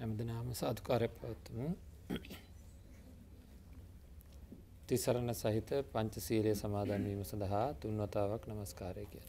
හැමදනාම සාධකාරය පවත්තුමු තිසරණ සහිත පංචසීලය සමාධන්වීම සඳහා තුන්වතාවක් නමස්කාරය කියන්න.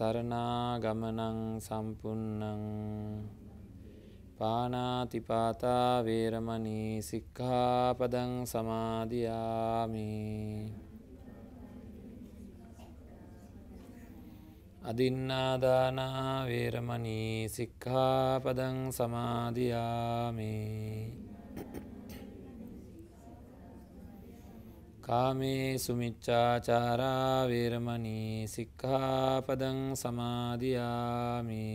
සරණාගමනං සම්පුන්නං පානාතිපාතා වේරමණී සික්ඛාපදං සමාදියාමි අදින්නාදානා වේරමණී සික්ඛාපදං සමාදියාමි කාමේ සුමිච්චාචාරා වේරමණී සික්ඛාපදං සමාදියාමි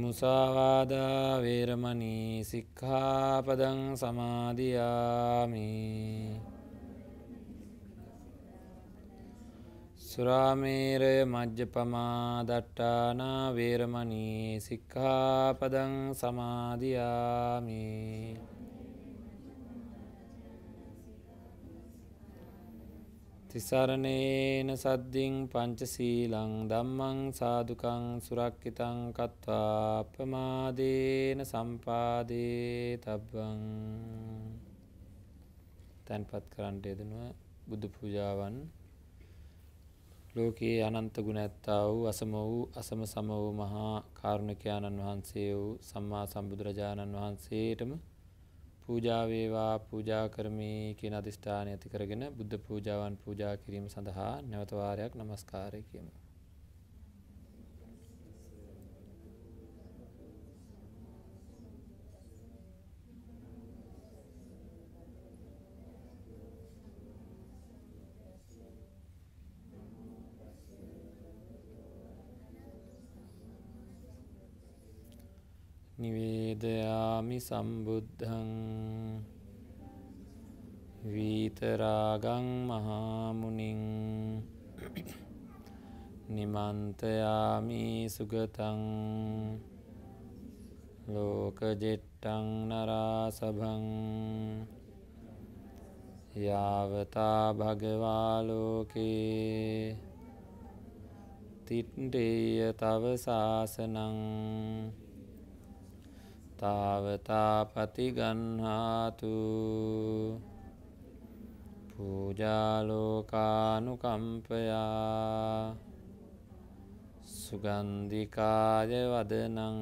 මුසාවාදා වේරමණී සික්ඛාපදං සමාදියාමි සුරාමේරය මජ්්‍යපමා දට්ටානා වේරමණී සික්ඛාපදං සමාධයාමි තිසරණේන සද්ධින් පංචසීලං දම්මං සාදුකං සුරක්කිතං කත්වා අපමාදේන සම්පාදේ තබ්බං තැන්පත් කරන්ට යදනුව බුදු පූජාවන් ලෝකයේ අනන්ත ගුණ ඇත්තා වූ අසම වූ අසම සම වූ මහා කාරුණිකයාණන් වහන්සේ වූ සම්මා සම්බුදුරජාණන් වහන්සේටම පූජා වේවා පූජා කරමි කියන අදිෂ්ඨානය ඇති කරගෙන බුද්ධ පූජාවන් පූජා කිරීම සඳහා නැවත වාරයක් নমස්කාරය කියමු වේදයාමි සම්බුද්ධං වීතරාගං මහාමුනින් නිමන්තයාමි සුගතං ලෝකජෙට්ටං නරාසභං යාවතා භගවාලෝකේ තිට්ටේය තව ශාසනං තාවතා පතිගන්හාතු පූජාලෝකානුකම්පයා සුගන්ධිකාය වදනං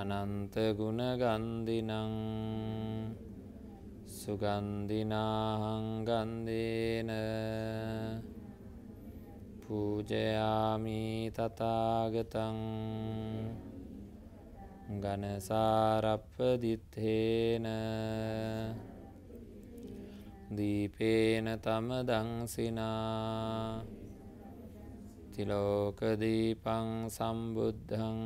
අනන්ත ගුණගන්දිනං සුගන්දිනාහංගන්දේන පූජයාමී තතාගතං ගනසාරප්පදිත්හේන දීපේන තම දංසිනා තිලෝකදීපං සම්බුද්ධං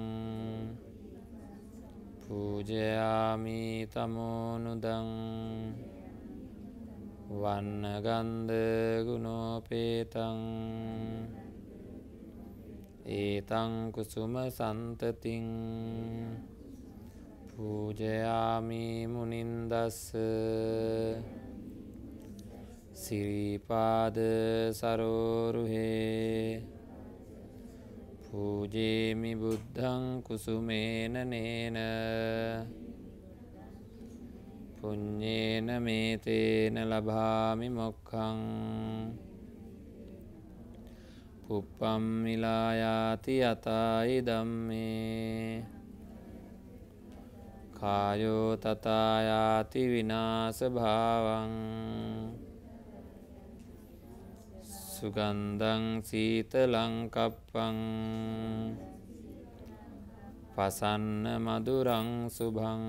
පූජයාමී තමෝනුදං වන්නගන්ධ ගුණෝපේතං ඒතංකුසුම සන්තතිං පූජයාමි මුනින්දස්ස සිරිපාද සරෝරුහේ පූජේමි බුද්ධං කුසුමේන නේන පුඤ්ඤේන මේතේන ලබාමි මොක්ඛං පුප්පම්මිලායාති යතයි ධම්මේ කායෝ තතායාති විනාස භාවං සුගන්ධං සීතලං කප්පං පසන්න මදුරං සුභං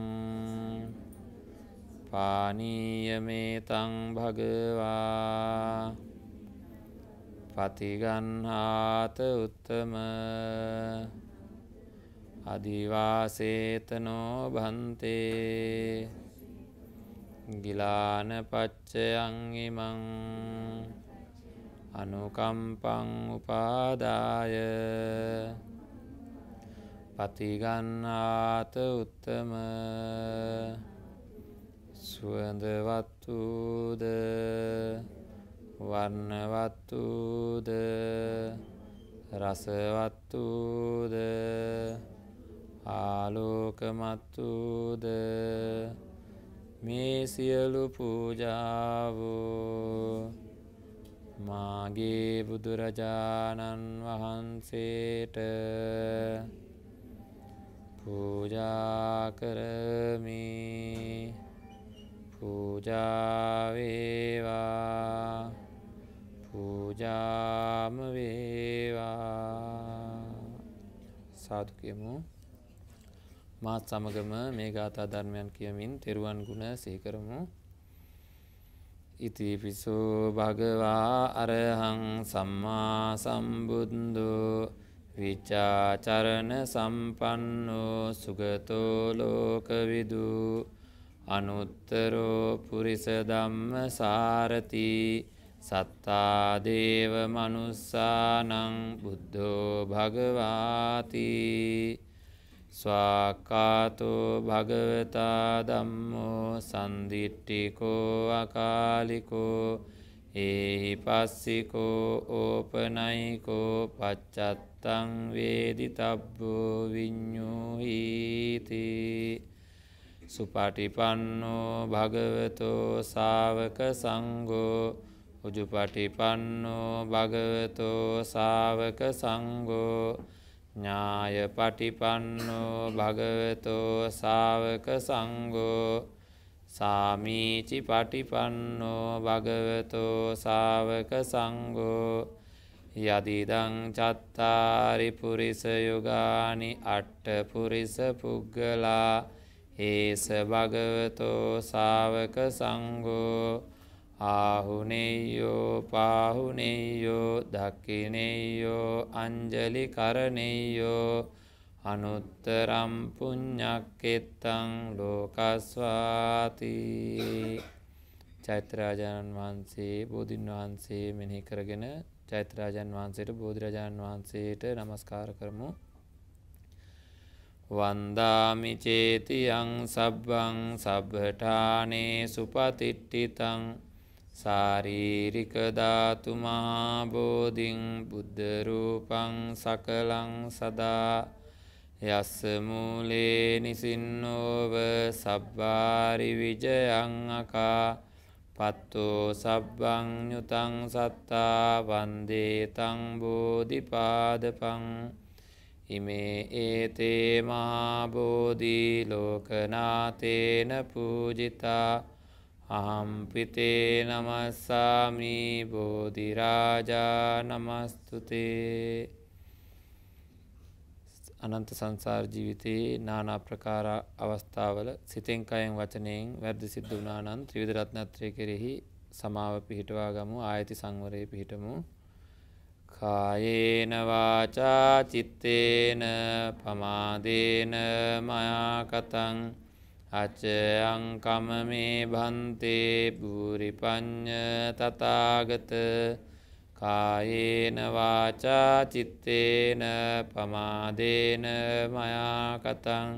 පානීයමේතං භගවා පතිගන්හාත උත්තම අදිවාසේතනෝ භන්තේ ගිලාන පච්චයංගිමං අනුකම්පං උපාදාය පතිගන්නාත උත්තම සුවඳවත්තුූද වර්ණවත්තුූද රසවත්තුූද ආලෝකමත්තුූද මේ සියලු පූජාවෝ මාගේ බුදුරජාණන් වහන්සේට පූජා කරමි පූජාවේවා පූජාම වේවා සාදු කියමු මාත් සමගම මේ ගාථා ධර්මයන් කියමින් තෙරුවන් ගුණ සිහිකරමු ඉතිපිසෝ භගවා අරහං සම්මා සම්බුද්දු විචාචරණ සම්පන්නෝ සුගතෝ ලෝකවිදු අනුත්තරෝ පුරිස ධම්ම සාරති සත්තා දේව මනුස්සානං බුද්ධෝ භගවාති ස්වාකාතු භගවතා දම්මෝ සන්දිිට්ටිකෝ අකාලිකෝ ඒහි පස්සිකෝ ඕපනයිකෝ පච්චත්තං වේදි තබ්බෝ විඤ්ඥූහිති සුපටිපන්නෝ භගවතෝ සාවක සංගෝ උජුපටිපන්නෝ භගවතෝ සාවක සංගෝ ඥාය පටිපන්නෝ භගවතෝ සාවක සංගෝ සාමීචි පටිපන්නෝ භගවතෝ සාවක සංගෝ යදිදං චත්තාරි පුරිස යුගානි අට්ට පුරිස පුද්ගලා ඒස භගවතෝ සාවක සංගෝ ආහුනෙයෝ පාහුනෙයෝ දක්කිනෙයෝ අංජලි කරනෙයෝ අනුත්තරම් පුඤ්ඤක්කෙත්තං ලෝකස්වාති චෛත්‍රාජානන් වහන්සේ බෝධින් වහන්සේ මෙනෙහි කරගෙන චෛත්‍රාජන් වහන්සේට බෝධිරජාණන් වහන්සේට නමස්කාර කරමු වන්දාමි චේතියං සබ්බං සබ්බඨානේ සුපතිට්ඨිතං සාරීරික ධාතුමා බෝධින් බුද්ධරූපං සකලං සදා යස්ස මූලේ නිසින්නෝව සබ්බාරි විජයං අකා පත්තෝ සබ්බංයුතං සත්තා වන්දේතං බෝධිපාදපං ඉමේ ඒතේ මහාබෝධී ලෝකනාතේන පූජිතා අහම්පිතේ නමස්සාමී බෝධිරාජා නමස්තුතේ අනන්ත සංසාර ජීවිතයේ නානා ප්‍රකාර අවස්ථාවල සිතෙන් කයෙන් වචනයෙන් වැරදි සිද්ධ වුණා නම් ත්‍රිවිධ රත්නත්‍රය කෙරෙහි සමාව පිහිටවා ගමු ආයති සංවරයේ පිහිටමු කායේන වාචා චිත්තේන පමාදේන මයා කතං අචයංකම මේ භන්තේ භූරිපං්ඥ තතාගත කායේන වාචා චිත්තේන පමාදේන මයාකතං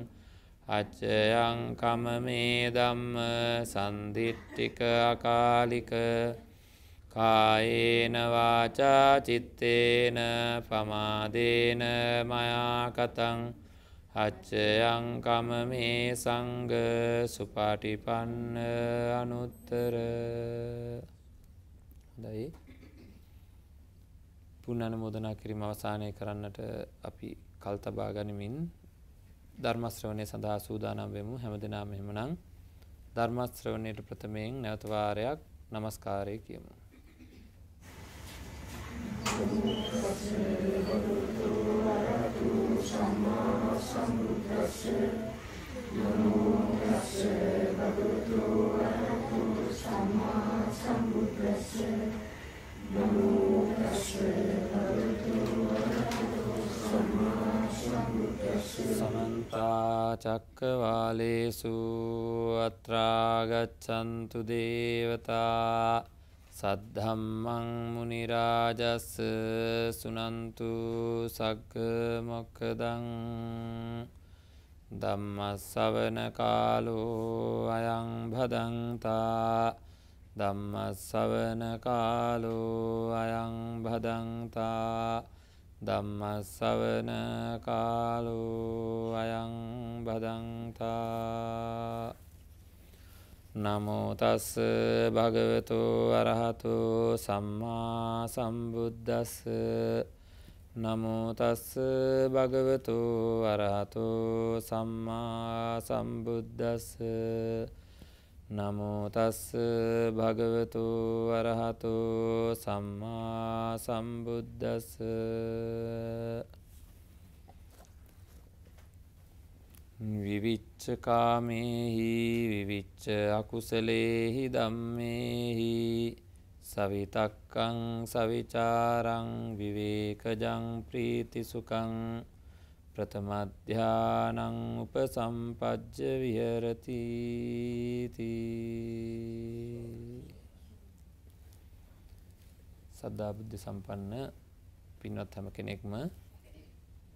අච්චයංකම මේ දම්ම සන්දිිට්ටික අකාලික කායේන වාචා චිත්තේන පමාදේන මයාකතං අච්චයංකම මේ සංග සුපාටිපන්න අනුත්තර දයි පුුණන මුදනා කිරීම අවසානය කරන්නට අපි කල්තබා ගනිමින් ධර්මශ්‍රවණය සඳහා සූදානම් වෙමු හැමදිනා මෙහමනං ධර්මශ්‍රවණයට ප්‍රථමයෙන් නැවතවාරයක් නමස්කාරය කියමු. Thank you. සම්මා සම්බුද්දස්ස නමෝ තස්ස භගවතු වරහතු සම්මා සම්බුද්දස්ස නමෝ තස්ස භගවතු වරහතු සම්මා සම්බුද්දස්ස සමන්ත චක්කවාලේසු අත්‍රා ගච්ඡන්තු දේවතා සද්ධම්මං මුනිරාජස්ස සුනන්තු සග්ග මොක්කදං ධම්මස්සවන කාලෝ අයං භදන්තා ධම්මස්සවන කාලෝ අයං භදන්තා ධම්මස්සවන කාලෝ අයං භදන්තා නමුතස් භගවතු අරහතු සම්මා සම්බුද්ධස් නමුතස් භගවතු අරහතු සම්මා සම්බුද්ධස් නමුතස් භගවතු අරහතු සම්මා සම්බුද්ධස් විවිච්ච විවිච්චකාමේහි විවිච්ච අකුසලේහි දම්මේහි සවිතක්කං සවිචාරං විවේකජං ප්‍රීතිසුකං ප්‍රථමධ්‍යානං උපසම්පජ්ජ විහරතිති සද්ධා බුද්ධ සම්පන්න පින්වත් හැම කෙනෙක්ම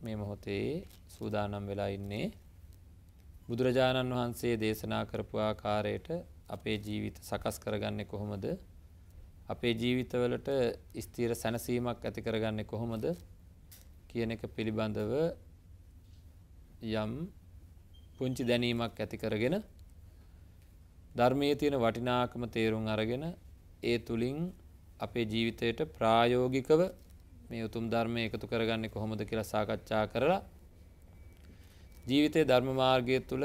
මේ මොහොතේ සූදානම් වෙලා ඉන්නේ බුදුරජාණන් වහන්සේ දේශනා කරපු ආකාරයට අපේ ජීවිත සකස් කරගන්නේ කොහොමද? අපේ ජීවිතවලට ස්ථිර සැනසීමක් ඇති කරගන්නේ කොහොමද කියන එක පිළිබඳව යම් පුංචි දැනීමක් ඇති කරගෙන ධර්මයේ තියෙන වටිනාකම තේරුම් අරගෙන ඒ තුලින් අපේ ජීවිතයට ප්‍රායෝගිකව මේ උතුම් ධර්මය එකතු කරගන්නේ කොහොමද කියලා සාකච්ඡා කරලා ජීවිතය ධර්මමාර්ගය තුළ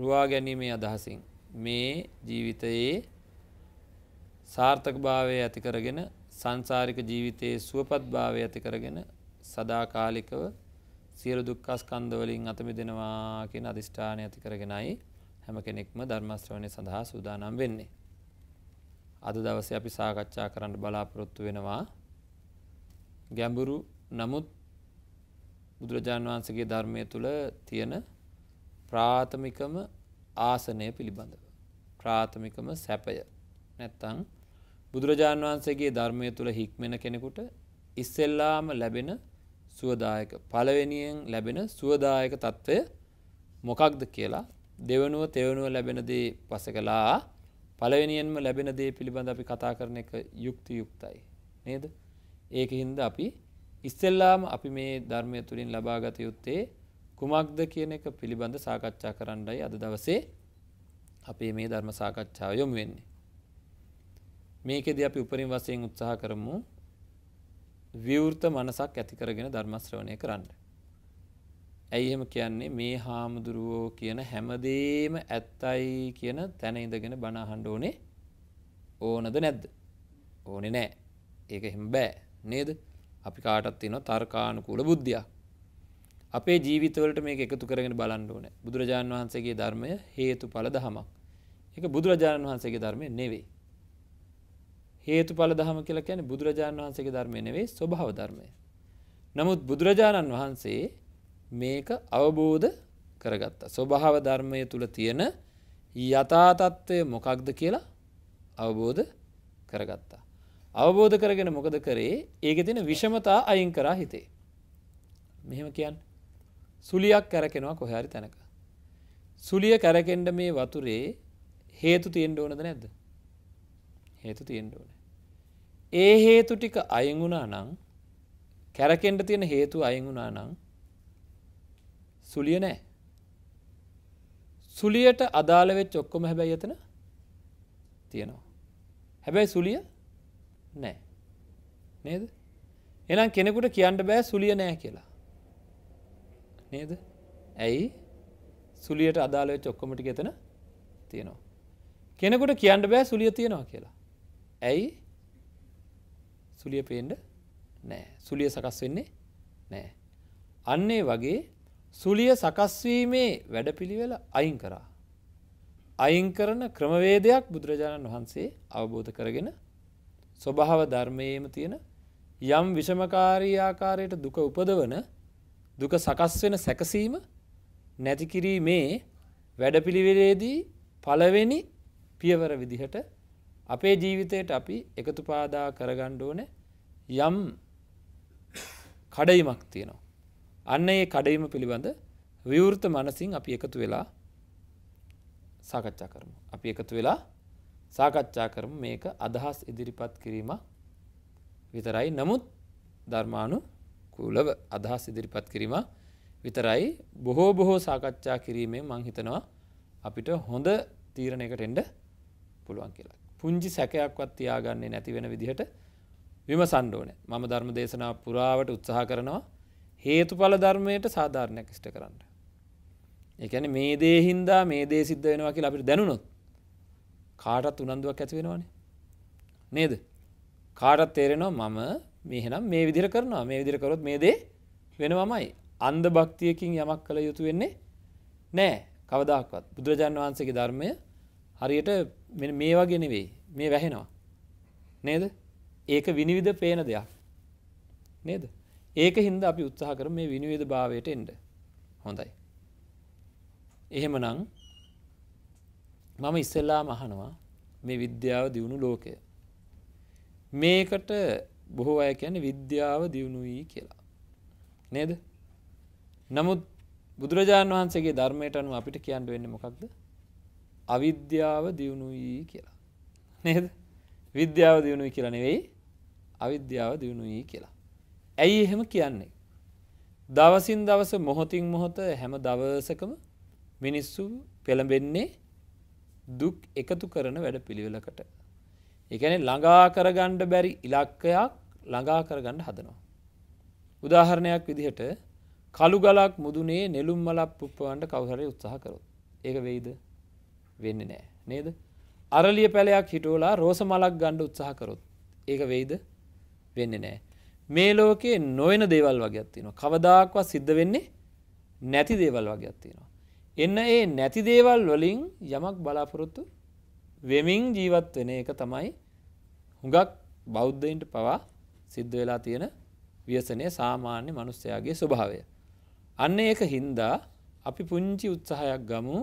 රුවා ගැනීමේ අදහසින් මේ ජීවිතයේ සාර්ථක භාවය ඇති කරගෙන සංසාරික ජීවිතයේ සුවපත් භාවය ඇති කරගෙන සදාකාලිකව සියලු දුක්ඛස්කන්ධවලින් අත මිදෙනවා කියන අදිෂ්ඨානය ඇති කරගෙනයි හැම කෙනෙක්ම ධර්ම ශ්‍රවණය සඳහා සූදානම් වෙන්නේ. අද දවසේ අපි සාකච්ඡා කරන්න බලාපොරොත්තු වෙනවා ගැඹුරු නමුත් බුදුරජාණන් වහන්සේගේ ධර්මය තුළ තියෙන ප්‍රාථමිකම ආසනය පිළිබඳව. ප්‍රාථමිකම සැපය නැත්තං බුදුරජාණන් වහන්සේගේ ධර්මය තුළ හික්මෙන කෙනෙකුට ඉස්සෙල්ලාම ලැබෙන සුවදායක පළවෙනියෙන් ලැබෙන සුවදායක තත්ත්වය මොකක්ද කියලා දෙවනුව තෙවනුව ලැබෙනදේ පස කලා පළවෙනියෙන්ම ලැබෙන දේ පිළිබඳ අපි කතා කරන එක යුක්ති යුක්තයි නේද ඒක හින්ද අපි ඉස්සෙල්ලාම අපි මේ ධර්මය තුළින් ලබාගත යුත්තේ කුමක්ද කියන එක පිළිබඳ සාකච්ඡා කරන්නයි අද දවසේ අපේ මේ ධර්ම සාකච්ඡාව යොමු වෙන්නේ. මේකෙදී අපි උපරිම වශයෙන් උත්සාහ කරමු විවෘත මනසක් ඇති කරගෙන ධර්ම ශ්‍රවණය කරන්න. ඇයි එහෙම කියන්නේ මේ හාමුදුරුවෝ කියන හැමදේම ඇත්තයි කියන තැන ඉඳගෙන බණ අහන්න ඕනේ ඕනද නැද්ද? ඕනේ නෑ. ඒක එහෙම බෑ. නේද? අපි කාටත් තියෙන තර්කානුකූල බුද්ධියක් අපේ ජීවිතවලට මේ එකතු කරගෙන බලන්න ඕන බුදුරජාණන් වහන්සේගේ ධර්මය හේතු පල දහමක් එක බුදුරජාණන් වහන්සේගේ ධර්මය නෙවෙයි. හේතු පල දහම කියලා ැන බුදුරජාණන් වහන්සේගේ ධර්මය නෙවේ ස්වභාව ධර්මය. නමුත් බුදුරජාණන් වහන්සේ මේක අවබෝධ කරගත්ත. ස්වභාව ධර්මය තුළ තියෙන යථාතත්ත්වය මොකක්ද කියලා අවබෝධ කරගත්තා. අවබෝධ කරගෙන මොකද කරේ ඒක තින විෂමතා අයින් කරා හිතේ. මෙහෙම කියන් සුලියක් කැරකෙනවා කොහරි තැනක. සුලිය කැරකෙන්ඩ මේ වතුරේ හේතු තියෙන්ට ඕනද නැද්ද. හේතු තියෙන්ට ඕන. ඒ හේතු ටික අයගුණා නං කැරකෙන්ට තියෙන හේතු අයගුණා නං සුලිය නෑ. සුලියට අදාළවෙච් ඔක්කොම හැබැයි එතන තියෙනවා. හැබැයි සුලිය නෑ නේද එනම් කෙනෙකුට කියන්න බෑ සුලිය නෑ කියලා නේද ඇයි සුලියට අදාළය චොක්කොමටි ගෙතන තියෙනවා කෙනෙකුට කියන්න බෑ සුලිය තියෙනවා කියලා ඇයි සුලිය පේන්ඩ නෑ සුලිය සකස් වෙන්නේ නෑ අන්නේ වගේ සුලිය සකස්වීමේ වැඩ පිළිවෙල අයින් කරා අයින් කරන ක්‍රමවේදයක් බුදුරජාණන් වහන්සේ අවබෝධ කරගෙන ස්වභාව ධර්මයේම තියෙන යම් විෂමකාරී ආකාරයට දුක උපදවන දුක සකස් වෙන සැකසීම නැතිකිරීමේ වැඩපිළිවෙලේදී පළවෙනි පියවර විදිහට අපේ ජීවිතයට අපි එකතුපාදා කරගණ්ඩෝන යම් කඩයිමක් තියෙනවා. අන්න ඒ කඩයිම පිළිබඳ විවෘත මනසින් අපි එකතු වෙලා සාකච්ඡා කරමු. අපි එකතු වෙලා සාකච්ඡා කරම මේක අදහස් ඉදිරිපත් කිරීම විතරයි නමුත් ධර්මානු කූලව අදහස් ඉදිරිපත් කිරීම විතරයි බොහෝ බොහෝ සාකච්ඡා කිරීමේ මංහිතනවා අපිට හොඳ තීරණයකට එන්ඩ පුළුවන් කියලා පුංචි සැකයක්වත් තියාගන්නේ නැති වෙන විදිහට විම සණ්ඩෝන මම ධර්ම දේශනා පුරාවට උත්සාහ කරනවා හේතුඵල ධර්මයට සාධාරණයක් ෂ්ට කරන්න. එකන මේ දේහින්දා මේ දේ සිද්ධ වෙනවා කියලා අපිට දැනුනොත් කාටත් උනන්දුවක් ඇති වෙනවානේ නේද කාටත් තේරෙනවා මම මෙහෙනම් මේ විදිර කරනවා මේ විදිරකරොත් මේ දේ වෙනවමයි අන්ද භක්තියකින් යමක් කළ යුතු වෙන්නේ නෑ කවදක්වත් බුදුරජාණන් වහන්සේගේ ධර්මය හරියට මේ වගෙන වෙයි මේ වැහෙනවා නේද ඒක විනිවිධ පේන දෙයක් නේද ඒක හින්ද අපි උත්සාහ කර මේ විනිවිධ භාවයට එන්ඩ හොඳයි එහෙමනං මම ඉස්සෙල්ලාම අහනවා මේ විද්‍යාව දියුණු ලෝකය. මේකට බොහෝ අය කියන්නේ විද්‍යාව දියුණුයි කියලා. නේද? නමුත් බුදුරජාණන් වහන්සේගේ ධර්මයට අනුව අපිට කියන්න වෙන්නේ මොකක්ද? අවිද්‍යාව දියුණුයි කියලා. නේද? විද්‍යාව දියුණුයි කියලා නෙවෙයි අවිද්‍යාව දියුණුයි කියලා. ඇයි එහෙම කියන්නේ? දවසින් දවස මොහොතින් මොහොත හැම දවසකම මිනිස්සු පෙළඹෙන්නේ දුක් එකතු කරන වැඩ පිළිවෙලකට. එකන ළඟා කරගණ්ඩ බැරි ඉලක්කයක් ළඟා කරගණ්ඩ හදනවා. උදාහරණයක් විදිහට කළුගලක් මුදුනේ නෙළුම් මලක් පුප්පවන්ට කවහර උත්සාහ කරොත්. ඒක වෙයිද වෙන්න නෑ නේද. අරලිය පැලයක් හිටෝලා රෝස මලක් ගණ්ඩ උත්සාහ කරොත්. ඒක වෙයිද වෙන්න නෑ. මේ ලෝකයේ නොයන දේවල් වගේත්තිනවා. කවදාක්වත් සිද්ධ වෙන්නේ නැති දේවල් වගේත්තිනවා. එන්න ඒ නැති දේවල් වලින් යමක් බලාපොරොත්තු වෙමින් ජීවත් වෙන එක තමයි හුඟක් බෞද්ධයින්ට පවා සිද්ධ වෙලා තියෙන ව්‍යසනය සාමාන්‍ය මනුස්සයාගේ ස්වභාවය. අන්න ඒක හින්දා අපි පුංචි උත්සාහයක් ගමු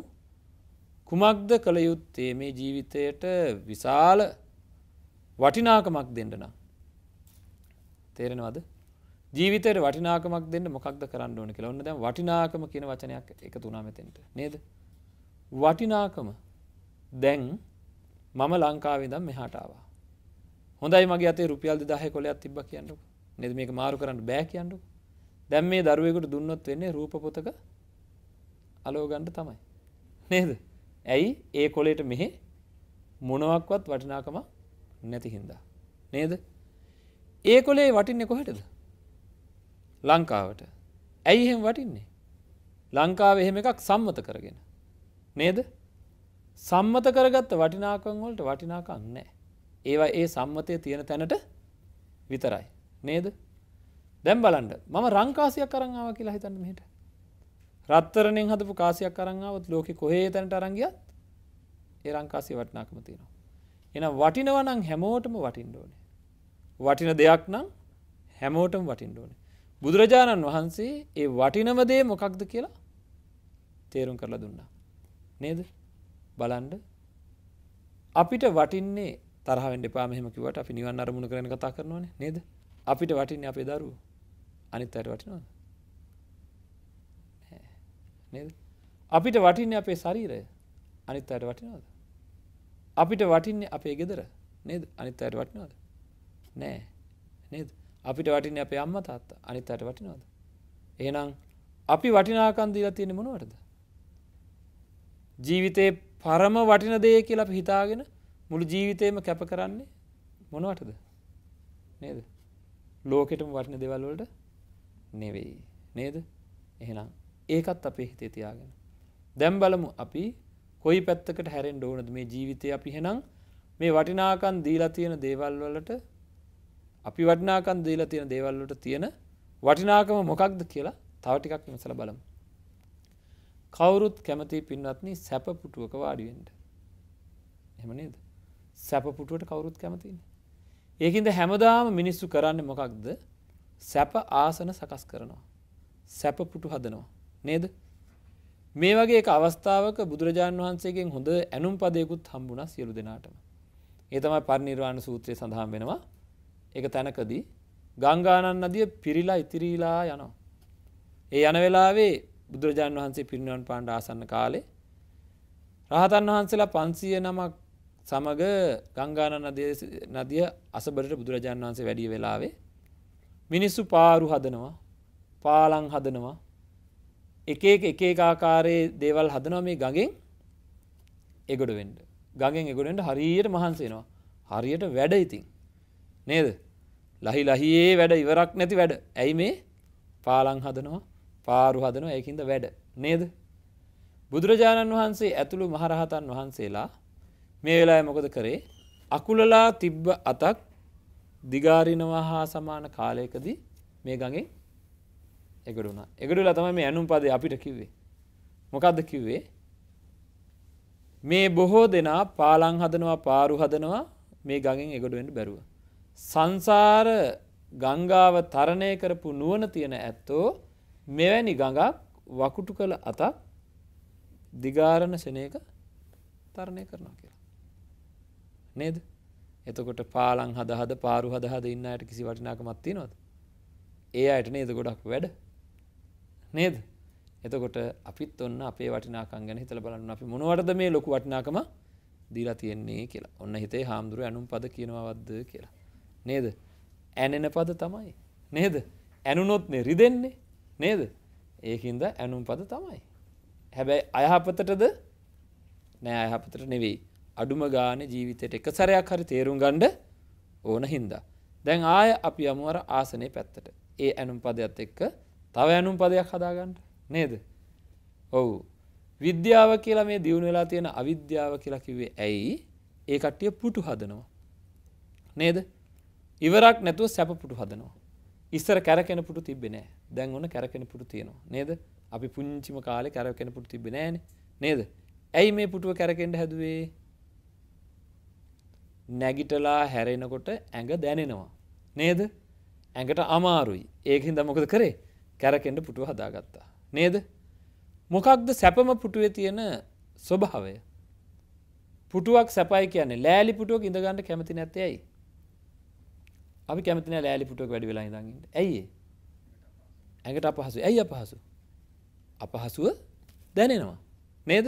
කුමක්ද කළ යුත්තේ මේ ජීවිතයට විශාල වටිනාකමක් දෙන්නනම්. තේරෙනවද ජීවිතයට වටිනාකමක් දෙන්න මොකක්ද කරන්න ඕන කියලා ඔන්න දැන් වටිනාකම කියන වචනයක් එකතු වුණා මෙතෙන්ට නේද වටිනාකම දැන් මම ලංකාවේ ඉඳන් මෙහාට ආවා හොඳයි මගේ අතේ රුපියල් 2000 කොලයක් තිබ්බා කියන්නකො නේද මේක මාරු කරන්න බෑ කියන්නකො දැන් මේ දරුවෙකුට දුන්නොත් වෙන්නේ රූප පොතක අලෝ ගන්න තමයි නේද ඇයි ඒ කොලේට මෙහෙ මොනවත්වත් වටිනාකමක් නැති හින්දා නේද ඒ කොලේ වටින්නේ කොහෙටද ලංකාවට ඇයි එහෙම වටින්නේ ලංකාව එහෙම එකක් සම්මත කරගෙන නේද සම්මත කරගත්ත වටිනාකං වලට වටිනාකං නෑ ඒවා ඒ සම්මතය තියෙන තැනට විතරයි නේද දැම් බලන්ඩ මම රංකාසියක් කරංාව කියලා හිතන්න මෙට රත්තරණෙන් හදපු කාසියක් කරංාවත් ලෝක කොහේ තැනට අරංගියත් ඒ රංකාසි වටිනාකම තියෙනවා එන වටිනවනං හැමෝටම වටින්ඩෝනේ වටින දෙයක් නම් හැමෝටම වටින්ඩෝනේ බුදුරජාණන් වහන්සේ ඒ වටිනවදේ මොකක්ද කියලා තේරුම් කරලා දුන්නා. නේද බලන්ඩ අපිට වටින්නේ තරහට පාමහමකිවට අපි නිවන් අරමුණ කරන කතා කරනවන නේද අපිට වටින්නේ අපේ දරු අනිත් අයට වටිනවද නේද අපිට වටින්නේ අපේ ශරීරය අනිත් අයට වටිනවද අපිට වටින්නේ අපේ ගෙදර නේද අනිත් අයට වටිනවද නෑ නේද අපිට වටින අප අම්ම තාත්ත අනිත් අයට වටිනවාද. ඒනම් අපි වටිනාකන් දීලා තියෙන මොනවටද. ජීවිතයේ පරම වටින දේ කියලා අප හිතාගෙන මුළු ජීවිතයම කැප කරන්නේ මොනවටද නේද ලෝකෙටම වටින දෙවල්වලට නෙවෙයි නේද එහෙනම් ඒකත් අපේ හිතේ තියාගෙන දැම් බලමු අපි කොයි පැත්තකට හැරෙන් ඕනද මේ ජීවිතය අපි හෙනම් මේ වටිනාකන් දීලා තියෙන දේවල් වලට අපි වටිනාකන් දීලා තියෙන දේවල්ලට තියෙන වටිනාකම මොකක්ද කියලා තව ටිකක් විමසල බලමු. කවුරුත් කැමති පින්වත්නි සැප පුටුවක වාඩිවෙන්ට. එහෙම නේද? සැප පුටුවට කවුරුත් කැමතිනේ. ඒකින්ද හැමදාම මිනිස්සු කරන්නේ මොකක්ද? සැප ආසන සකස් කරනවා. සැප පුටු හදනවා. නේද? මේ වගේ අවස්ථාවක බුදුරජාණන් වහන්සේගෙන් හොඳ ඇනුම් පදයකුත් හම්බුණ සියලු දෙනාටම. ඒ තමයි පරිනිර්වාණ සූත්‍රය සඳහන් වෙනවා. එක තැනකදී ගංගානන් අදිය පිරිලා ඉතිරීලා යනවා. ඒ යන වෙලාවේ බුදුරජාණන් වහන්සේ පිරිනිවන් පාණ්ඩ ආසන්න කාලේ රහතන් වහන්සේලා පන්සිය නමක් සමග ගංගාන නදිය අසබරට බුදුරජාණන් වහන්සේ වැඩිය වෙලාවේ මිනිස්සු පාරු හදනවා පාලං හදනවා එක එක ආකාරයේ දේවල් හදනවා මේ ගඟෙන් එගොඩ වෙන්ඩ ගඟෙන් එගොඩෙන්ට හරියට මහන්සේනවා හරියට වැඩ ඉතින් නේද ලහි ලහියේ වැඩ ඉවරක් නැති වැඩ ඇයි මේ පාලං හදනවා පාරු හදනවා ඒකින්ද වැඩ නේද බුදුරජාණන් වහන්සේ ඇතුළු මහරහතන් වහන්සේලා මේ වෙලා මොකද කරේ අකුලලා තිබ්බ අතක් දිගාරිනවා හා සමාන කාලයකදී මේ ගඟෙන් එගඩුුණා එගඩුලා තම මේ ඇනුම් පදේ අපිට කිව්වේ මොකක්ද කිව්වේ මේ බොහෝ දෙනා පාලං හදනවා පාරු හදනවා මේ ගඟෙන් එගොඩුවෙන්ට බැරුව සංසාර ගංගාව තරණය කරපු නුවන තියෙන ඇත්තෝ මෙවැනි ගඟක් වකුටු කළ අතක් දිගාරණ සනයක තරණය කරනවා කියලා. නේද එතකොට පාලං හද හද පාරු හද හද ඉන්න අයට කිසි වටිනාකමත්ති නොද. ඒ අයට නේද ගොඩක් වැඩ නේද එතකොට අපිත් ඔන්න අපේ වටිනාකං ගැන හිතල බලන්න අපි මොනවටද මේ ලොකු වටිනාකම දීලා තියෙන්නේ කියලා ඔන්න හිතේ හාමුදුරුව ඇනුම් පද කියනවද කියලා. නේද ඇනෙන පද තමයි නේද ඇනුනොත්නේ රිදෙන්නේ නේද ඒකින්ද ඇනුම් පද තමයි හැබැයි අයහපතටද නෑ අයහපතට නෙවෙයි අඩුම ගාන ජීවිතයට එක සැරයක් හරි තේරුම් ගණ්ඩ ඕන හින්දා. දැන් ආය අපි අමුවර ආසනය පැත්තට ඒ ඇනුම් පදයක් එක්ක තව ඇනුම් පදයක් හදාගන්නට නේද. ඔවු විද්‍යාව කියලා මේ දියුණ වෙලා තියෙන අවිද්‍යාව කියලා කිවේ ඇයි ඒ කට්ටිය පුටු හදනවා. නේද ඉවරක් නැතුව සැපපුටු හදනවා. ඉස්සර කැරකෙන පුටු තිබෙන දැන් ඕන කැරකෙන පුටු තියෙනවා නේද අපි පුංචිම කාලෙ කැරකෙන පුටු තිබෙන නෑන නේද ඇයි මේ පුටුව කැරකෙන්ට හැදුවේ නැගිටලා හැරෙනකොට ඇඟ දැනෙනවා නේද ඇඟට අමාරුයි ඒකින් දමොකද කරේ කැරකෙන්ට පුටුව හදාගත්තා නේද මොකක්ද සැපම පුටුවේ තියෙන ස්වභාවය පුටුවක් සැපයි කියන්නේ ලෑලි පුටුවක් ඉඳගන්න කැමති නැත්තයයි අපි කැමතින ලෑලිපුටක් වැඩි වෙලා ඉඳගට ඇයි ඇඟට අපහසු ඇයි අපහසු අපහසුව දැනෙනවා නේද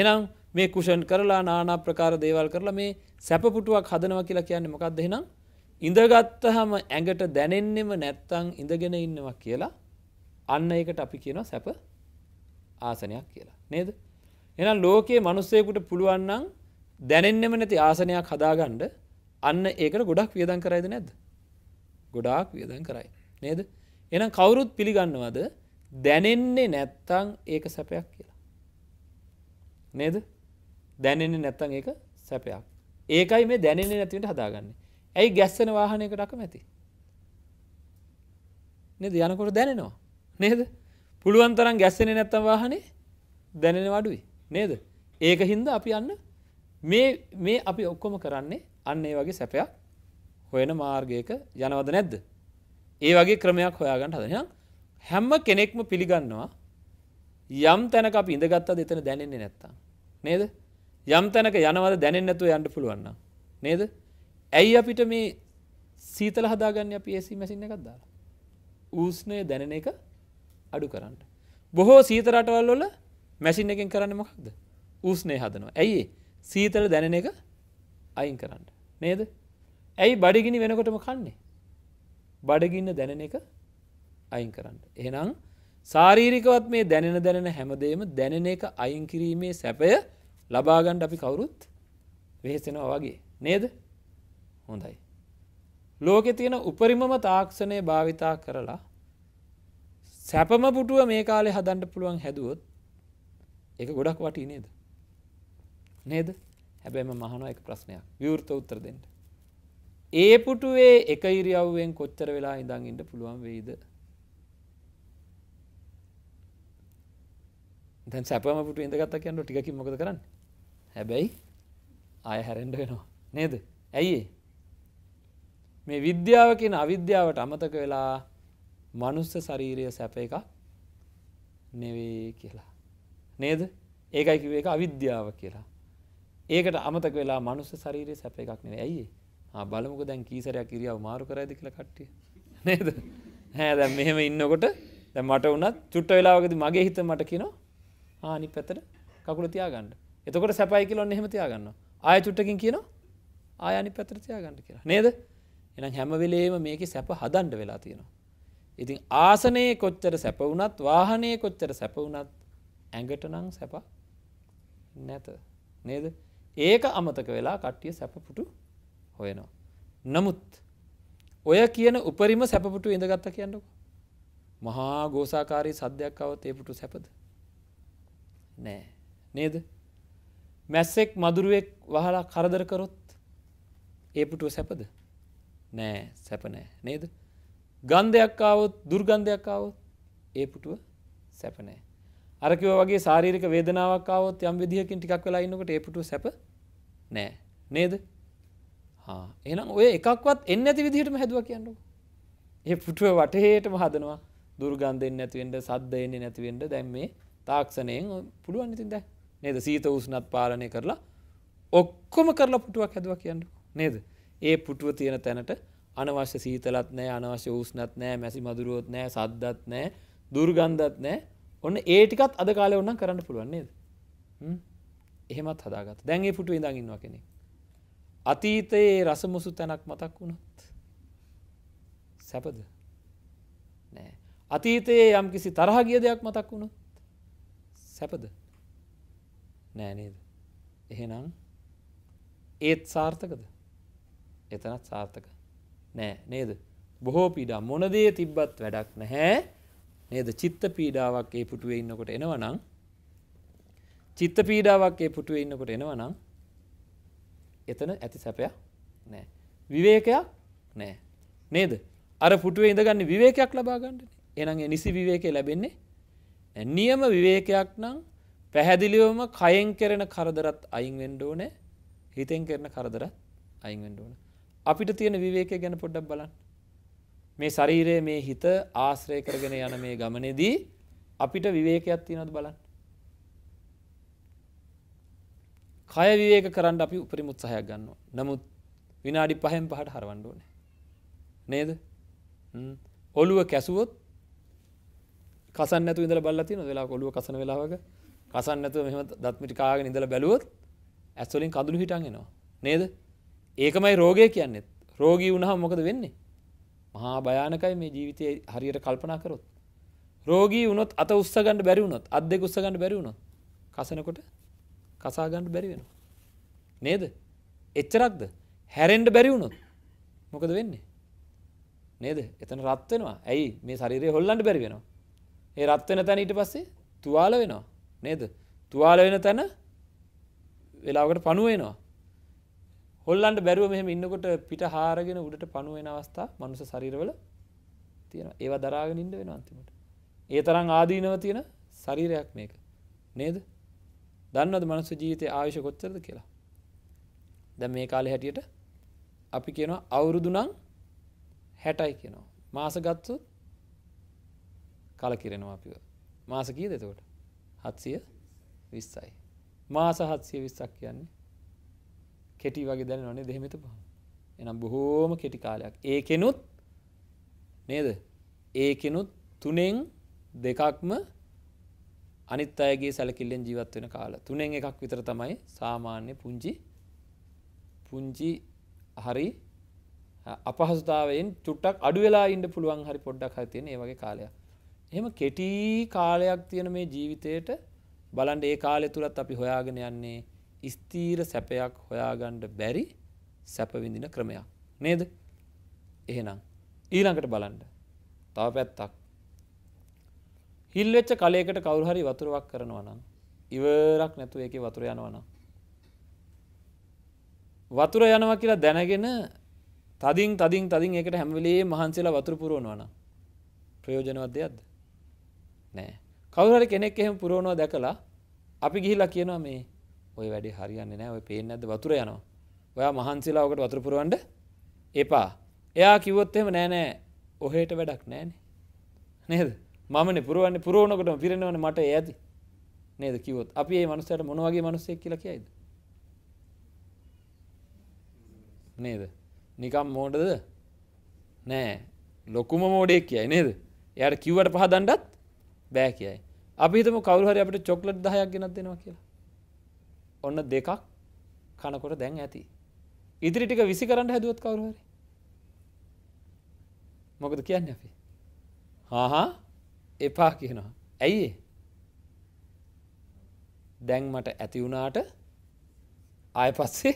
එනම් මේ කුෂන් කරලා නානා ප්‍රකාර දේවල් කරලා මේ සැපපුටුවක් හදනව කියලා කියන්න මොකක්ද දෙෙනම් ඉඳගත්ත හම ඇඟට දැනෙන්නෙම නැත්තං ඉඳගෙන ඉන්නවා කියලා අන්න ඒකට අපි කියනවා සැප ආසනයක් කියලා නේද එනම් ලෝකයේ මනුස්සයකුට පුළුවන්නම් දැනෙන්නෙම නැති ආසනයක් හදාගණ්ඩ අන්න ඒකට ගොඩක් වියදන් කරයිද නැද්ද ගොඩාක් වියදන් කරයි නේද එනම් කවුරුත් පිළිගන්නවද දැනෙන්නේ නැත්තං ඒක සැපයක් කියලා නේද දැනෙන්නේ නැත්තං ඒක සැපයක් ඒකයි මේ දැනෙන්නේ නැතිවට හදාගන්නේ ඇයි ගැස්සන වාහනයකට අකමැති නේද යනකොට දැනෙනවා නේද පුළුවන් තරම් ගැස්සෙන නැත්තම් වාහනේ දැනෙන වඩුයි නේද ඒක හින්ද අපි අන්න මේ මේ අපි ඔක්කොම කරන්නේ අන්න ඒ වගේ සැපයක් හොයන මාර්ගයක යනවද නැද්ද. ඒ වගේ ක්‍රමයක් හොයාගන්න හදනයක් හැම්ම කෙනෙක්ම පිළිගන්නවා යම් තැනක අප ඉඳගත්තා දෙතන දැනෙන්නේ නැත්තා. නේද යම් තැනක යනවද දැනෙන් නැතුව යන්න පුළුවන්න. නේද ඇයි අපිට මේ සීතල හදාගන්න අප ඒසි මැසින්න එකක් දාලා. ඌස්නය දැනෙන එක අඩු කරන්න. බොහෝ සීතරටවල් වල මැසින් එකෙන් කරන්න මොකක්ද ඌස්නය හදනවා. ඇයි සීතල දැනෙන එක අයින් කරන්න. නේද ඇයි බඩිගිනි වෙනකොටම කන්නේ බඩගින්න දැනෙන එක අයින් කරන්න එහනම් සාරීරිකවත් මේ දැනෙන දැනෙන හැමදේම දැනෙන එක අයින් කිරීමේ සැපය ලබාගණ්ඩ අපි කවුරුත් වෙහෙසෙනවා වගේ නේද හොඳයි ලෝකෙ තියෙන උපරිමම තාක්ෂණය භාවිතා කරලා සැපම පුටුව මේ කාලෙ හදන්ට පුළුවන් හැදුවොත් එක ගොඩක් වටි නේද නේද හැබැම මහනෝ එක ප්‍රශ්නයක් විවෘත උත්තර දෙෙන්ට. ඒ පුටුවේ එක ඉරියව්වෙන් කොච්චර වෙලා ඉඳං ඉට පුළුවන් වෙයිද. දැන් සැපම පුට ඉඳගත්ත කියන්නු ටිකින් මොකද කරන්න හැබැයි අය හැරෙන්ඩ වෙනවා නේද ඇයි මේ විද්‍යාව කියන අවිද්‍යාවට අමතක වෙලා මනුස්ස ශරීරය සැප එකක් නෙවේ කියලා නේද ඒකයි කිව එක අවිද්‍යාව කියලා ඒකට අමතක වෙලා මනුස්ස ශරීරයේ සැප එකක් නෙවෙයි. ඇයි ඒ? බලමුකෝ දැන් කීසරයක් ඉරියව් මාරු කරයිද කියලා කට්ටිය. නේද? ඈ දැන් මෙහෙම ඉන්නකොට දැන් මට වුණත් චුට්ට වෙලාවකදී මගේ හිත මට කියනවා ආ අනිත් පැත්තට කකුල තියාගන්න. එතකොට සැපයි කියලා ඔන්න එහෙම තියාගන්නවා. ආය චුට්ටකින් කියනවා ආය අනිත් පැත්තට තියාගන්න කියලා. නේද? එහෙනම් හැම වෙලේම මේකේ සැප හදන්න වෙලා තියෙනවා. ඉතින් ආසනයේ කොච්චර සැප වුණත් වාහනයේ කොච්චර සැප වුණත් ඇඟට නම් සැප නැත. නේද? ඒක අමතක වෙලා කට්ටිය සැපපුටු හොයනවා. නමුත් ඔය කියන උපරිම සැපපුටු ඉඳගත්ත කියන්නක. මහා ගෝසාකාරී සද්‍යයක් අවත් ඒපුටු සැපද. නෑ නේද. මැස්සෙක් මදුරුවෙක් වහලා කරදර කරොත් ඒපුටුව සැපද නෑ සැපනෑ නේද. ගන්ධයක් ආවොත් දුර්ගන්ධයක් ආවොත් ඒපුටුව සැපනෑ. අරකිව වගේ ශාරීරික වේදනාවක් ආවොත් යම් විදිහකින් ටිකක් වෙලා ඉන්නකොට ඒපුටු සැප නෑ නේද එනම් ඔය එකක්වත් එන්න ඇති විදිහටම හැදුව කියන්නු ඒ පුටුව වටහේටම හදනවා දුර්ගන්ධෙන් නැතිවෙන්ට සද්ධයන්නේ නැතිවෙන්ට දැම් මේ තාක්ෂණයෙන් පුළුවන් ඉතින් දැ නේද සීත උස්නත් පාලනය කරලා ඔක්කොම කරලා පුටුවක් හැදුව කියන්න නේද ඒ පුටුව තියෙන තැනට අනවශ්‍ය සීතලත් නෑ අනවශ්‍ය උස්නත් නෑ මැසි මදුරුවොත් නෑ සද්ධත් නෑ දුර්ගන්ධත් නෑ ඔන්න ඒටිකත් අද කාලය ඔන්න කරන්න පුළුවන්න්නේද එහෙමත් හදාගත් දැන්ගේ පුටු ඉඳගන්නවා කෙනෙ අතීතයේ රසමුසු තැනක් මතක් වුණොත් සැපද නෑ අතීතයේ යම් කිසි තරහ ගිය දෙයක් මතක් වුණොත් සැපද නෑනේද එහෙනම් ඒත් සාර්ථකද එතනත් සාර්ථක නෑ නේද බොහෝ පීඩා මොනදේ තිබ්බත් වැඩක් නැහැ නේද චිත්ත පීඩාවක් ඒ පුටුවේ ඉන්නකොට එනවනම් චිත්ත පීඩාවක් ඒ පුටුවේ ඉන්නකොට එනවනම් එතන ඇති සැපයක් නෑ විවේකයක් නෑ නේද අර පුටුවේ ඉඳගන්න විවේකයක් ලබා ගන්නනේ එහෙනම් ඒ නිසි විවේකේ ලැබෙන්නේ නියම විවේකයක් නම් පැහැදිලිවම කයෙන් කරන කරදරත් අයින් වෙන්න ඕනේ හිතෙන් කරන කරදරත් අයින් වෙන්න ඕනේ අපිට තියෙන විවේකය ගැන පොඩ්ඩක් බලන්න මේ ශරීරය මේ හිත ආශ්‍රය කරගෙන යන මේ ගමනේදී අපිට විවේකයක් තියෙනවද බලන්න. කය විවේක කරන්න අපි උපරිම උත්සාහයක් ගන්නවා. නමුත් විනාඩි 5න් 5ට හරවන්න ඕනේ. නේද? ඔළුව කැසුවොත් කසන් නැතුව ඉඳලා බලලා තියෙනවද වෙලාවක ඔළුව කසන වෙලාවක කසන් නැතුව මෙහෙම දත් මිටි කාගෙන ඉඳලා බැලුවොත් ඇස් වලින් කඳුළු හිටන් එනවා. නේද? ඒකමයි රෝගය කියන්නේ. රෝගී වුණාම මොකද වෙන්නේ? මහා භයානකයි මේ ජීවිතය හරියට කල්පනා කරොත්. රෝගී වුණොත් අත උස්සගන්න බැරිවුණොත් අත් දෙක උස්සගන්න බැරිවුණොත් කසනකොට කසාගන්න බැරිවෙන. නේද එච්චරක්ද හැරෙන්ඩ බැරිවුණොත් මොකද වෙන්නේ. නේද එතන රත්වෙනවා ඇයි මේ ශරීරය හොල්ලන්ට බැරි වෙනවා. ඒ රත්වෙන තැන ඊට පස්සේ තුවාල වෙනවා නේද තුවාල වෙන තැන වෙලාවකට පණුවෙනවා හොල්ලන්ට බැරුව මෙහම ඉන්නකොට පිට හාරගෙන උඩට පණුවෙන අවස්ථා මනුස සරීරවල තියෙන ඒවා දරාගෙන ඉඩ වෙන අන්තිමට. ඒ තරම් ආදීනව තියෙන සරීරයක් මේක නේද දන්නද මනුස ජීවිතය ආවිශ කොච්චරද කියලා. දැ මේ කාලෙ හැටියට අපි කියනවා අවුරුදුනං හැටයි කියනවා. මාස ගත්තු කල කිරෙනවා අපිව මාස කීද එතකොට හත්සිය විස්සයි. මාස හත්සිය විස්සක් කියන්නේ කෙටි වගේ දැන නොනේ දෙහෙමත පහ එනම් බොහෝම කෙටි කාලයක් ඒකෙනුත් නේද ඒකෙනුත් තුනෙන් දෙකක්ම අනිත් අයගේ සැලකිල්ලෙන් ජීවත් වෙන කාල තුනෙන් එකක් විතර තමයි සාමාන්‍ය පුංචි පුංචි හරි අපහසුතාවයෙන් චුට්ටක් අඩු වෙලා ඉන්න පුළුවන් හරි පොඩ්ඩක් හරි තියෙන ඒ වගේ කාලයක්. එහෙම කෙටි කාලයක් තියෙන මේ ජීවිතේට බලන්න ඒ කාලය තුලත් අපි හොයාගෙන යන්නේ ස්තීර සැපයක් හොයාගණ්ඩ බැරි සැපවිඳින ක්‍රමයක් නේද එහෙනම් ඊළඟට බලන්ඩ තව පැත්තක් හිල්වෙච්ච කලයකට කවුරුහරි වතුරුවක් කරනවා නම් ඉවරක් නැතු එක වතුර යනවනම් වතුර යනවා කියලා දැනගෙන තදින් තදින් තදින් එකට හැමවිලේ මහන්සේලා වතුර පුරුවනවන ප්‍රයෝජනවත් දෙයක්ද නෑ කවුරට කෙනෙක් එහෙම පුරුවණවා දැකලා අපි ගිහිලා කියනවා මේ ඔය වැඩේ හරියන්න නෑ ඔය පේෙන් ඇද වතුර යනවා ඔයා මහන්සිලා ඔකට වතුරපුරුවන්ට එපා එයා කිවොත්තෙම නෑනෑ ඔහේට වැඩක් නෑනේ නේද මන පුරුවන්න පුරුවනකට පිරෙනවන මට ඇති නේද කිවොත් අපි ඒ මනුස්සයට මොනවගේ මනුස්සෙක් කියල කියයිද නේද නිකම් මෝඩද නෑ ලොකුම මෝඩෙක් කියයි නේද යට කිව්වට පහදන්ඩත් බෑ කියයි අපිතම කවරුහරි අපට චොක්ලට් දහයක් ගෙනත් දෙෙනවා කියලා ඔන්න දෙකක් කනකොට දැන් ඇති. ඉදිරි ටික විසි කරන්න හැදුවත් කවරුහරි. මොකද කියන්න අපි. හාහා එපා කියනවා. ඇයි දැන් මට ඇති වුණාට ආය පස්සේ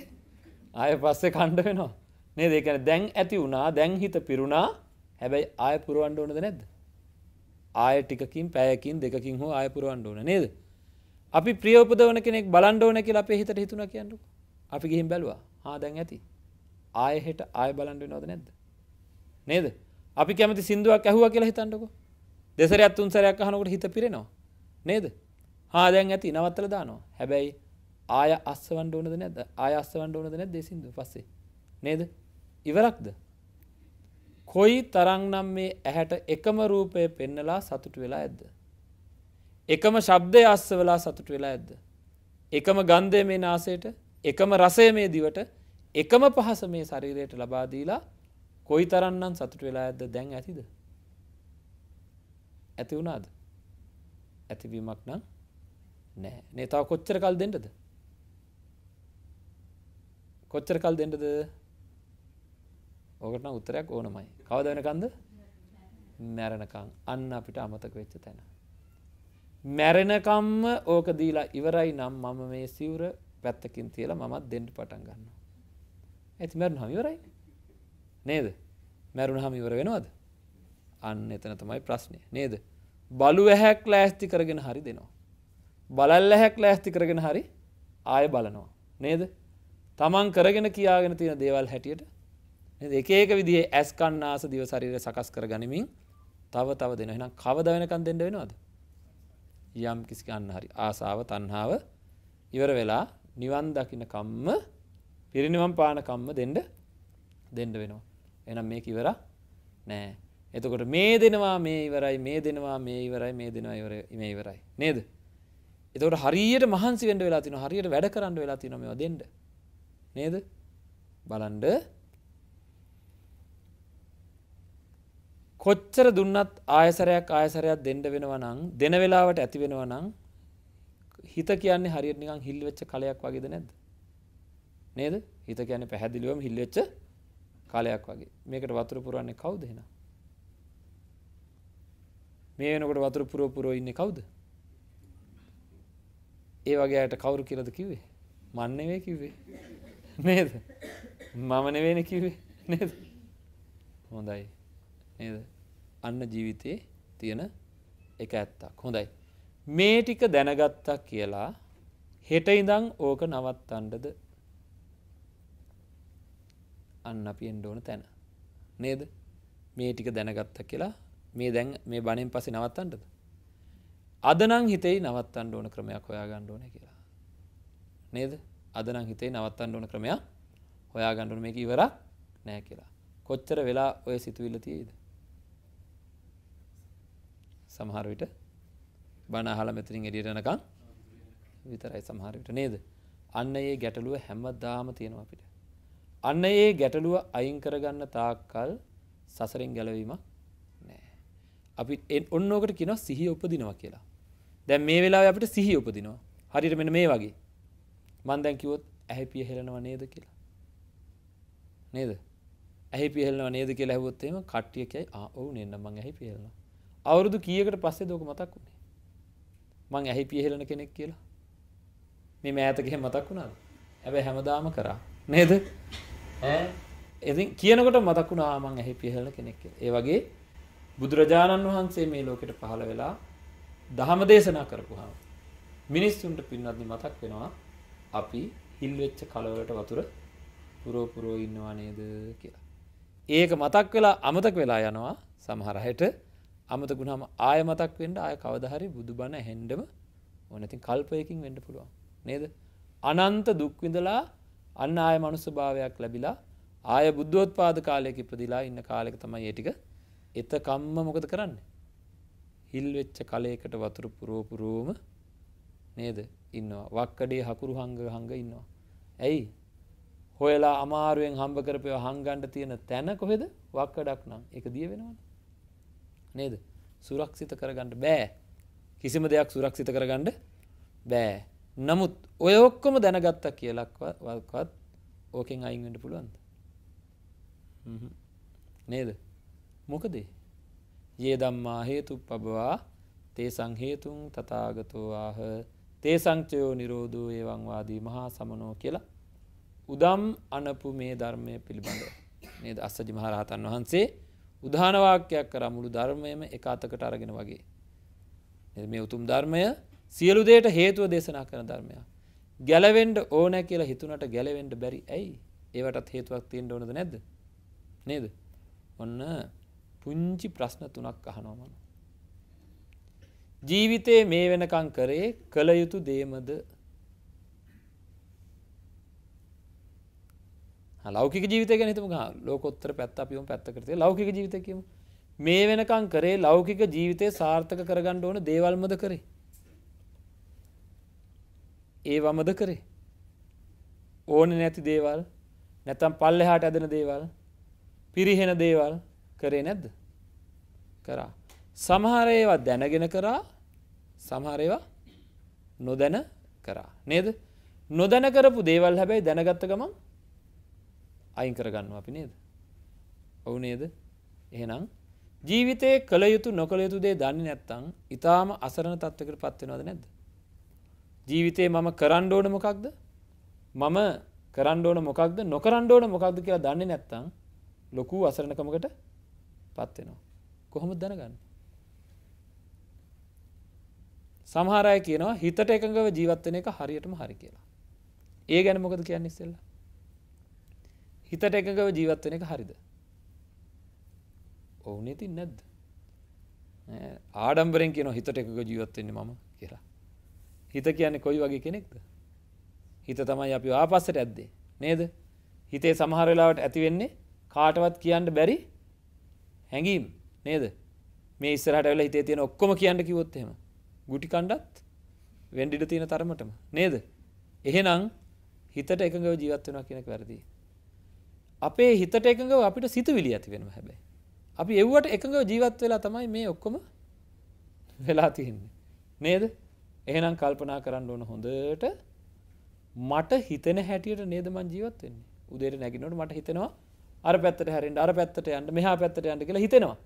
ආය පස්සේ කණ්ඩ වෙනවා. නේ දෙකන දැන් ඇති වුණා දැන් හිත පිරුණා හැබැයි ආය පුරුවන්ඩ ඕනද නැද්ද. ආය ටිකකින් පැයකින් දෙකින් හෝ ආය පුරුවන්ඩ ඕන නේද. අපි ප්‍රියෝපදවන කෙනෙක් බලන්ඩෝන කියලා අපේ හිතට හිතුන කියන්නු අපි ගිහිම් බැලවා හා දැන් ඇති ආය හෙට ආය බලන්ඩ නොද නැද්ද නේද අපි කැමති සිින්දුවක් ඇහුව කියලා හිතන්නකො දෙසරයක් තුන්සරයක් අහනකොට හිත පිරෙනවා නේද හා දැන් ඇති නවත්තල දානවා හැබැයි ආය අස්සවන්ඩ ඕනද නැද ආය අස්සවන්ඩ ඕනද නැද දෙසිදු පස්සේ නේද ඉවරක්ද කොයි තරංනම් මේ ඇහැට එකම රූපය පෙන්නලා සතුට වෙලා ඇද්ද එකම ශබ්දය අස්ස වෙලා සතුට වෙලා ඇද්ද. එකම ගන්ධය මේ නාසයට එකම රසය මේ දිවට එකම පහස මේ ශරීරයට ලබාදීලා කොයි තරන්නන් සතුට වෙලා ඇද දැන් ඇතිද. ඇති වුණාද ඇතිවීමක් නම් නෑ නේතාව කොච්චර කල් දෙටද කොච්චර කල් දෙටද ඕකටන උත්තරයක් ඕනමයි කවද වෙනකන්ද මැරණකං අන්න අපිට අමතක වෙච්ච තැන මැරෙනකම්ම ඕක දීලා ඉවරයි නම් මම මේ සිවුර පැත්තකින් තියලා මමත් දෙන්න පටන් ගන්න. ඇති මැරුණ හමිවරයි නේද මැරුණ හමිවර වෙනවද අන්න එතන තමයි ප්‍රශ්නය නේද බලු ඇහැක් ලෑස්ති කරගෙන හරි දෙනවා. බලල් ඇහැක් ලෑස්ති කරගෙන හරි ආය බලනවා නේද තමන් කරගෙන කියාගෙන තියෙන දේවල් හැටියට එක ඒක විදිේ ඇස්කන්නාස දිව ශරීර සකස් කර ගනිමින් තව තව දෙන එනම් කවද වෙනකන් දෙන්න වෙනවාද යම් කිසි ගන්න හරි ආසාව තණ්හාව ඉවර වෙලා නිවන් දකිනකම්ම පිරිනිවන් පානකම්ම දෙන්න දෙන්න වෙනවා. එනම් මේක ඉවර නෑ. එතකොට මේ දෙනවා මේ ඉවරයි මේ දෙනවා මේ ඉවරයි මේ දෙනවා ඉවර මේ ඉවරයි නේද? එතකොට හරියට මහන්සි වෙන්න වෙලා තිනවා හරියට වැඩ කරන්න වෙලා තිනවා මේවා දෙන්න. නේද? බලන්න කොච්චර දුන්නත් ආයසරයක් ආයසරයක් දෙන්ඩ වෙනවනං දෙන වෙලාවට ඇති වෙනවනං හිත කියන්නේ හරියට නිකං හිල්වෙච්ච කලයක් වගේද නැද්ද නේද හිත කියන පැහැදිලිුවම හිල්වෙච්ච කාලයක් වගේ මේකට වතුර පුරුවන්නේ කවුද හෙන මේ වෙනකොට වතුර පුරෝ පුරෝ ඉන්න කවුද ඒ වගේ අයට කවුරු කියලද කිවේ මන්නවේ කිවේ නේද මමනවේන කිවේ නේද හොඳයි නේද අන්න ජීවිතයේ තියෙන එක ඇත්තක් හොඳයි මේ ටික දැනගත්තක් කියලා හෙට ඉඳං ඕක නවත් අන්ඩද අන්න අපෙන්ඩ ඕන තැන නේද මේ ටික දැනගත්ත කියලා මේ දැන් මේ බණෙන් පසේ නවත්තන්ටද අදනං හිතෙයි නවත්තන් ඕන ක්‍රමයක් හොයා ගණ්ඩෝන කියලා නේද අදනං හිතේ නවත්තන් ඕන ක්‍රමයක් හොයා ගණ්ඩුන මේ ඉවරක් නෑ කියලා කොච්චර වෙලා ඔය සිතුවිල්ල තියේද සමහර විට බණ අහලා මෙතනින් එළියට යනකම් විතරයි සමහර විට නේද? අන්න ඒ ගැටලුව හැමදාම තියෙනවා අපිට. අන්න ඒ ගැටලුව අයින් කරගන්න තාක්කල් සසරෙන් ගැලවීමක් නෑ. අපි ඔන්න ඕකට කියනවා සිහිය උපදිනවා කියලා. දැන් මේ වෙලාවේ අපිට සිහිය උපදිනවා. හරියට මෙන්න මේ වගේ. මං දැන් කිව්වොත් ඇහැ පිය හෙලනවා නේද කියලා. නේද? ඇහි පියහෙලනවා නේද කියලා ඇහුවොත් එහෙම කට්ටිය කියයි ආ ඔව් නේ නම් මං ඇහි පියහෙලනවා අවුරුදු කියකට පස්සේ දෝක මතක් වුණේ මං ඇහි පියහෙලන කෙනෙක් කියලා මේ මෑතකහෙ මතක් වුණා ඇබ හැමදාම කරා නේද එති කියනකොට මතක් වුණා මං ඇහි පියහල කෙනෙක් ඒ වගේ බුදුරජාණන් වහන්සේ මේ ලෝකෙට පහළ වෙලා දහම දේශනා කරපු හාම මිනිස්සුන්ට පින්නත්දි මතක් වෙනවා අපි හිල්වෙච්ච කලවලට වතුර පුරෝපුරෝ ඉන්නවා නේද කියලා ඒක මතක් වෙලා අමතක් වෙලා යනවා සමහරහයට අමතකුණහම ආය මතක් වෙන්ට ආය කවදහරි බුදු බණ හෙන්ඩම ඕනැතින් කල්පයකින් වෙන්ඩ පුළුවන් නේද අනන්ත දුක්විඳලා අන්න ආය මනුස්ස භාවයක් ලැබිලා ආය බුද්ධෝත් පාද කාලයක ඉපදිලා ඉන්න කාලෙක තමයි ඒටික එතකම්ම මොකද කරන්න හිල්වෙච්ච කලයකට වතුරු පුරෝපුරෝම නේද ඉන්නවා වක්කඩේ හකුරු හංග හඟ ඉන්නවා ඇයි හොයලා අමාරුවෙන් හම්බ කරපය හංගන්ඩ තියෙන තැන කොහෙද වක්කඩක් නම් එක දිය වෙනවා නේද සුරක්ෂිත කරගන්නට බෑ කිසිම දෙයක් සුරක්ෂිත කරගන්න බෑ නමුත් ඔය ඔක්කොම දැනගත්තා කියලක්වත් ඕකෙන් අයින්ට පුළුවන්ද නේද මොකදේ ඒ දම්මා හේතු පබවා තේ සංහේතුන් තතාගතවාහ තේ සංචයෝ නිරෝධූ ඒවංවාදී මහා සමනෝ කියලා උදම් අනපු මේ ධර්මය පිළිබඳ නේද අස්සජි මහරහතන් වහන්සේ උදානවාක්‍යයක් කර මුළු ධර්මයම එක අතකට අරගෙන වගේ. මේ උතුම් ධර්මය සියලු දේට හේතුව දේශනා කරන ධර්මයක්. ගැලවෙන්ඩ ඕනෑ කියලා හිතුනට ගැලවෙන්ඩ බැරි ඇයි ඒවටත් හේතුවක් තියෙන්ට ඕනද නැද්ද නේද ඔන්න පුංචි ප්‍රශ්න තුනක් අහනෝමන. ජීවිතයේ මේ වෙනකං කරේ කළ යුතු දේමද ලෞකික ජීවිතය ගැන හිතම ලෝකොත්තර පැත් අපිම පැත්තකරතේ ලෞකික ජීවිතකම මේ වෙනකං කරේ ලෞකික ජීවිතය සාර්ථක කරගණ්ඩ ඕන දේවල්මද කරේ ඒ වමද කරේ ඕන නැති දේවල් නැතම් පල්ලෙ හාට ඇදෙන දේවල් පිරිහෙන දේවල් කරේ නැද්ද කරා සමහර ඒවා දැනගෙන කරා සමහර ඒවා නොදැන කරා නේද නොදැන කරපු දේවල් හැබැයි දැනගත්ත ගමන් අයින් කරගන්නවා අපි නේද ඔවු නේද එහෙනම් ජීවිතය කළ යුතු නොකළ යුතු දේ දන්න නැත්තං ඉතාම අසරණ තත්වකට පත්වෙනවද නැද්ද. ජීවිතේ මම කරණ්ඩෝන මොකක්ද මම කරණ්ඩෝන මොකක්ද නොකරණ්ඩෝන මොකක්ද කියලා දන්නේ නැත්තං ලොකු අසරණකමකට පත්වෙනවා. කොහොම දැනගන්න. සමහරය කියනවා හිතට එකඟව ජීවත්වන එක හරියටම හරි කියලා. ඒ ගැන මොකද කියන්න ඉස්සෙල්ලා හිතට එකකව ජීවත්වෙන එක හරිද ඔවුන ඉතින් නැද්ද ආඩම්බරෙන් කියන හිතට එකක ජීවත්වෙන්නේ මම කියලා හිත කියන්නේ කොයි වගේ කෙනෙක්ද හිත තමයි අපි ආපස්සට ඇද්දේ නේද හිතේ සමහරලාවට ඇතිවෙන්නේ කාටවත් කියන්න බැරි හැඟීම් නේද මේ ඉස්සරහට වෙලා හිතේ තියෙන ඔක්කොම කියන්න කිවොත් එහෙම ගුටි කණ්ඩත් වෙන්ඩිඩ තියෙන තරමටම නේද එහෙනම් හිතට එකඟව ජීවත් වෙනවා කියනක වැරදිී අපේ හිතට එකඟව අපිට සිතුවිලි ඇති වෙනවා හැබැයි. අපි එව්වට එකඟව ජීවත් වෙලා තමයි මේ ඔක්කොම වෙලා තියෙන්නේ. නේද? එහෙනම් කල්පනා කරන්න ඕන හොඳට මට හිතෙන හැටියට නේද මං ජීවත් වෙන්නේ. උදේට නැගිනකොට මට හිතෙනවා අර පැත්තට හැරෙන්න අර පැත්තට යන්න මෙහා පැත්තට යන්න කියලා හිතෙනවා.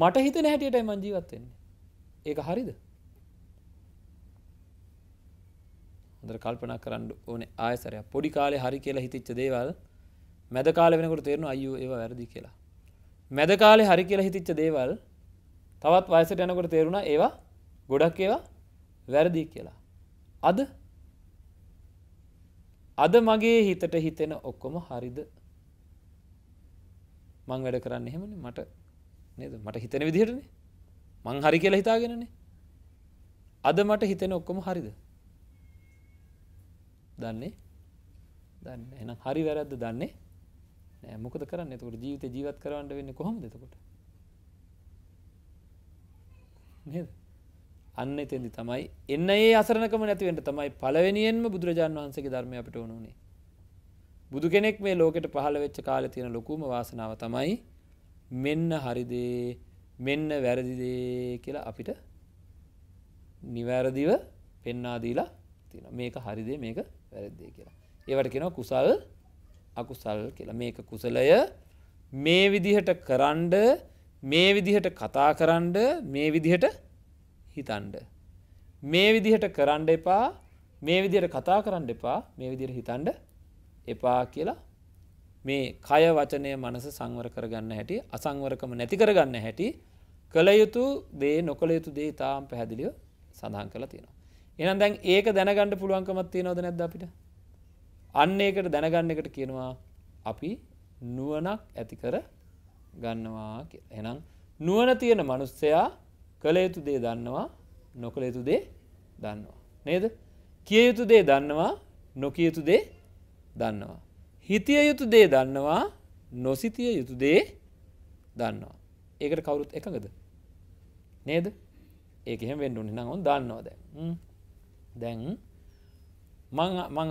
මට හිතෙන හැටියටයි මං ජීවත් වෙන්නේ. ඒක හරිද? හොඳට කල්පනා කරන්න ඕනේ ආයසරයක්. පොඩි කාලේ හරි කියලා හිතච්ච දේවල් මැද කාල වෙනකට තේරනු අයු ඒ වැරදි කියලා. මැද කාලෙ හරි කියලා හිතිච්ච දේවල් තවත් වයසට යනකොට තේරුණා ඒවා ගොඩක් ඒවා වැරදි කියලා. අද අද මගේ හිතට හිතෙන ඔක්කොම හරිද මං වැඩ කරන්න එහෙමන මට නේද මට හිතන විදිහටන මං හරි කියලා හිතාගෙනනේ අද මට හිතෙන ඔක්කොම හරිද දන්නේ දන්න එනම් හරි වැරද්ද දන්නේ නෑ මොකද කරන්න එතකොට ජීවිත ජීවත් කරවන්න වෙන්න කොහොම දෙතකොට නේද අන්න එතෙන්දි තමයි එන්න ඒ අසරණකම නැතිවෙන්ට තමයි පළවෙනියෙන්ම බුදුරජාන් වහන්සේගේ ධර්මය අපිට ඕනුනේ බුදු කෙනෙක් මේ ලෝකෙට පහළ වෙච්ච කාලේ තියෙන ලොකුම වාසනාව තමයි මෙන්න හරිදේ මෙන්න වැරදිදේ කියලා අපිට නිවැරදිව පෙන්නා දීලා තියෙනවා මේක හරිදේ මේක වැරද්දේ කියලා ඒවට කෙනවා කුසල් අකුසල් කියලා මේක කුසලය මේ විදිහට කරන්ඩ මේ විදිහට කතා කරන්ඩ මේ විදිහට හිතන්ඩ. මේ විදිහට කරන්ඩ එපා මේ විදියට කතා කරන්න එපා මේ විදිර හිතන්ඩ එපා කියලා මේ කය වචනය මනස සංවර කරගන්න හැටි අසංවරකම නැති කරගන්න හැටි කළ යුතු දේ නොකළ යුතු දේ තාම් පැහැදිලිය සඳහන් කළ තියෙනවා. එනම් දැන් ඒක දැනගණඩ පුළුවන්කමත් තිය නොද නැද අපිට අන්න ඒකට දැනගන්න එකට කියනවා අපි නුවනක් ඇති කර ගන්නවා එනම් නුවන තියෙන මනුස්සයා කළ යුතු දේ දන්නවා නොකළ යුතු දේ දන්නවා. නේද කිය යුතු දේ දන්නවා නොකිය යුතු දේ දන්නවා. හිතිය යුතු දේ දන්නවා නොසිතිය යුතු දේ දන්නවා. ඒකට කවුරුත් එකඟද. නේද ඒකෙම වෙන්ඩුන් නම් ඔොන් දන්නවා දැ දැන් මං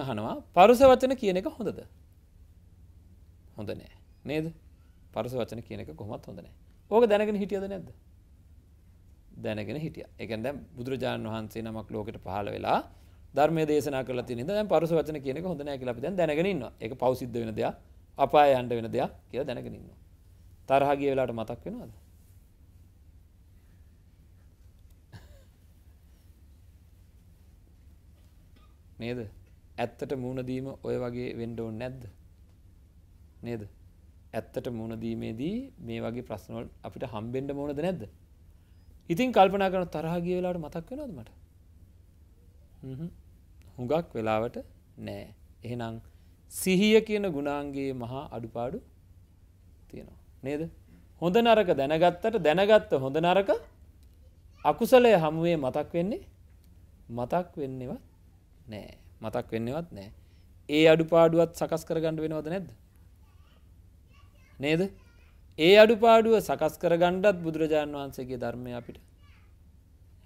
අහනවා පරුස වචන කියන එක හොඳද හොඳ නෑ නේද පරස වචන කියන එක කොමත් හොඳ නෑ ඕක දැනගෙන හිටියද නැද්ද දැනගෙන හිටිය එකද බුදුරජාණන් වහන්සේ නමක් ලෝකට පහල වෙලා ධර්මය දේශනා කල තින දැ පරස වචන කියන හොඳ නෑ කියලා දැන් දැනගෙනන්න එක පවසිද්ධ වෙන දෙයක් අපාය අන්ඩ වෙන දෙයක් කියලා දැනගෙනන්න තරහගේ වෙලාට මතක් වෙනවාද නේද? ඇත්තට මුණ දීම ඔය වගේ වෙන්න ඕනේ නැද්ද? නේද? ඇත්තට මුණ දීමේදී මේ වගේ ප්‍රශ්න වල අපිට හම්බෙන්න මොනද නැද්ද? ඉතින් කල්පනා කරන තරහ ගිය වෙලාවට මතක් වෙනවද මට? හ්ම්. හුඟක් වෙලාවට නෑ. එහෙනම් සිහිය කියන ගුණාංගයේ මහා අඩුපාඩු තියෙනවා. නේද? හොඳ නරක දැනගත්තට දැනගත්ත හොඳ නරක අකුසලය හමුවේ මතක් වෙන්නේ මතක් වෙන්නේවත් නෑ මතක් වෙන්නවත් නෑ ඒ අඩු පාඩුවත් සකස් කරගණඩ වෙනවද නැද්ද නේද ඒ අඩු පාඩුව සකස් කර ගණ්ඩත් බුදුරජාණන් වහන්සේගේ ධර්මය අපිට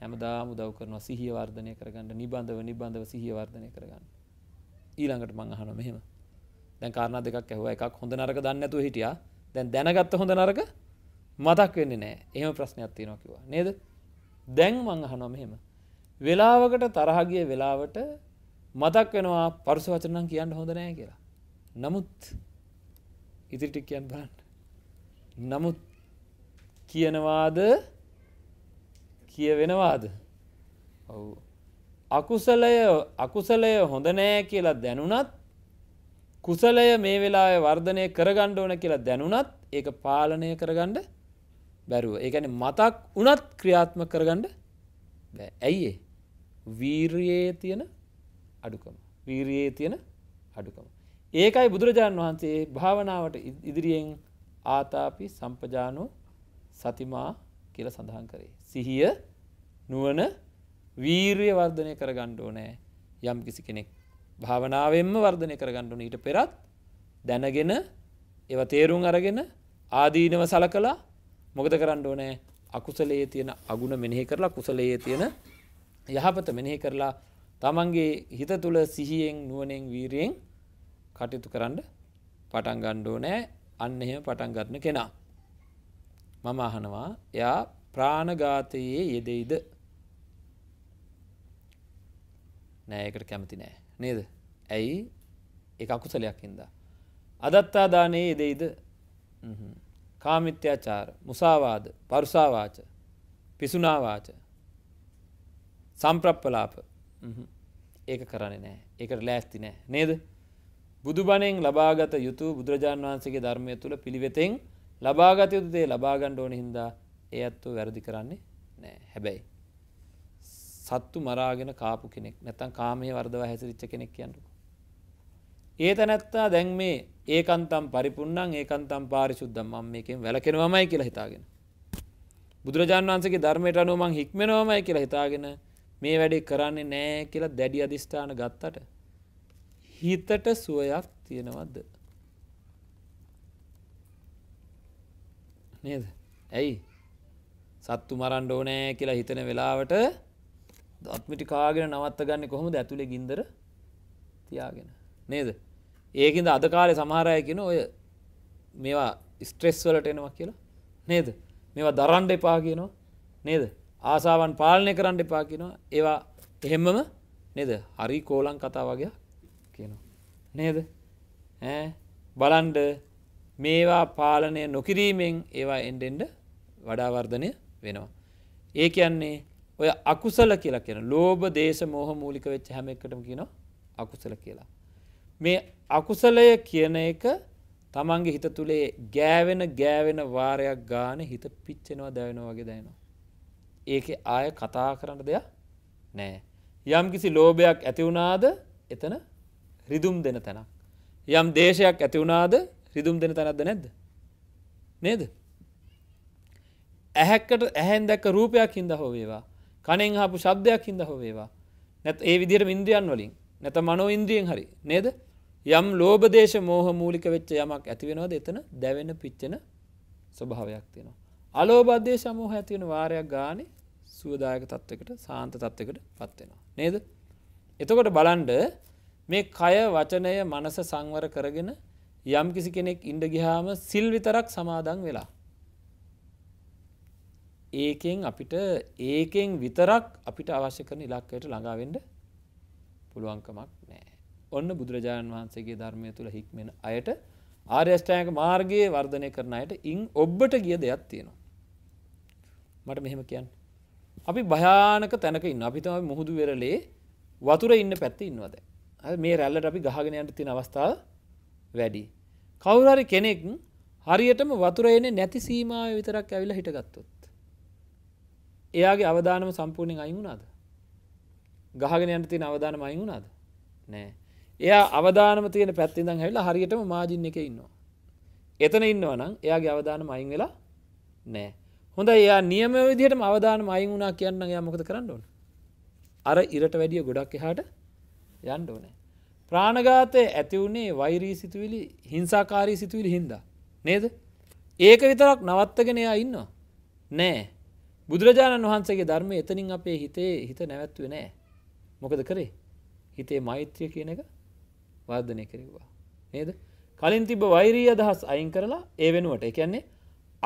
හැමදා මුදව් කරනවා සිහිවර්ධනය කරගන්න නිබන්ධව නිබන්ධව සිහිවර්ධනය කරගන්න ඊළඟට මං අහන මෙහෙම දැන් කාරණ දෙකක් ඇහුව එකක් හොඳ නරක දන්නඇතු හිටිය දැන් දැනගත්ත හොඳ නරක මතක් වෙන්න නෑ එහෙම ප්‍රශ්නයක් තියෙනවා කිවා නේද දැන් මං අහනො මෙහෙම වෙලාවකට තරහගිය වෙලාවට මතක් වෙනවා පරුස වචනම් කියන්න හොඳ නෑ කියලා. නමුත් ඉදිරිටි කියන් බලන්න. නමුත් කියනවාද කියවෙනවාද. ඔවු. අකුසලය අකුසලය හොඳ නෑ කියලා දැනුනත් කුසලය මේ වෙලා වර්ධනය කරගණ්ඩ ඕන කියලා දැනුනත් ඒක පාලනය කරගණ්ඩ බැරුව. ඒකැන මතක් උනත් ක්‍රියාත්ම කරගණ්ඩ ඇයිඒ වීර්යේ තියෙන අඩුකම. වීරයේ තියෙන අඩුකම. ඒකයි බුදුරජාණන් වහන්සේ භාවනාවට ඉදිරියෙන් ආතාපි සම්පජානු සතිමා කියල සඳහන් කරේ. සිහිය නුවන වීරය වර්ධනය කර ගණ්ඩෝ නෑ යම් කිසි කෙනෙක්. භාවනාවෙන්ම වර්ධනය කර ගණ්ඩුන ඊට පෙරත් දැනගෙන එව තේරුම් අරගෙන ආදීනව සල කලා මොකද කරන්න ඕනෑ අකුසලයේ තියෙන අගුණ මෙනෙහි කරලා කුසලයේ තියෙන යහපත මෙනෙහි කරලා තමන්ගේ හිත තුළ සිහියෙන් නුවනෙන් වීරයෙන් කටයුතු කරන්න පටන් ගණ්ඩෝ නෑ අන්න එහෙම පටන් ගන්න කෙනා. මම අහනවා එයා ප්‍රාණඝාතයේ යෙදෙයිද නෑකට කැමති නෑ නේද ඇයි එක අකුසලයක් හින්ද. අදත්තා දානයේ යෙදෙයිද කාමිත්‍යාචාර මුසාවාද පරුසාවාච පිසුනාවාච සම්ප්‍රප්පලාප ඒක කරන්නේ නෑ ඒකට ලෑස්ති නෑ නේද බුදුබණෙන් ලබාගත යුතු බුදුරජාන් වහන්සේගේ ධර්මය තුළ පිළිවෙතෙන් ලබාගත යුතු දේ ලබාගණ්ඩ ඕන හින්දා ඒ ඇත්තෝ වැරදි කරන්නේ නෑ හැබැයි සත්තු මරාගෙන කාපු කෙනෙක් නැතන් කාමය වර්දව හැසිරිච්ච කෙනෙක් කියන්නු. ඒ තැනැත්තා දැන් මේ ඒකන්තම් පරිපුන්නන් ඒකන්තම් පාරිශුද්ධම් මම් මේකෙන් වැලකෙනවමයි කියලා හිතාගෙන. බුදුරජාන් වන්සගේ ධර්මයට අනුවමං හික්මෙනවමයි කියලා හිතාගෙන මේ වැඩේ කරන්නේ නෑ කියලා දැඩි අධිෂ්ඨාන ගත්තට හිතට සුවයක් තියෙනවද නේද ඇයි සත්තු මරන්ඩ ඕනෑ කියලා හිතන වෙලාවට දත්මිටි කාගෙන නවත්ත ගන්න කොහොම ඇතුළෙ ගින්දර තියාගෙන නේද ඒකින්ද අද කාලය සමහරයකින ඔය මේවා ස්ට්‍රෙස් වලට එනවා කියලා නේද මේවා දරන්ඩ එපා කියනවා නේද ආසාවන් පාලනය කරන්න එපා කියනවා ඒවා එහෙම්මම නේද හරි කෝලං කතා වගේ කියනවා නේද බලන්ඩ මේවා පාලනය නොකිරීමෙන් ඒවා එන්ඩෙන්ඩ වඩාවර්ධනය වෙනවා. ඒ කියන්නේ ඔය අකුසල කියලා කියෙන ලෝබ දේශ මෝහ මූලික වෙච්ච හැම එකටම කියනවා අකුසල කියලා. මේ අකුසලය කියන එක තමන්ගේ හිත තුළේ ගෑවෙන ගෑවෙන වාරයක් ගාන හිත පිච්චෙනවා දැවෙන වගේ දැනවා. ඒක ආය කතා කරන්න දෙයක් නෑ. යම් කිසි ලෝභයක් ඇතිවුණාද එතන රිදුම් දෙන තැනක්. යම් දේශයක් ඇතිවුණාද රිදුම් දෙන තැනක්ද නැද්ද. නේද. ඇහැක්කට ඇහැන් දැක්ක රූපයක් හිද හෝවේවා කනෙන් හපු ශබ්දයක් හිද හෝවේවා නැත් ඒ විදිර ඉන්ද්‍රියන් වලින් නැත මනෝ ඉන්ද්‍රියෙන් හරි නේද යම් ලෝබදේශ මෝහ මූලික වෙච්ච යමක් ඇතිවෙනවාද එතන දැවෙන පිච්චන ස්වභාවයක් තියෙනවා. අලෝබද්‍යේශ මෝහ ඇතිවෙන වාරයක් ගානේ සුවදායක තත්ත්වකට සාන්ත තත්ත්වකට පත්වෙනවා. නේද. එතකොට බලන්ඩ මේ කය වචනය මනස සංවර කරගෙන යම් කිසි කෙනෙක් ඉන්ඩ ගිහාම සිල් විතරක් සමාදන් වෙලා. ඒකෙන් අපිට ඒකෙන් විතරක් අපිට අවශ්‍ය කරන ඉලක්කයට ළඟාවෙන්ඩ පුළුවන්කමක් නෑ. ඔන්න බුදුරජාණන් වහන්සේගේ ධර්මය තුළ හික්මෙන අයට ආර්යෂ්ටයක මාර්ගයේ වර්ධනය කරන අයට ඉං ඔබ්බට ගිය දෙයක් තියෙනවා. මට මෙහෙම කියන්න අපි භයානක තැනක ඉන්න අපි තම මුහුදු වෙරලේ වතුර ඉන්න පැත්ති ඉන්නවද. මේ රැල්ලට අපි ගහගෙනයන්ට තින අවස්ථාව වැඩි. කවුරරි කෙනෙක් හරියටම වතුරයනේ නැති සීමාව විතරක් ඇවිල හිටගත්තොත්. එයාගේ අවධානම සම්පූර්ණෙන් අයිුණාද. ගහගෙනයන්ට තින අවධානම අයිුණාද නෑ. එයා අවධානම තියෙන පැත්තිඳම් හැල්ලා හරියටම මාජින්න එක ඉන්නවා. එතන ඉන්නවනම් එයාගේ අවධානම අයින් වෙලා නෑ. හොඳ එයා නියම විදිහටම අවධානම අයි වුණා කියන්න යා මොකද කරන්න ඕන අර ඉරට වැඩිය ගොඩක් එහාට යන්න ඕනෑ ප්‍රාණගාතය ඇති වුණේ වෛරී සිතුවිලි හිංසාකාරී සිතුවිලි හින්දා නේද ඒක විතරක් නවත්තගෙනයා ඉන්නවා නෑ බුදුරජාණන් වහන්සේගේ ධර්ම එතනින් අපේ හිතේ හිත නැවැත්වේ නෑ මොකද කරේ හිතේ මෛත්‍රිය කියන එක වර්ධනය කරවා නේද කලින් තිබ වෛරී අදහස් අයින් කරලා ඒ වෙනුවට එකන්නේ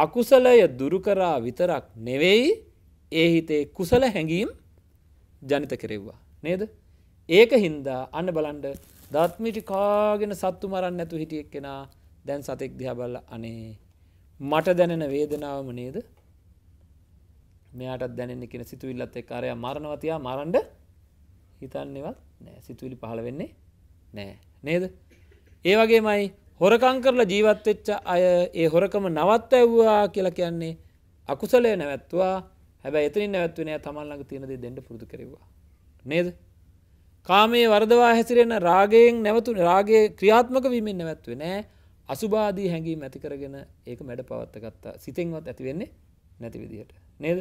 අකුසලය දුරුකරා විතරක් නෙවෙයි ඒ හිතේ කුසල හැඟීම් ජනිත කෙරෙව්වා නේද ඒක හින්දා අන්න බලන්ඩ දත්මිටිකාගෙන සත්තු මරන්න නැතු හිටියක් කෙනා දැන් සතෙක් දිහබල්ල අනේ මට දැනෙන වේදනාවම නේද මෙයාට දැනෙන්නේ කියෙන සිතුවිල්ලත් එක් අරය මරණවතියා මරන්ඩ හිතන්නවත් නෑ සිතුවිලි පහළ වෙන්නේ නෑ නේද ඒ වගේමයි හොරකං කරලා ජීවත්වෙච්ච අය ඒ හොරකම නවත් ඇව්වා කියලා කියන්නේ අකුසලය නැවැත්වා හැබැ එතනි නැවත්වනය තමල්ලඟ තියනද දෙඩ පුරදු කරවා. නේද. කාමයේ වරදවා හැසිරෙන රාගයෙන් නැවතුන රාගේ ක්‍රියාත්මක වීමෙන් නැවැත්වේ නෑ අසුබාදී හැඟී මැති කරගෙන ඒක මැඩ පවත්තගත්තා සිතෙන්වත් ඇතිවෙන්නේ නැති විදිහට නේද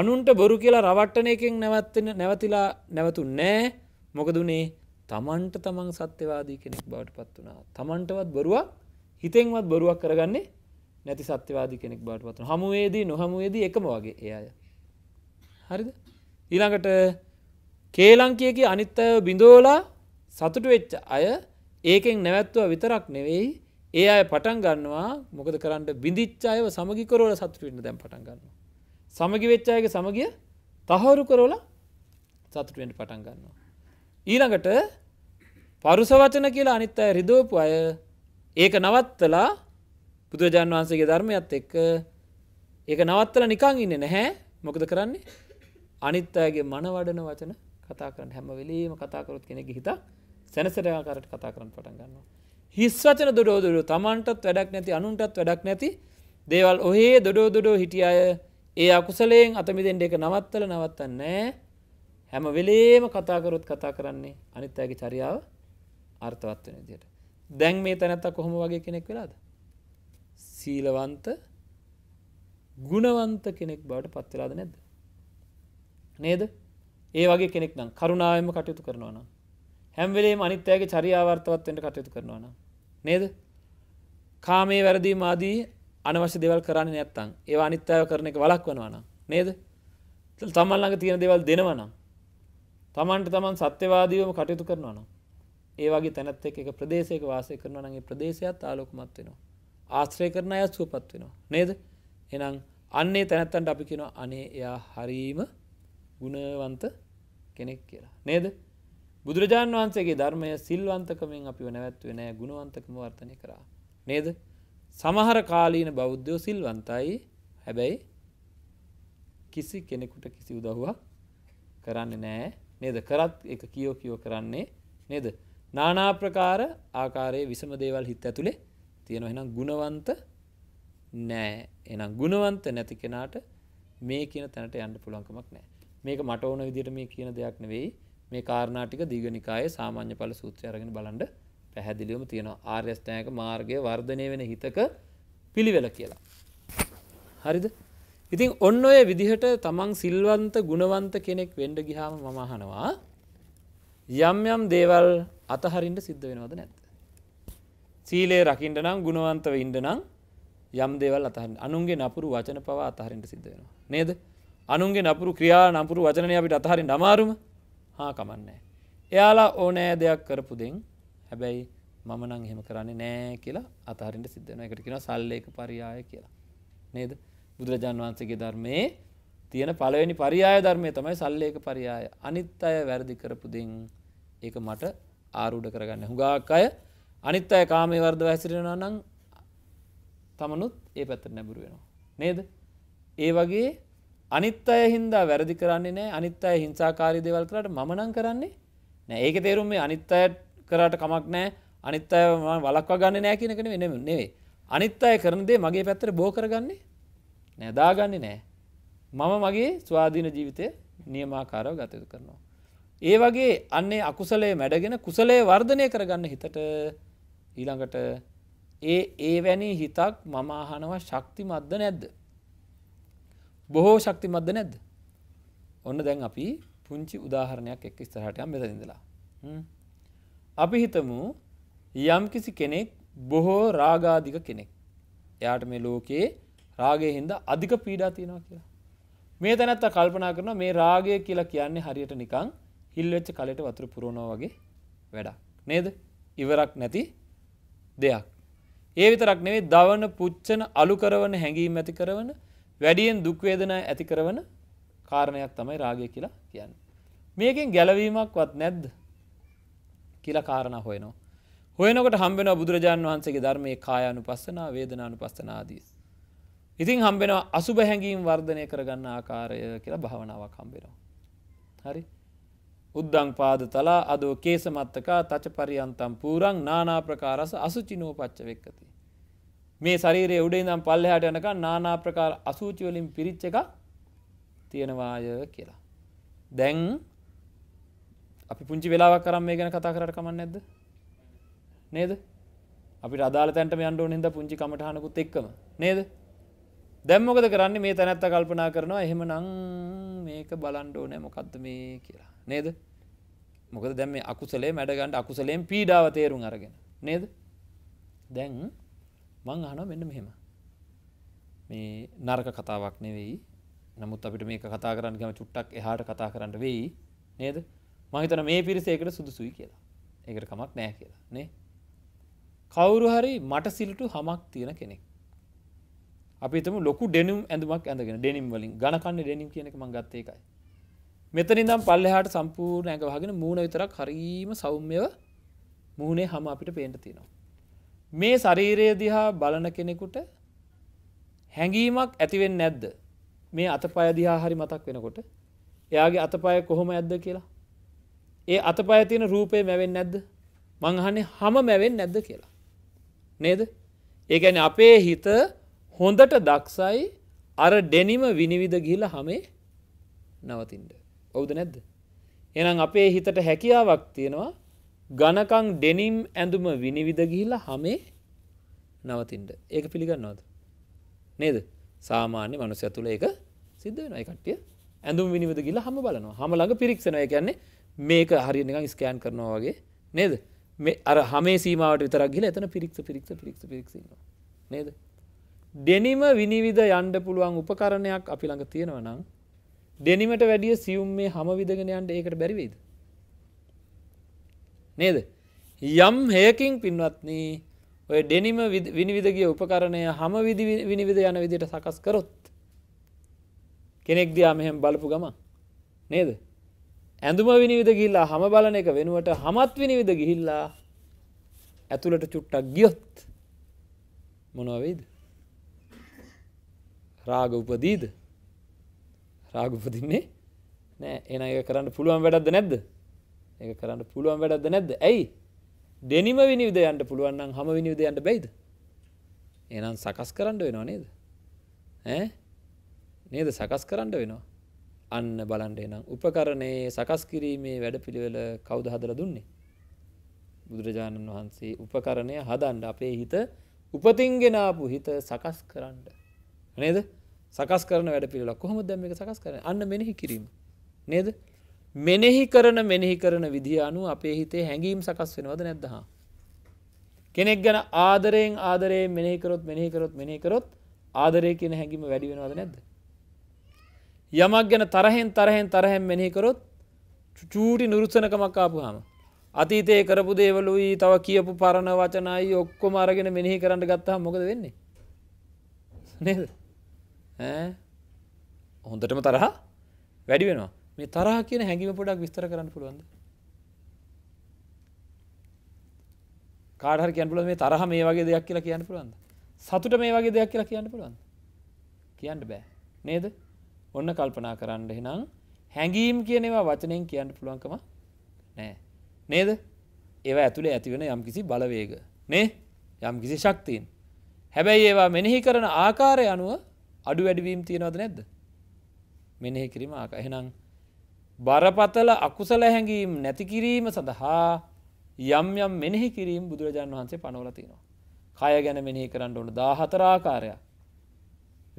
අනුන්ට බොරු කියලා රවට්ටන එකෙන් නැවත්වෙන නැවතිලා නැවතුන් නෑ මොකදුනේ තමන්ට තමන් සත්‍යවාදී කෙනෙක් බවට පත් වනා තමන්ටවත් බොරුවක් හිතෙන්වත් බොරුවක් කරගන්නේ නැති සත්‍යවාදී කෙනෙක් බවට පත්න හමුවේදී නොහමුවේදී එකම වගේ ඒ අය හරිද ඊළඟට කේලංකියකි අනිත්තය බිඳෝලා සතුට වෙච්ච අය ඒකෙන් නැවැත්තුව විතරක් නෙවෙයි ඒ අය පටන් ගන්නවා මොකද කරන්නට බිඳිච්චායව සමගිකරෝල සතුටවෙන්න දැම් පටන් ගන්නවා. සමගි වෙච්චායක සමගිය තහවුරු කරෝල සතුටුවෙන්ට පටන් ගන්නවා. ඊළඟට පරුස වචන කියලා අනිත් අය රිදෝපු අය ඒක නවත්තලා බුදුරජාන් වහන්සේගේ ධර්මයත් එක්ක ඒක නවත්තල නිකං ඉන්න නැහැ මොකද කරන්නේ අනිත් අයගේ මනවඩන වචන කතා කරන්න හැම වෙලීම කතාකරුත් කෙනෙ හිත සැනසරයාකාරට කතා කරන්න පටන් ගන්නවා. හිස් වචන දොඩෝදුරු තමන්ටත් වැඩක් නැති අනුන්ටත් වැඩක් නැති දේවල් ඔහේ දොඩෝදුඩෝ හිටිය අය ඒ අකුසලයෙන් අතමිදෙන්ට එක නවත්තල නවත්තන්නෑ හැම වෙලේම කතාකරොත් කතා කරන්නේ අනිත් අයගේ චරියාව අර්ථවත් වෙන විදියට. දැන් මේ තැනත්තා කොහොම වගේ කෙනෙක් වෙලාද? සීලවන්ත ගුණවන්ත කෙනෙක් බවට පත් වෙලාද නැද්ද? නේද? ඒ වගේ කෙනෙක් නම් කරුණාවෙන්ම කටයුතු කරනවා නම් හැම වෙලේම අනිත් අයගේ චරියාව අර්ථවත් වෙන්න කටයුතු කරනවා නම් නේද? කාමයේ වැරදීම ආදී අනවශ්‍ය දේවල් කරන්නේ නැත්නම් ඒවා අනිත් අයව කරන එක වළක්වනවා නම් නේද? තමන් ළඟ තියෙන දේවල් දෙනවා නම් තමන්ට තමන් සත්‍යවාදීවම කටයුතු කරනවා නම් ඒ වගේ තැනත් එක් එක ප්‍රදේශයක වාසය කරනවා නම් ඒ ප්‍රදේශයත් ආලෝකමත් වෙනවා ආශ්‍රය කරන අය සුවපත් වෙනවා නේද එහෙනම් අන්නේ තැනත්තන්ට අපි කියනවා අනේ එයා හරීම ගුණවන්ත කෙනෙක් කියලා නේද බුදුරජාණන් වහන්සේගේ ධර්මය සිල්වන්තකමෙන් අපිව නැවැත්වේ නෑ ගුණවන්තකම වර්තනය කරා නේද සමහර කාලීන බෞද්ධයෝ සිල්වන්තයි හැබැයි කිසි කෙනෙකුට කිසි උදහුවක් කරන්න නෑ නේද කරත් එක කියෝ කියෝ කරන්නේ නේද නානාප්‍රකාර ආකාරයේ විසම දේවල් හිත් ඇතුළේ තියෙනවා එහෙනම් ගුණවන්ත නෑ එහෙනම් ගුණවන්ත නැති කෙනාට මේ කියන තැනට යන්න පුළුවන්කමක් නෑ මේක මට ඕන විදිහට මේ කියන දෙයක් නෙවෙයි මේ කාරණාටික දීගනිකායේ සාමාන්‍ය ඵල සූත්‍රය අරගෙන බලන්න පැහැදිලිවම තියෙනවා ආර්ය අෂ්ටාංගික මාර්ගයේ වර්ධනය වෙන හිතක පිළිවෙල කියලා හරිද ඉතින් ඔන්න ඔය විදිහට තමන් සිල්වන්ත ගුණවන්ත කෙනෙක් වෙන්ඩ ගිහාම මමහනවා යම් යම් දේවල් අතහරින්ට සිද්ධ වෙනවද නැත. සීලේ රකිින්ට නම් ගුණවන්තව ඉන්ඩනම් යම් දේවල් අතහන් අනුන්ගේ නපුරු වචන පවා අතහරින්ට සිද්ධ වෙනවා නේද අනුන්ගේ නපුරු ක්‍රියා නපුරු වචනය අපිට අතහරින් අමාරුම හා කමන්නේ. එයාලා ඕනෑ දෙයක් කරපු දෙෙන් හැබැයි මම නං එහෙම කරන්නේ නෑ කියලා අතහරින්ට සිද්ධන එකට කියෙන සල්ලේක පරියාය කියලා නේද බුදුරජාන් වහන්සේගේ ධර්මයේ තියෙන පළවෙනි පරියාය ධර්මය තමයි සල්ලේක පරියාය අනිත් අය වැරදි කරපු දෙන් ඒක මට ආරූඪ කරගන්න හුඟක් අය අනිත් අය කාමේ වර්ධව හැසිරෙනවා නම් තමනුත් ඒ පැත්තට නැඹුරු වෙනවා නේද ඒ වගේ අනිත් අය හින්දා වැරදි කරන්නේ නැහැ අනිත් අය හිංසාකාරී දේවල් කරාට මම නම් කරන්නේ නැහැ ඒකේ තේරුම මේ අනිත් අය කරාට කමක් නැහැ අනිත් අය මම වළක්වා ගන්නෙ නැහැ කියන එක නෙමෙයි නෙමෙයි අනිත් අය කරන දේ මගේ පැත්තට බෝ කරගන්නේ නෑ දාගන්නේ නෑ. මම මගේ ස්වාධීන ජීවිතය නියමාකාරව ගතයුතු කරනවා. ඒ වගේ අන්නේ අකුසලේ මැඩගෙන කුසලේ වර්ධනය කරගන්න හිතට ඊළඟට ඒ ඒ වැනි හිතක් මම අහනවා ශක්ති මද්ද නැද්ද. බොහෝ ශක්ති මද්ද නැද්ද. ඔන්න දැන් අපි පුංචි උදාහරණයක් එක් ස්තරහටයම් මෙතනිඳලා. අපි හිතමු යම් කිසි කෙනෙක් බොහෝ රාගාධික කෙනෙක්. එයාට මේ ලෝකයේ රාගේ හින්ද අධික පීඩා තියෙනවා කියලා. මේ තැනත්ත කල්පනා කරන මේ රාගය කියලා කියන්නේ හරියට නිකං හිල්වෙච්ච කලට වතුර පුරුණෝ වගේ වැඩක් නේද ඉවරක් නැති දෙයක්. ඒ විතරක් නෙවේ දවන පුච්චන අලුකරවන හැඟීම් ඇති කරවන වැඩියෙන් දුක්වේදනා ඇති කරවන කාරණයක් තමයි රාගය කියලා කියන්න. මේකින් ගැලවීමක්වත් නැද්ද කියලා කාරණ හොයනවා. හොයනකට හම්බෙන බුදුරජාණන් වහන්සේගේ ධර්මයේ කායානු පස්සනා වේදනානු පස්සනාදීස්. ඉතින් හම්බෙනවා අසුභ හැඟීම් වර්ධනය කරගන්න ආකාරය කියලා භාවනාවක් හම්බෙනවා. හරි උද්දං පාද තලා අදෝ කේසමත්තකා තච පරියන්තම් පූරං නානා ප්‍රකාරස අසුචිනෝ පච්ච වෙක්කති. මේ ශරීරයේ උඩේදම් පල්ලෙහාට යනක නානා ප්‍රකාර අසූචිවලින් පිරිච්ච එක තියෙනවාය කියලා. දැන් අපි පුංචි වෙලාවක් කරම් මේ ගැන කතා කරට කමන්න නැද්ද නේද අපි රදාල තැන්ට යන්ඩෝ නිද පුංචි කමටහනකුත් එක්කම නේද දැම්මොකද කරන්න මේ තැනැත්ත කල්පනා කරනවා එහෙම නං මේක බලන්ඩෝ නෑ මොකක්ද මේ කියලා නේද මොකද දැම අකුසලේ මැඩගන්ඩ අකුසලෙන් පීඩාව තේරුම් අරගෙන නේද දැන් මං අහන මෙන්න මෙහෙම මේ නර්ක කතාවක් නෙවෙයි නමුත් අපිට මේක කතා කරන්නගම චුට්ටක් එහාට කතා කරන්න වෙයි නේද මහිතන මේ පිරිසේකට සුදුසුයි කියලා ඒකට කමක් නෑ කියලා නේ කවුරු හරි මට සිල්ටු හමක් තියෙන කෙනෙක් අපිතම ලොකු ඩෙනුම් ඇඳුමක් ඇඳගෙන ඩෙනම් වලින් ගණකන්න ඩෙනම් කියන එක මංගත්ත එකයි මෙතනිදම් පල්ලෙහාට සම්පූර්ණ ඇඟවහගෙන මූුණ විතරක් හරීම සෞම්‍යව මුහුණේ හම අපිට පේට තියෙනවා. මේ ශරීරය දිහා බලන කෙනෙකුට හැඟීමක් ඇතිවෙන් නැද්ද මේ අතපය දිහා හරි මතක් වෙනකොට එයාගේ අතපය කොහොම ඇද්ද කියලා. ඒ අතපය තියෙන රූපය මැවෙන් නැද්ද මංහන්නේ හම මැවෙන් නැද්ද කියලා. නේද ඒගැන අපේ හිත හොඳට දක්ෂයි අර ඩෙනිම විනිවිධ ගිල හමේ නවතින්ට. ඔවුද නැද්ද. එනම් අපේ හිතට හැකියාවක් තියෙනවා ගණකං ඩෙනිම් ඇඳුම විනිවිධ ගිහිල හමේ නවතින්ට ඒක පිළිගන්නවද. නේද සාමාන්‍ය මනුස ඇතුළ ඒක සිද්ධ වෙනයි කට්ටිය ඇඳුම් විනිවිධ ගිල හම බලනවා හම ළඟ පිරික්ෂණය කියන්නේ මේක හරි නිකං ස්කෑන් කරනවා වගේ නේද අර හමේ සීමාවට විතරක් ගිල එතන පිරික්ෂ පිරික්ෂ පිරික්ෂ පිරික්ෂ නේද දෙනිම විනිවිධ යන්ඩ පුළුවන් උපකරණයක් අපි ළඟ තියෙනව නම් දෙනිමට වැඩිය සියුම් මේ හම විදගෙනයන්ට ඒකට බැරිවේද. නේද. යම් හයකින් පින්වත්න ඔය ඩෙනිම විනිවිධගිය උපකරණය හම විනිවිධ යන විදිට සකස් කරොත් කෙනෙක් දයා මෙහෙම බලපු ගම නේද. ඇඳුම විනිවිධ ගිල්ලා හම බලන එක වෙනුවට හමත් විනිවිධ ගිහිල්ලා ඇතුළට චුට්ටක් ගියොත් මොනවවෙේද. රාග උපදීද රාග උපදින්නේ නෑ එන එක කරන්න පුළුවන් වැඩක්ද නැද්ද ඒ කරන්න පුළුවන් වැඩක්ද නැද්ද ඇයි දෙනිම විනිවිදයන්ට පුළුවන්නම් හම විනිවිදයන්ට බැයිද එනම් සකස් කරන්න වෙනවා නේද නේද සකස් කරන්න වෙනවා අන්න බලන්ට එනම් උපකරණයේ සකස් කිරීමේ වැඩ පිළිවෙල කවුද හදල දුන්නේ බුදුරජාණන් වහන්සේ උපකරණය හදන්ඩ අපේ හිත උපතින්ගෙනාපු හිත සකස් කරන්න නේද සකස් කරන වැඩ පිළිලක් කොහොම දැම එක සකස් කරන අන්න මෙනෙහි කිරීම නේද මෙනෙහි කරන මෙනෙහි කරන විදි අනු අපේ හිතේ හැඟීම් සකස් වෙනවද නැද්දහා කෙනෙක් ගැන ආදරයෙන් ආදරේ මෙනෙහිකරොත් මෙනෙහිකරොත් මෙනෙහිකරොත් ආදරය කියන හැඟීම වැඩි වෙනවද නැද්ද යමක් ගැන තරහෙන් තරහෙන් තරහැම් මෙනෙහිකරොත් චූටි නුරුත්සනකමක් ආපුහම අතීතය කරපු දේවලුයි තව කියපු පරණ වචනයි ඔක්කොම අරගෙන මෙනෙහි කරන්න ගත්තා මොකද වෙන්නේ නේද හොඳටම තරහා වැඩි වෙනවා මේ තරහ කියන හැඟිම පොඩක් විස්තර කරන්න පුළුවන්ද කාඩහර කියන්න පුළුව මේ තරහ මේ වගේ දෙයක් කියලා කියන්න පුළුවන්ද සතුට මේ වගේ දෙයක් කියලා කියන්න පුළුවන්ද කියන්න බෑ නේද ඔන්න කල්පනා කරන්න හෙනම් හැඟීම් කියනවා වචනයෙන් කියන්න පුළුවන්කම නෑ නේද ඒවා ඇතුළේ ඇතිවෙන යම් කිසි බලවේග නේ යම් කිසි ශක්තිීන් හැබැයි ඒවා මෙනෙහි කරන ආකාරය අනුව අඩු වැඩිවීම් තියෙනවද නැද්ද මෙනෙහි කිරීම ආක එහෙනම් බරපතල අකුසල හැඟීම් නැති කිරීම සඳහා යම් යම් මෙනෙහි කිරීම බුදුරජාණන් වහන්සේ පනවල තියෙනවා කය ගැන මෙනෙහි කරන්න ඕන දාහතරාකාරයක්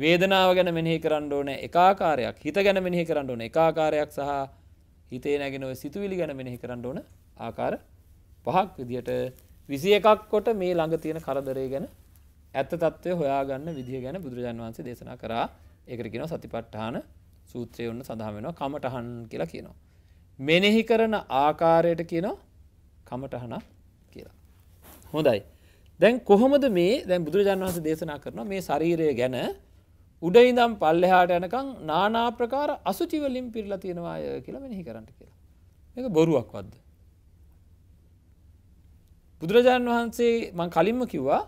වේදනාව ගැන මෙනෙහි කරන්න ඕන එකාකාරයක් හිත ගැන මෙනෙහි කරන්න ඕන එකාකාරයක් සහ හිතේ නැගෙන ඔය සිතුවිලි ගැන මෙනෙහි කරන්න ඕන ආකාර පහක් විදියට විසි එකක් කොට මේ ළඟ තියෙන කරදරය ගැන ඇත්ත තත්ත්වය හොයාගන්න විදිහ ගැන බුදුරජාන් වන්සේ දේශනා කරා ඒකරකින සතිපට්ඨාන සූත්‍රය ඔන්න සඳහන් වෙනවා කමටහන් කියලා කියනවා. මෙනෙහි කරන ආකාරයට කියනවා කමටහනක් කියලා. හොඳයි. දැන් කොහොමද මේ දැන් බුදුරජාන් වහන්සේ දේශනා කරනවා මේ ශරීරය ගැන උඩ ඉඳම් පල්ලෙහාට යනකම් නානා ප්‍රකාර අසුචි වලින් පිරලා තියෙනවා කියලා මෙනෙහි කරන්න කියලා. මේක බොරුවක් වද්ද? බුදුරජාන් වහන්සේ මං කලින්ම කිව්වා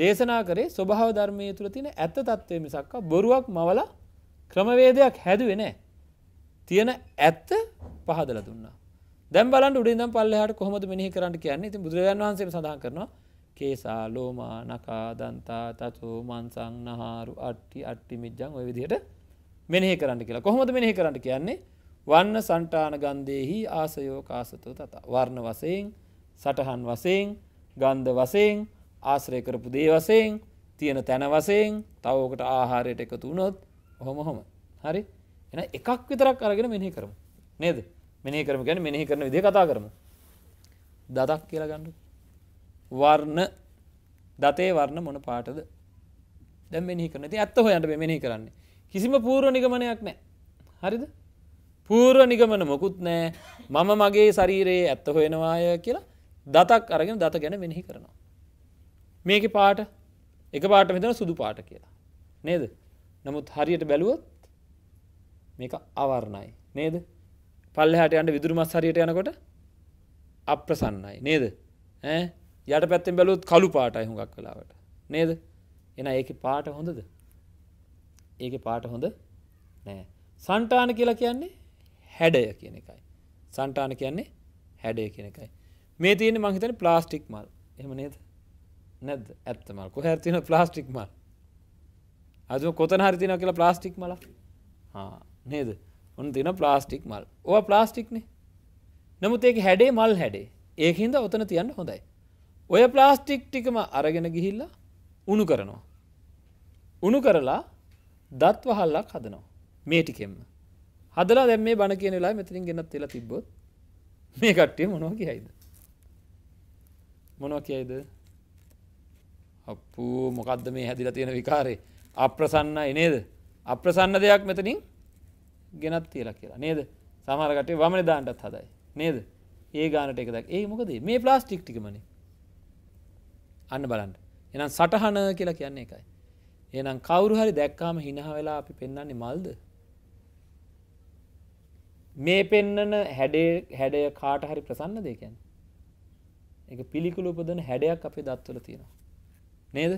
දේශනා කරේ ස්වභාව ධර්මය තුළ තියෙන ඇත්ත තත්ත්වය මිසක්ක බොරුවක් මවල ක්‍රමවේදයක් හැදුවෙන තියෙන ඇත්ත පහදල දුන්නා දැම්බලන් උඩින්ද පල්ලහට කොහොමද මෙහි කරට කියන්නේ ති බුදුරජන් වහන්සේ සඳහන් කරනවා කේසා ලෝමා නකා දන්තා තතු මන්සං නහාරු අට්ටි අට්ටි මිජ්ජන් ඔය විදියට මෙනෙහි කරන්න කියලා කොහොමද මෙනෙහි කරට කියන්නේ වන්න සන්ටාන ගන්දයෙහි ආසයෝ කාසතු තතා වර්ණ වසයෙන් සටහන් වසයෙන් ගන්ධ වසයෙන් ආශ්‍රය කරපු දේ වසයෙන් තියෙන තැන වසයෙන් තවෝකට ආහාරයට එකතු වුණොත් හොම හොම හරි එන එකක් විතරක් අරගෙන මෙහි කරම නේද මෙනි කරම ගැන මෙනෙහි කරන විදි කතා කරම දතක් කියලා ගණ්ඩු වර්ණ දතේ වර්ණ මොන පාටද දැ මෙනි කරන ති ඇත්ත හොයන්ට මෙනි කරන්නේ කිසිම පූර්ව නිගමනයක් නෑ හරිද පූර්ව නිගමන මොකුත් නෑ මම මගේ ශරීරයේ ඇත්ත හොයෙනවාය කියලා දතක් අරගෙන දත ගැන මෙනෙහි කරනවා මේක පාට එක පාට මෙතන සුදු පාට කියලා නේද නමුත් හරියට බැලුවොත් මේක අවරණයි නේද පල්ලෙහාට යන්න විදුරු මස් හරියට යනකොට අප්‍රසන්නයි නේද යට පැත්තෙන් බැලුවත් කළු පාටයි හුඟක් වෙලාවට නේද එන ඒක පාට හොඳද ඒක පාට හොඳ නෑ සන්ටාන කියලා කියන්නේ හැඩය කියන එකයි සන්ටාන කියන්නේ හැඩය කියන එකයි මේ තියෙන මංහිතන ප්ලාස්ටික් මල් එහම නේද නැද ඇත්ත මල් කො හැරතින ප්ලාස්ටික් මල් අද කොතන හරිතින කියලා ප්ලාස්ටික් මල නේද ඔන්න තින ප්ලාස්ටික් මල් ඕ ප්ලාස්ටික්නේ නමුත් ඒක හැඩේ මල් හැඩේ ඒහින්ද ඔතන තියන්න හොඳයි ඔය ප්ලාස්ටික් ටිකම අරගෙන ගිහිල්ලා උණු කරනවා උණු කරලා දත් වහල්ලක් හදනවා මේ ටිකෙම හදලා දැම් මේ බණ කියන වෙලා මෙතරින් ගෙනත් වෙලා තිබ්බොත් මේ කට්ටිය මොනවා කියයිද මොනවා කියයිද අපූ මොකක්ද මේ හැදිලා තියෙන විකාරේ අප්‍රසන්නයි නේද අප්‍රසන්න දෙයක් මෙතනින් ගෙනත් තියලා කියලා නේද සමාරකටේ වමන දාන්නටත් හදයි නේද ඒ ගානට එක දක් ඒ මොකද මේ ප්ලාස්ටික් ටිකමන අන්න බලන්න එනම් සටහන කියලා කියන්නේ එකයි එනම් කවුරු හරි දැක්කාම හිනහ වෙලා අපි පෙන්න්නන්නේ මල්ද මේ පෙන්නන හැඩේ හැඩය කාට හරි ප්‍රසන්න දෙකැන් එක පිළිකුල උපදන හැඩයක් අපේ දත්වල තියෙනවා නේද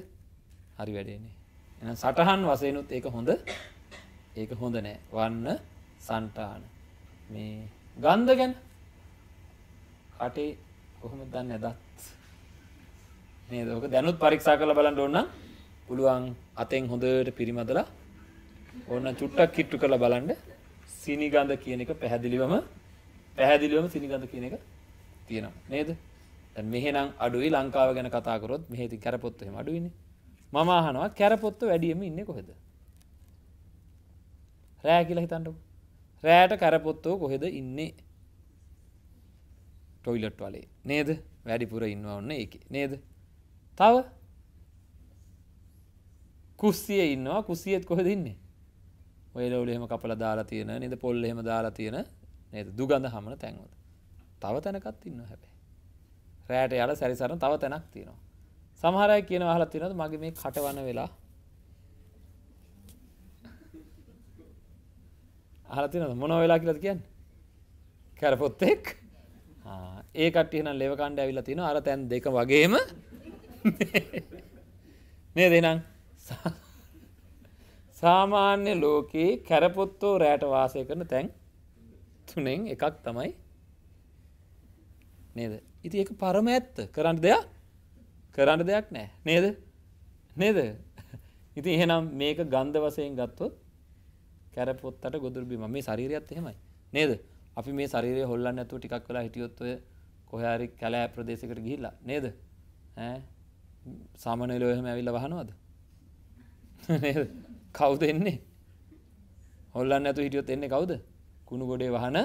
හරි වැඩේනේ එ සටහන් වසයනුත් ඒක හොඳ ඒක හොඳ නෑ වන්න සන්ටාන මේ ගන්ධ ගැන කටේ කොහොම දන්න ඇදත් මේ දෝක දැනුත් පරික්ෂා කළ බලන්න ඔන්න පුළුවන් අතෙන් හොඳට පිරිමදලා ඔන්න චුට්ටක් කිට්ටු කළ බලන්න සිනිගඳ කියන එක පැහැදිලිවම පැහැදිලිවම සිනිගඳ කියන එක තියෙනවා නේද දැන් මෙහෙනම් අඩුයි ලංකාව ගැන කතා කරොත් මෙහෙ ඉතින් කැරපොත්තු එහෙම අඩුයිනේ. මම අහනවා කැරපොත්තු වැඩියෙන්ම ඉන්නේ කොහෙද? රෑ කියලා හිතන්නකෝ. රෑට කැරපොත්තු කොහෙද ඉන්නේ? ටොයිලට් වලේ. නේද? වැඩිපුර ඉන්නවා ඔන්න ඒකේ. නේද? තව කුස්සියේ ඉන්නවා කුස්සියෙත් කොහෙද ඉන්නේ? ඔය ලවුල එහෙම කපලා දාලා තියෙන නේද පොල් එහෙම දාලා තියෙන නේද දුගඳ හමන තැන්වල. තව තැනකත් ඉන්නවා හැබැයි. රෑට යල සැරිසරන තව තැනක් තියෙනවා. සමහරයි කියන හල තිනද මගේ මේ කටවන වෙලා හලතිනද මොනව වෙලා කියලද කියන්න කැරපොත්තෙක් ඒ කටයන ලෙවකණ්ඩ ඇවිල්ල තින අර තැන් දෙක වගේම මේ දෙනම් සාමාන්‍ය ලෝකයේ කැරපොත්තෝ රෑට වාසය කරන තැන් තුනෙන් එකක් තමයි නේද ඉති එක පරම ඇත්ත කරන්න දෙයක් කරන්න දෙයක් නෑ නේද නේද ඉති එහෙනම් මේක ගන්ධ වසයෙන් ගත්තොත් කැරපොත්තට ගොදුරබිම මේ ශරීරයත් එහෙමයි නේද අපි මේ ශරීරය හොල්ලන්න ඇතුව ටිකක් වෙලා හිටියොත්වය කොහරි කැලෑ ප්‍රදේශකට ගිහිල්ලා නේද සාමනලෝ එහෙම ඇවිල්ල වහනවාද කවුද එන්නේ හොල්ලන්න ඇතු හිටියොත් එන්නේ කවුද කුණු ගොඩේ වහන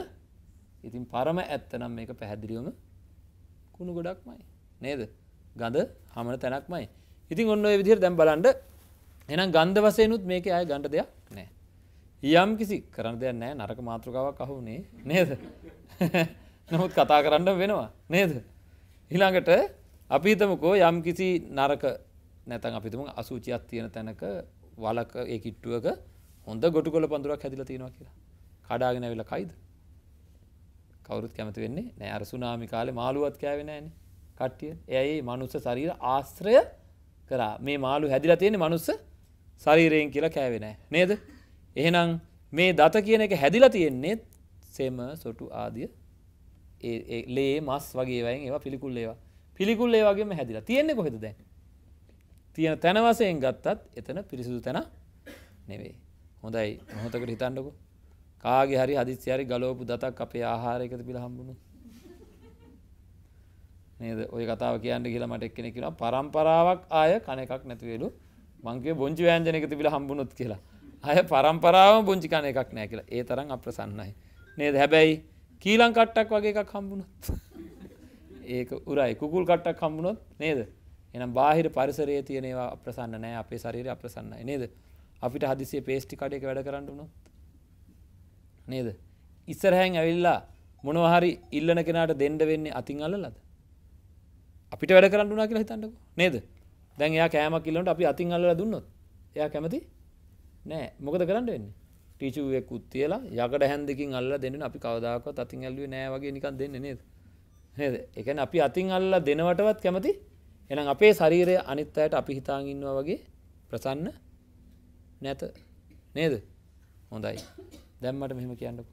ඉතින් පරම ඇත්තනම් මේක පැහැදිලියම කුණු ගොඩක්මයි නේද ගඳ හමන තැනක්මයි ඉතින් ඔන්න විදිර දැම් බලන්ඩ එනම් ගන්ධ වසයනුත් මේක අය ගණඩ දෙයක් නෑ යම් කිසි කරන්න දෙයක් නෑ නරක මාතෘකාවක් අහුනේ නේද නමුත් කතා කරන්න වෙනවා නේද හිළඟට අපිතමකෝ යම් කිසි නරක නැතන් අපිතුම අසූචියක් තියෙන තැනක වලක ඒ කිට්ටුවක හොඳ ගොටු කොල පඳුරක් හැදිල තියෙනවා කියලා කඩාගෙන ඇවිල කයිද කවුරුත් කැමති වෙන්නේ නෑ අර සුනාමි කාලේ මාළුවත් කෑවේ නෑනේ කට්ටිය. එයා මේ මනුස්ස ශරීර ආශ්‍රය කරා. මේ මාළු හැදිලා තියෙන්නේ මනුස්ස ශරීරයෙන් කියලා කෑවේ නෑ නේද? එහෙනම් මේ දත කියන එක හැදිලා තියෙන්නේ සෙම සොටු ආදිය ඒ ලේ මස් වගේ වයින් ඒවා පිළිකුල් ඒවා. පිළිකුල් ඒ වගේම හැදිලා. තියෙන්නේ කොහෙද දැන්? තියෙන තැන වශයෙන් ගත්තත් එතන පිරිසිදු තැන නෙවෙයි. හොඳයි මොහොතකට හිතන්නකෝ. කාගේ හරි හදිස්සි හරි ගලවපු දතක් අපේ ආහාරයකට බිලා හම්බුනේ. නේද? ওই කතාව කියන්න කියලා මට එක්කෙනෙක් කියනවා පරම්පරාවක් ආය කණ එකක් නැතිවෙලු. මං කිව්වේ බොංචි ව්‍යංජනයක තිබිලා හම්බුනොත් කියලා. ආය පරම්පරාවම බොංචි කණ එකක් නැහැ කියලා. ඒ තරම් අප්‍රසන්නයි. නේද? හැබැයි කීලං කට්ටක් වගේ එකක් හම්බුනොත් ඒක උරයි. කුකුල් කට්ටක් හම්බුනොත් නේද? එහෙනම් බාහිර පරිසරයේ තියෙන ඒවා අප්‍රසන්න නැහැ. අපේ ශරීරය අප්‍රසන්නයි නේද? අපිට හදිසියේ පේස්ටි කඩේක වැඩ කරන්න උනොත් නේද. ඉස්සරහැන් ඇවිල්ලා මොනවහරි ඉල්ලන කෙනට දෙන්ඩ වෙන්නේ අතින් අල්ලද. අපිට වැඩ කරන්නුනා කියලා හිතන්නක නේද දැන් එයා කෑම කිල්ලට අපි අතින් අල්ල දුන්නොත් එයා කැමති නෑ මොකද කරන්න වෙන්නේ ටීචුවෙක් උත්තියලා යකට හැන්දකින් අල්ල දෙන්න අපි කවදාකවත් අතින් ඇල්ලුවේ නෑවගේ නිකන් දෙන්න නේද නේද එකන අපි අතින් අල්ල දෙනවටවත් කැමති එනම් අපේ ශරීරය අනිත් අයට අපි හිතාන් ඉන්නවා වගේ ප්‍රසන්න නැත නේද හොඳයි දැම්මට මෙහෙම කියන්නකු.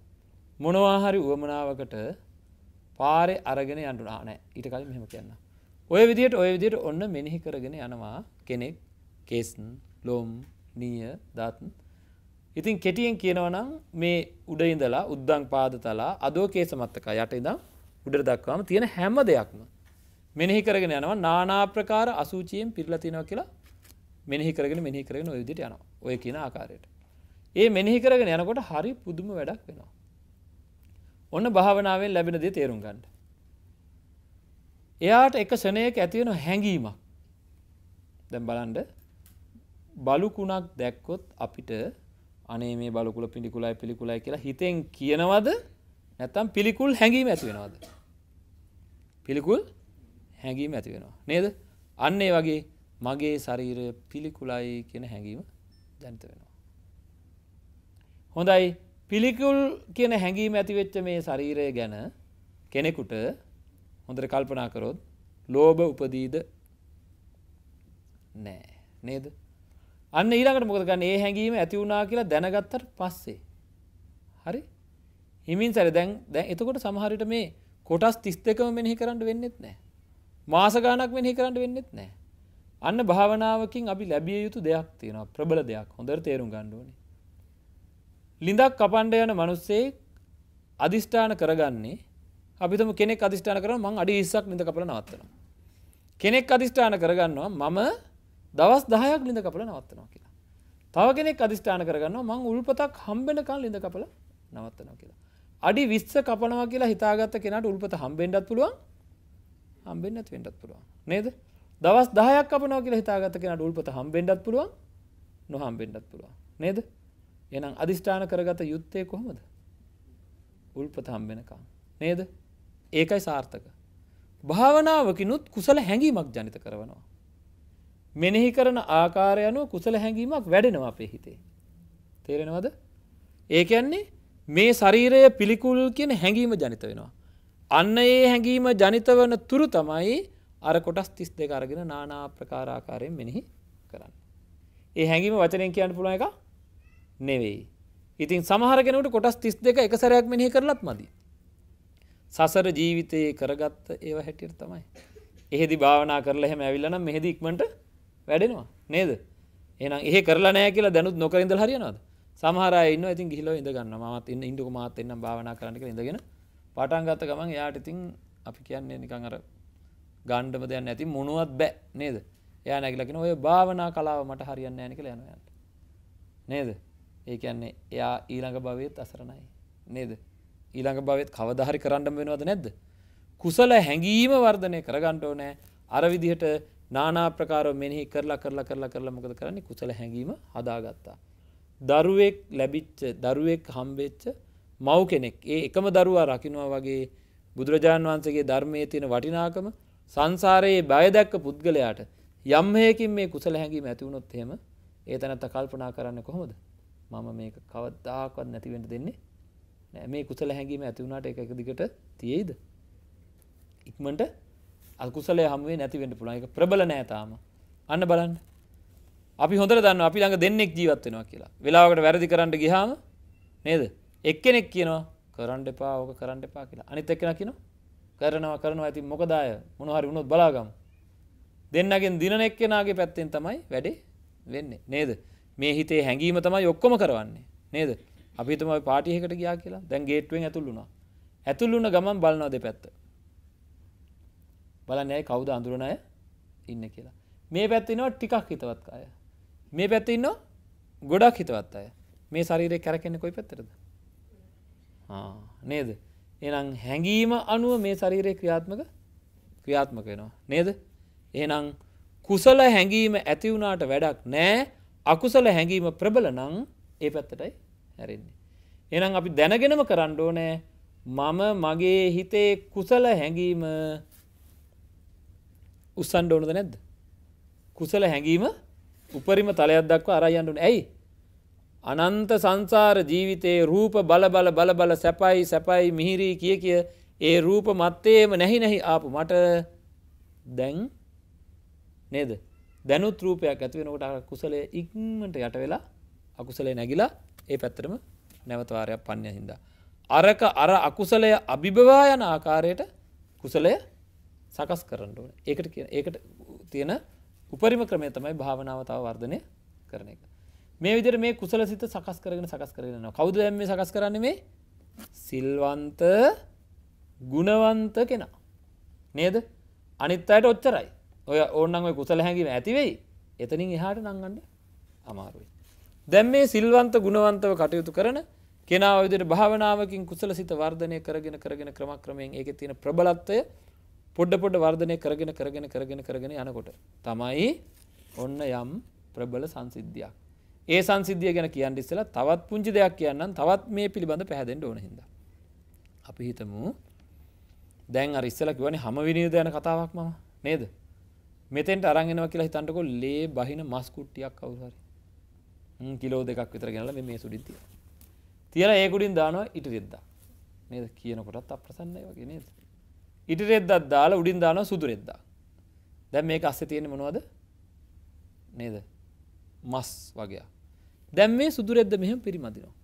මොනවාහරි වුවමනාවකට පාරය අරගෙන අන්ඩුනා නෑ ඊට කලින් මෙහෙම කියන්න. ඔය විදියට ඔය විදියට ඔන්න මෙනෙහි කරගෙන යනවා කෙනෙක් කේසන් ලෝම් නීය දත්න් ඉතින් කෙටියෙන් කියනවනම් මේ උඩයිඳලා උද්දං පාද තලා අදෝ කේසමත්තක යට ඉදම් උඩර දක්වාම තියෙන හැම දෙයක්ම මෙනෙහි කරගෙන යනවා නානාප්‍රකාර අසූචියෙන් පිරලතිනව කියලා මෙනෙහි කරගෙන මෙහි කරගෙන ඔයවිදිට යනවා ඔය කියන ආකාරයට ඒ මෙනෙහි කරගෙන යනකොට හරි පුදුම වැඩක් වෙනවා. ඔන්න භාවනාවෙන් ලැබෙන දේ තේරුම් ගන්නට. එයාට එක සනයක ඇතිවෙන හැඟීමක් දැම් බලන්ඩ බලුකුණක් දැක්කොත් අපිට අනේ මේ බලකුල පිළිකුලයි පිළිකුලයි කියලා හිතෙන් කියනවද නැතම් පිළිකුල් හැඟීම ඇතිවෙනවාද. පිළිකුල් හැඟීම ඇතිවෙනවා. නේද අන්නේ වගේ මගේ ශරීරය පිළිකුලයි කියෙන හැඟීම දැන්ත වෙනවා. හොඳයි පිළිකුල් කියන හැඟීම ඇතිවෙච්ච මේ ශරීරය ගැන කෙනෙකුට හොඳට කල්පනා කරොත් ලෝභ උපදීද නෑ නේද අන්න ඊළඟට මොකද ගන්න ඒ හැඟීම ඇති වුණා කියලා දැනගත්තට පස්සේ හරි හිමින් සැර දැන් දැ එතකොට සමහරිට මේ කොටස් තිස් දෙකම මෙහි කරන්නට වෙන්නෙත් නෑ මාසගානක් මෙහි කරන්නට වෙන්නෙත් නෑ අන්න භාවනාවකින් අපි ලැබිය යුතු දෙයක් තියෙනවා ප්‍රබල දෙයක් හොඳර තේරුම් ගණ්ඩුවනේ ලිඳක් කපන්ඩ යන මනුස්සේ අධිෂ්ඨාන කරගන්නේ අපිතම කෙනෙක් අධිෂ්ඨාන කරන මං අඩි ඉස්සක් ලිඳ කපල නවත්තනවා. කෙනෙක් අධිෂ්ඨාන කරගන්නවා මම දවස් දහයක් ලිඳ කපල නවත්තනවා කියලා. තව කෙනෙක් අධිෂ්ඨාන කරගන්නවා මං උල්පතක් හම්බෙනකල් ලිඳ කපල නවත්තනවා කියලා. අඩි විස්ස කපනවා කියලා හිතාගත්ත කෙනට උල්පත හම්බෙන්ඩත් පුළුවන් හම්බෙන්න්නත් වෙන්ඩත් පුළුවන් නේද දවස් දහයක් කපනවා කියලා හිතාගත්ත කෙනට උල්පත හම්බෙන්ඩත් පුළුවන් නොහම්බෙන්ඩත් පුළුවන් නේද? එනම් අධිෂ්ඨාන කරගත යුත්තය කොහොමද උල්පත හම්බෙනකම් නේද ඒකයි සාර්ථක භාවනාවකිනුත් කුසල හැඟීමක් ජනිත කරවනවා මෙනෙහි කරන ආකාරයනුව කුසල හැඟීමක් වැඩෙනවා අපේ හිතේ තේරෙනවද ඒකන්නේ මේ ශරීරය පිළිකුල් කියන හැඟීම ජනිත වෙනවා අන්න ඒ හැඟීම ජනිත වන තුරු තමයි අර කොටස් තිස් දෙක අරගෙන නානා ප්‍රකාරාකාරයෙන් මෙනෙහි කරන්න ඒ හැඟීම වචනයෙන් කියන්න පුළුව එකක් නෙවෙයි. ඉතින් සමහරගෙනට කොටස් තිස් දෙක එක සැරයක් මෙහි කරලත් මදී. සසර ජීවිතයේ කරගත්ත ඒව හැටිර තමයි. එහෙදි භාවනා කරලා හැම ඇවිල්ලනම් මෙහෙද ඉක්මට වැඩෙනවා නේද. එනම් ඒ කරලා නෑ කියලා දැනුත් නොකරින්ද හරියනවාද සමහර ඉන්න ඉතින් ගිහිල ඉඳගන්න මත් ඉන්න ඉඩු මාත් එන්න භාවනා කරන්නක ඉඳගෙන පටන්ගත ගමන් යාට ඉතින් අපි කියන්නේ නිකං අර ගණ්ඩම දෙයන්න ඇති මොනුවත් බෑ නේද යා නැගලකින ඔය භාවනා කලාව මට හරියන්න ඇනික යනයන්ට නේද ඒ කියන්නේ එයා ඊළඟ භවයේත් අසරණයි නේද? ඊළඟ භවයේත් කවදාහරි කරන්න වෙනවද නැද්ද? කුසල හැඟීම වර්ධනය කරගන්න ඕනේ. අර විදිහට নানা ප්‍රකාරව මෙනෙහි කරලා කරලා කරලා කරලා මොකද කරන්නේ? කුසල හැඟීම හදාගත්තා. දරුවෙක් ලැබිච්ච දරුවෙක් හම්බෙච්ච මව් කෙනෙක් ඒ එකම දරුවා රකින්නවා වගේ බුදුරජාණන් වහන්සේගේ ධර්මයේ තියෙන වටිනාකම සංසාරයේ බය දැක්ක පුද්ගලයාට යම් හේකින් මේ කුසල හැඟීම ඇති වුණොත් එහෙම ඒ තැනත්තා කල්පනා කරන්නේ කොහොමද? මම මේ කවදදාකවත් නැතිවෙන්ට දෙන්නේ නෑ මේ කුසල හැඟීම ඇතිවුණට එක එක දිගට තියෙයිද ඉක්මට අකුසල හමුවේ නැතිවෙන්ට පුළන් එක ප්‍රබල නෑතාම අන්න බලන්න අපි හොඳ දන්න අපි ළඟ දෙන්නෙක් ජීවත්වෙනවා කියලා වෙලාවකට වැරදි කරන්න ගිහාම නේද එක්කෙනෙක් කියනවා කරන්න එපා ඕක කරන්න එපා කියලා අනිත් එක්කෙන කියනවා කරනවා කරනවා ඇති මොකදාය මොනහරි වුණොත් බලාගම් දෙන්නගෙන් දිනනෙක් කෙනගේ පැත්තෙන් තමයි වැඩේ වෙන්නේ නේද මේ හිතේ හැඟීම තමයි ඔක්කොම කරවන්නේ නේද අපි තමයි පාටියකට ගියා කියලා දැන් ගේට්ුවෙන් ඇතුළුණා ඇතුළුණ ගමන් බලනවා දෙපැත්ත බලන්නේ ඇයි කවුද අඳුරන අය ඉන්න කියලා මේ පැත්තේ ඉන්නවා ටිකක් හිතවත් අය මේ පැත්තේ ඉන්නවා ගොඩක් හිතවත් අය මේ ශරීරය කැරකෙන්නේ කොයි පැත්තටද ආ නේද එහෙනම් හැඟීම අනුව මේ ශරීරයේ ක්‍රියාත්මක ක්‍රියාත්මක වෙනවා නේද එහෙනම් කුසල හැඟීම ඇති වුණාට වැඩක් නැහැ අකුසල හැඟීම ප්‍රබල නං ඒ පැත්තටයි හැරෙන්නේ. එනම් අපි දැනගෙනම කරන්න ඕනෑ මම මගේ හිතේ කුසල හැඟීම උස්සන්ඩ ඕනද නැද්ද. කුසල හැඟීම උපරිම තලයක් දක්ව අරයන්ටුන් ඇයි. අනන්ත සංසාර ජීවිතයේ රූප බලබල බලබල සැපයි සැපයි මිහිරී කිය කිය ඒ රූප මත්තේම නැහි නැහි ආපු මට දැන් නේද දැනුත් රූපයක් ඇති වෙනකොට කුසලය ඉක්මට යට වෙලා අකුසලේ නැගිලා ඒ පැත්තරම නැවතවාරයක් පණ්‍ය හින්දා. අරක අර අකුසලය අභිභවා යන ආකාරයට කුසලය සකස් කරන්නටුවන ඒකට කිය ඒකට තියෙන උපරිම ක්‍රමය තමයි භාවනාවතාව වර්ධනය කරන එක. මේ විදිර මේ කුසල සිත සකස් කරගෙන සකස් කරගෙන කෞද ඇම සකස් කරන්න මේ සිල්වන්ත ගුණවන්ත කෙනා නේද අනිත් අයට ඔච්චරයි ඔය ඕන්නන් කුසල හැඟීම ඇතිවෙයි එතනින් එහාට නංගන්න අමාරුවයි. දැම් මේ සිල්වන්ත ගුණවන්තව කටයුතු කරන කෙනා විදිට භාවනාවකින් කුසල සිත වර්ධනය කරගෙන කරගෙන ක්‍රමක්‍රමයෙන් ඒක තියෙන ප්‍රබලත්වය පොඩ්ඩ පොඩ වර්ධනය කරගෙන කරගෙන කරගෙන කරගෙන යනකොට තමයි ඔන්න යම් ප්‍රබල සංසිද්ධියක්. ඒ සංසිද්ධිය ගැන කියන්න ඉස්සල තවත් පුංචි දෙයක් කියන්න තවත් මේ පිළිබඳ පැහැදෙන්ට ඕන හිද. අපි හිතමු දැන් අරිස්සල කිවනි හම විනිියද යන කතාවක් මම නේද. මෙතෙන්ට අරගෙනවා කියලා හිතන්නකො ලේ බහින මස් කුට්ටියක් කවුරුහරි කිලෝ දෙකක් විතර ගෙනලා මේ මේ සුඩින් තියලා තියලා ඒ කුඩින් දානවා ඉට රෙද්දා නේද කියනකොටත් අප්‍රසන්නයි වගේ නේද ඉට රෙද්දක් දාලා උඩින් දානවා සුදු රෙද්දා දැන් මේක අස්සේ තියෙන්නේ මොනවද නේද මස් වගේ දැන් මේ සුදු රෙද්ද මෙහෙම පිරිමදිනවා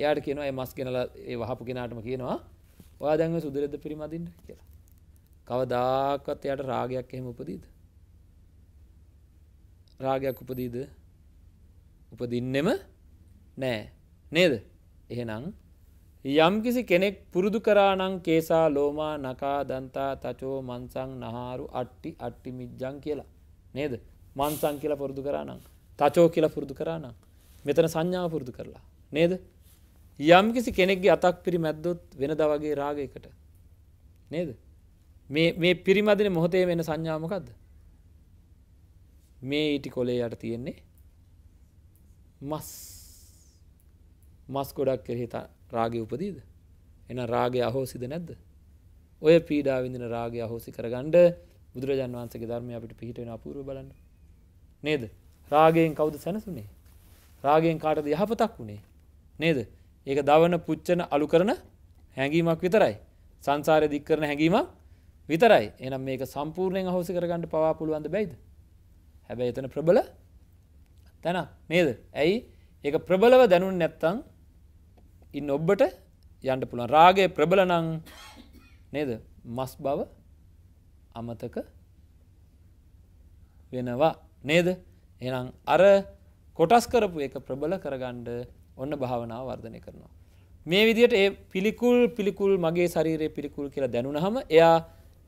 එයාට කියනවා ඒ මස් ගෙනලා ඒ වහපු කෙනාටම කියනවා ඔයා දැන් ඔය සුදු රෙද්ද පිරිමදින්න කියලා කවදාකවත් එයාට රාගයක් එහෙම උපදීද රාගයක් උපදීද උපදින්නෙම නෑ නේද එහෙනම් යම් කිසි කෙනෙක් පුරුදු කරානං කේසා ලෝමා නකා දන්තා තචෝ මන්සං නහාරු අට්ටි අට්ටි මිජ්ජං කියලා නේද මන්සං කියලා පුරුදු කරානං තචෝ කියලා පුරුදු කරානං මෙතන සංඥාව පුරුදු කරලා නේද යම් කිසි කෙනෙක්ගේ අතක් පිරි මැද්දොත් වෙන දවගේ රාගයකට නේද මේ පිරිමදින මොහොතේ වෙන සංඥාමකක්ද මේ ඊටි කොලේ යට තියෙන්නේ මස් මස් ගොඩක් කෙරෙහි රාගය උපදීද එන රාගය අහෝසිද නැද්ද ඔය පීඩා විඳින රාගය අහෝසි කරගන්න බුදුරජාන් වහන්සේගේ ධර්මය අපිට පිහිට වෙන අපූර්ව බලන්න නේද රාගයෙන් කවුද සැනසුනේ රාගයෙන් කාටද යහපතක් වුණේ නේද ඒක දවන පුච්චන අලු කරන හැඟීමක් විතරයි සංසාරය දික් කරන හැඟීමක් විතරයි එනම් මේක සම්පූර්ණයෙන් අහෝසි කරගන්න පවා පුළුවන්ද බැයිද හැබැ එතන ප්‍රබල තැන නේද ඇයි ඒ ප්‍රබලව දැනුන් නැත්තං ඉන්න ඔබ්බට යන්ට පුළන් රාගේ ප්‍රබලනං නේද මස් බව අමතක වෙනවා නේද එනම් අර කොටස් කරපු එක ප්‍රබල කරගණ්ඩ ඔන්න භාවනාව වර්ධනය කරනවා. මේ විදියට ඒ පිළිකුල් පිළිකුල් මගේ ශරීරය පිළිකුල් කියලා දැනුනහම එයා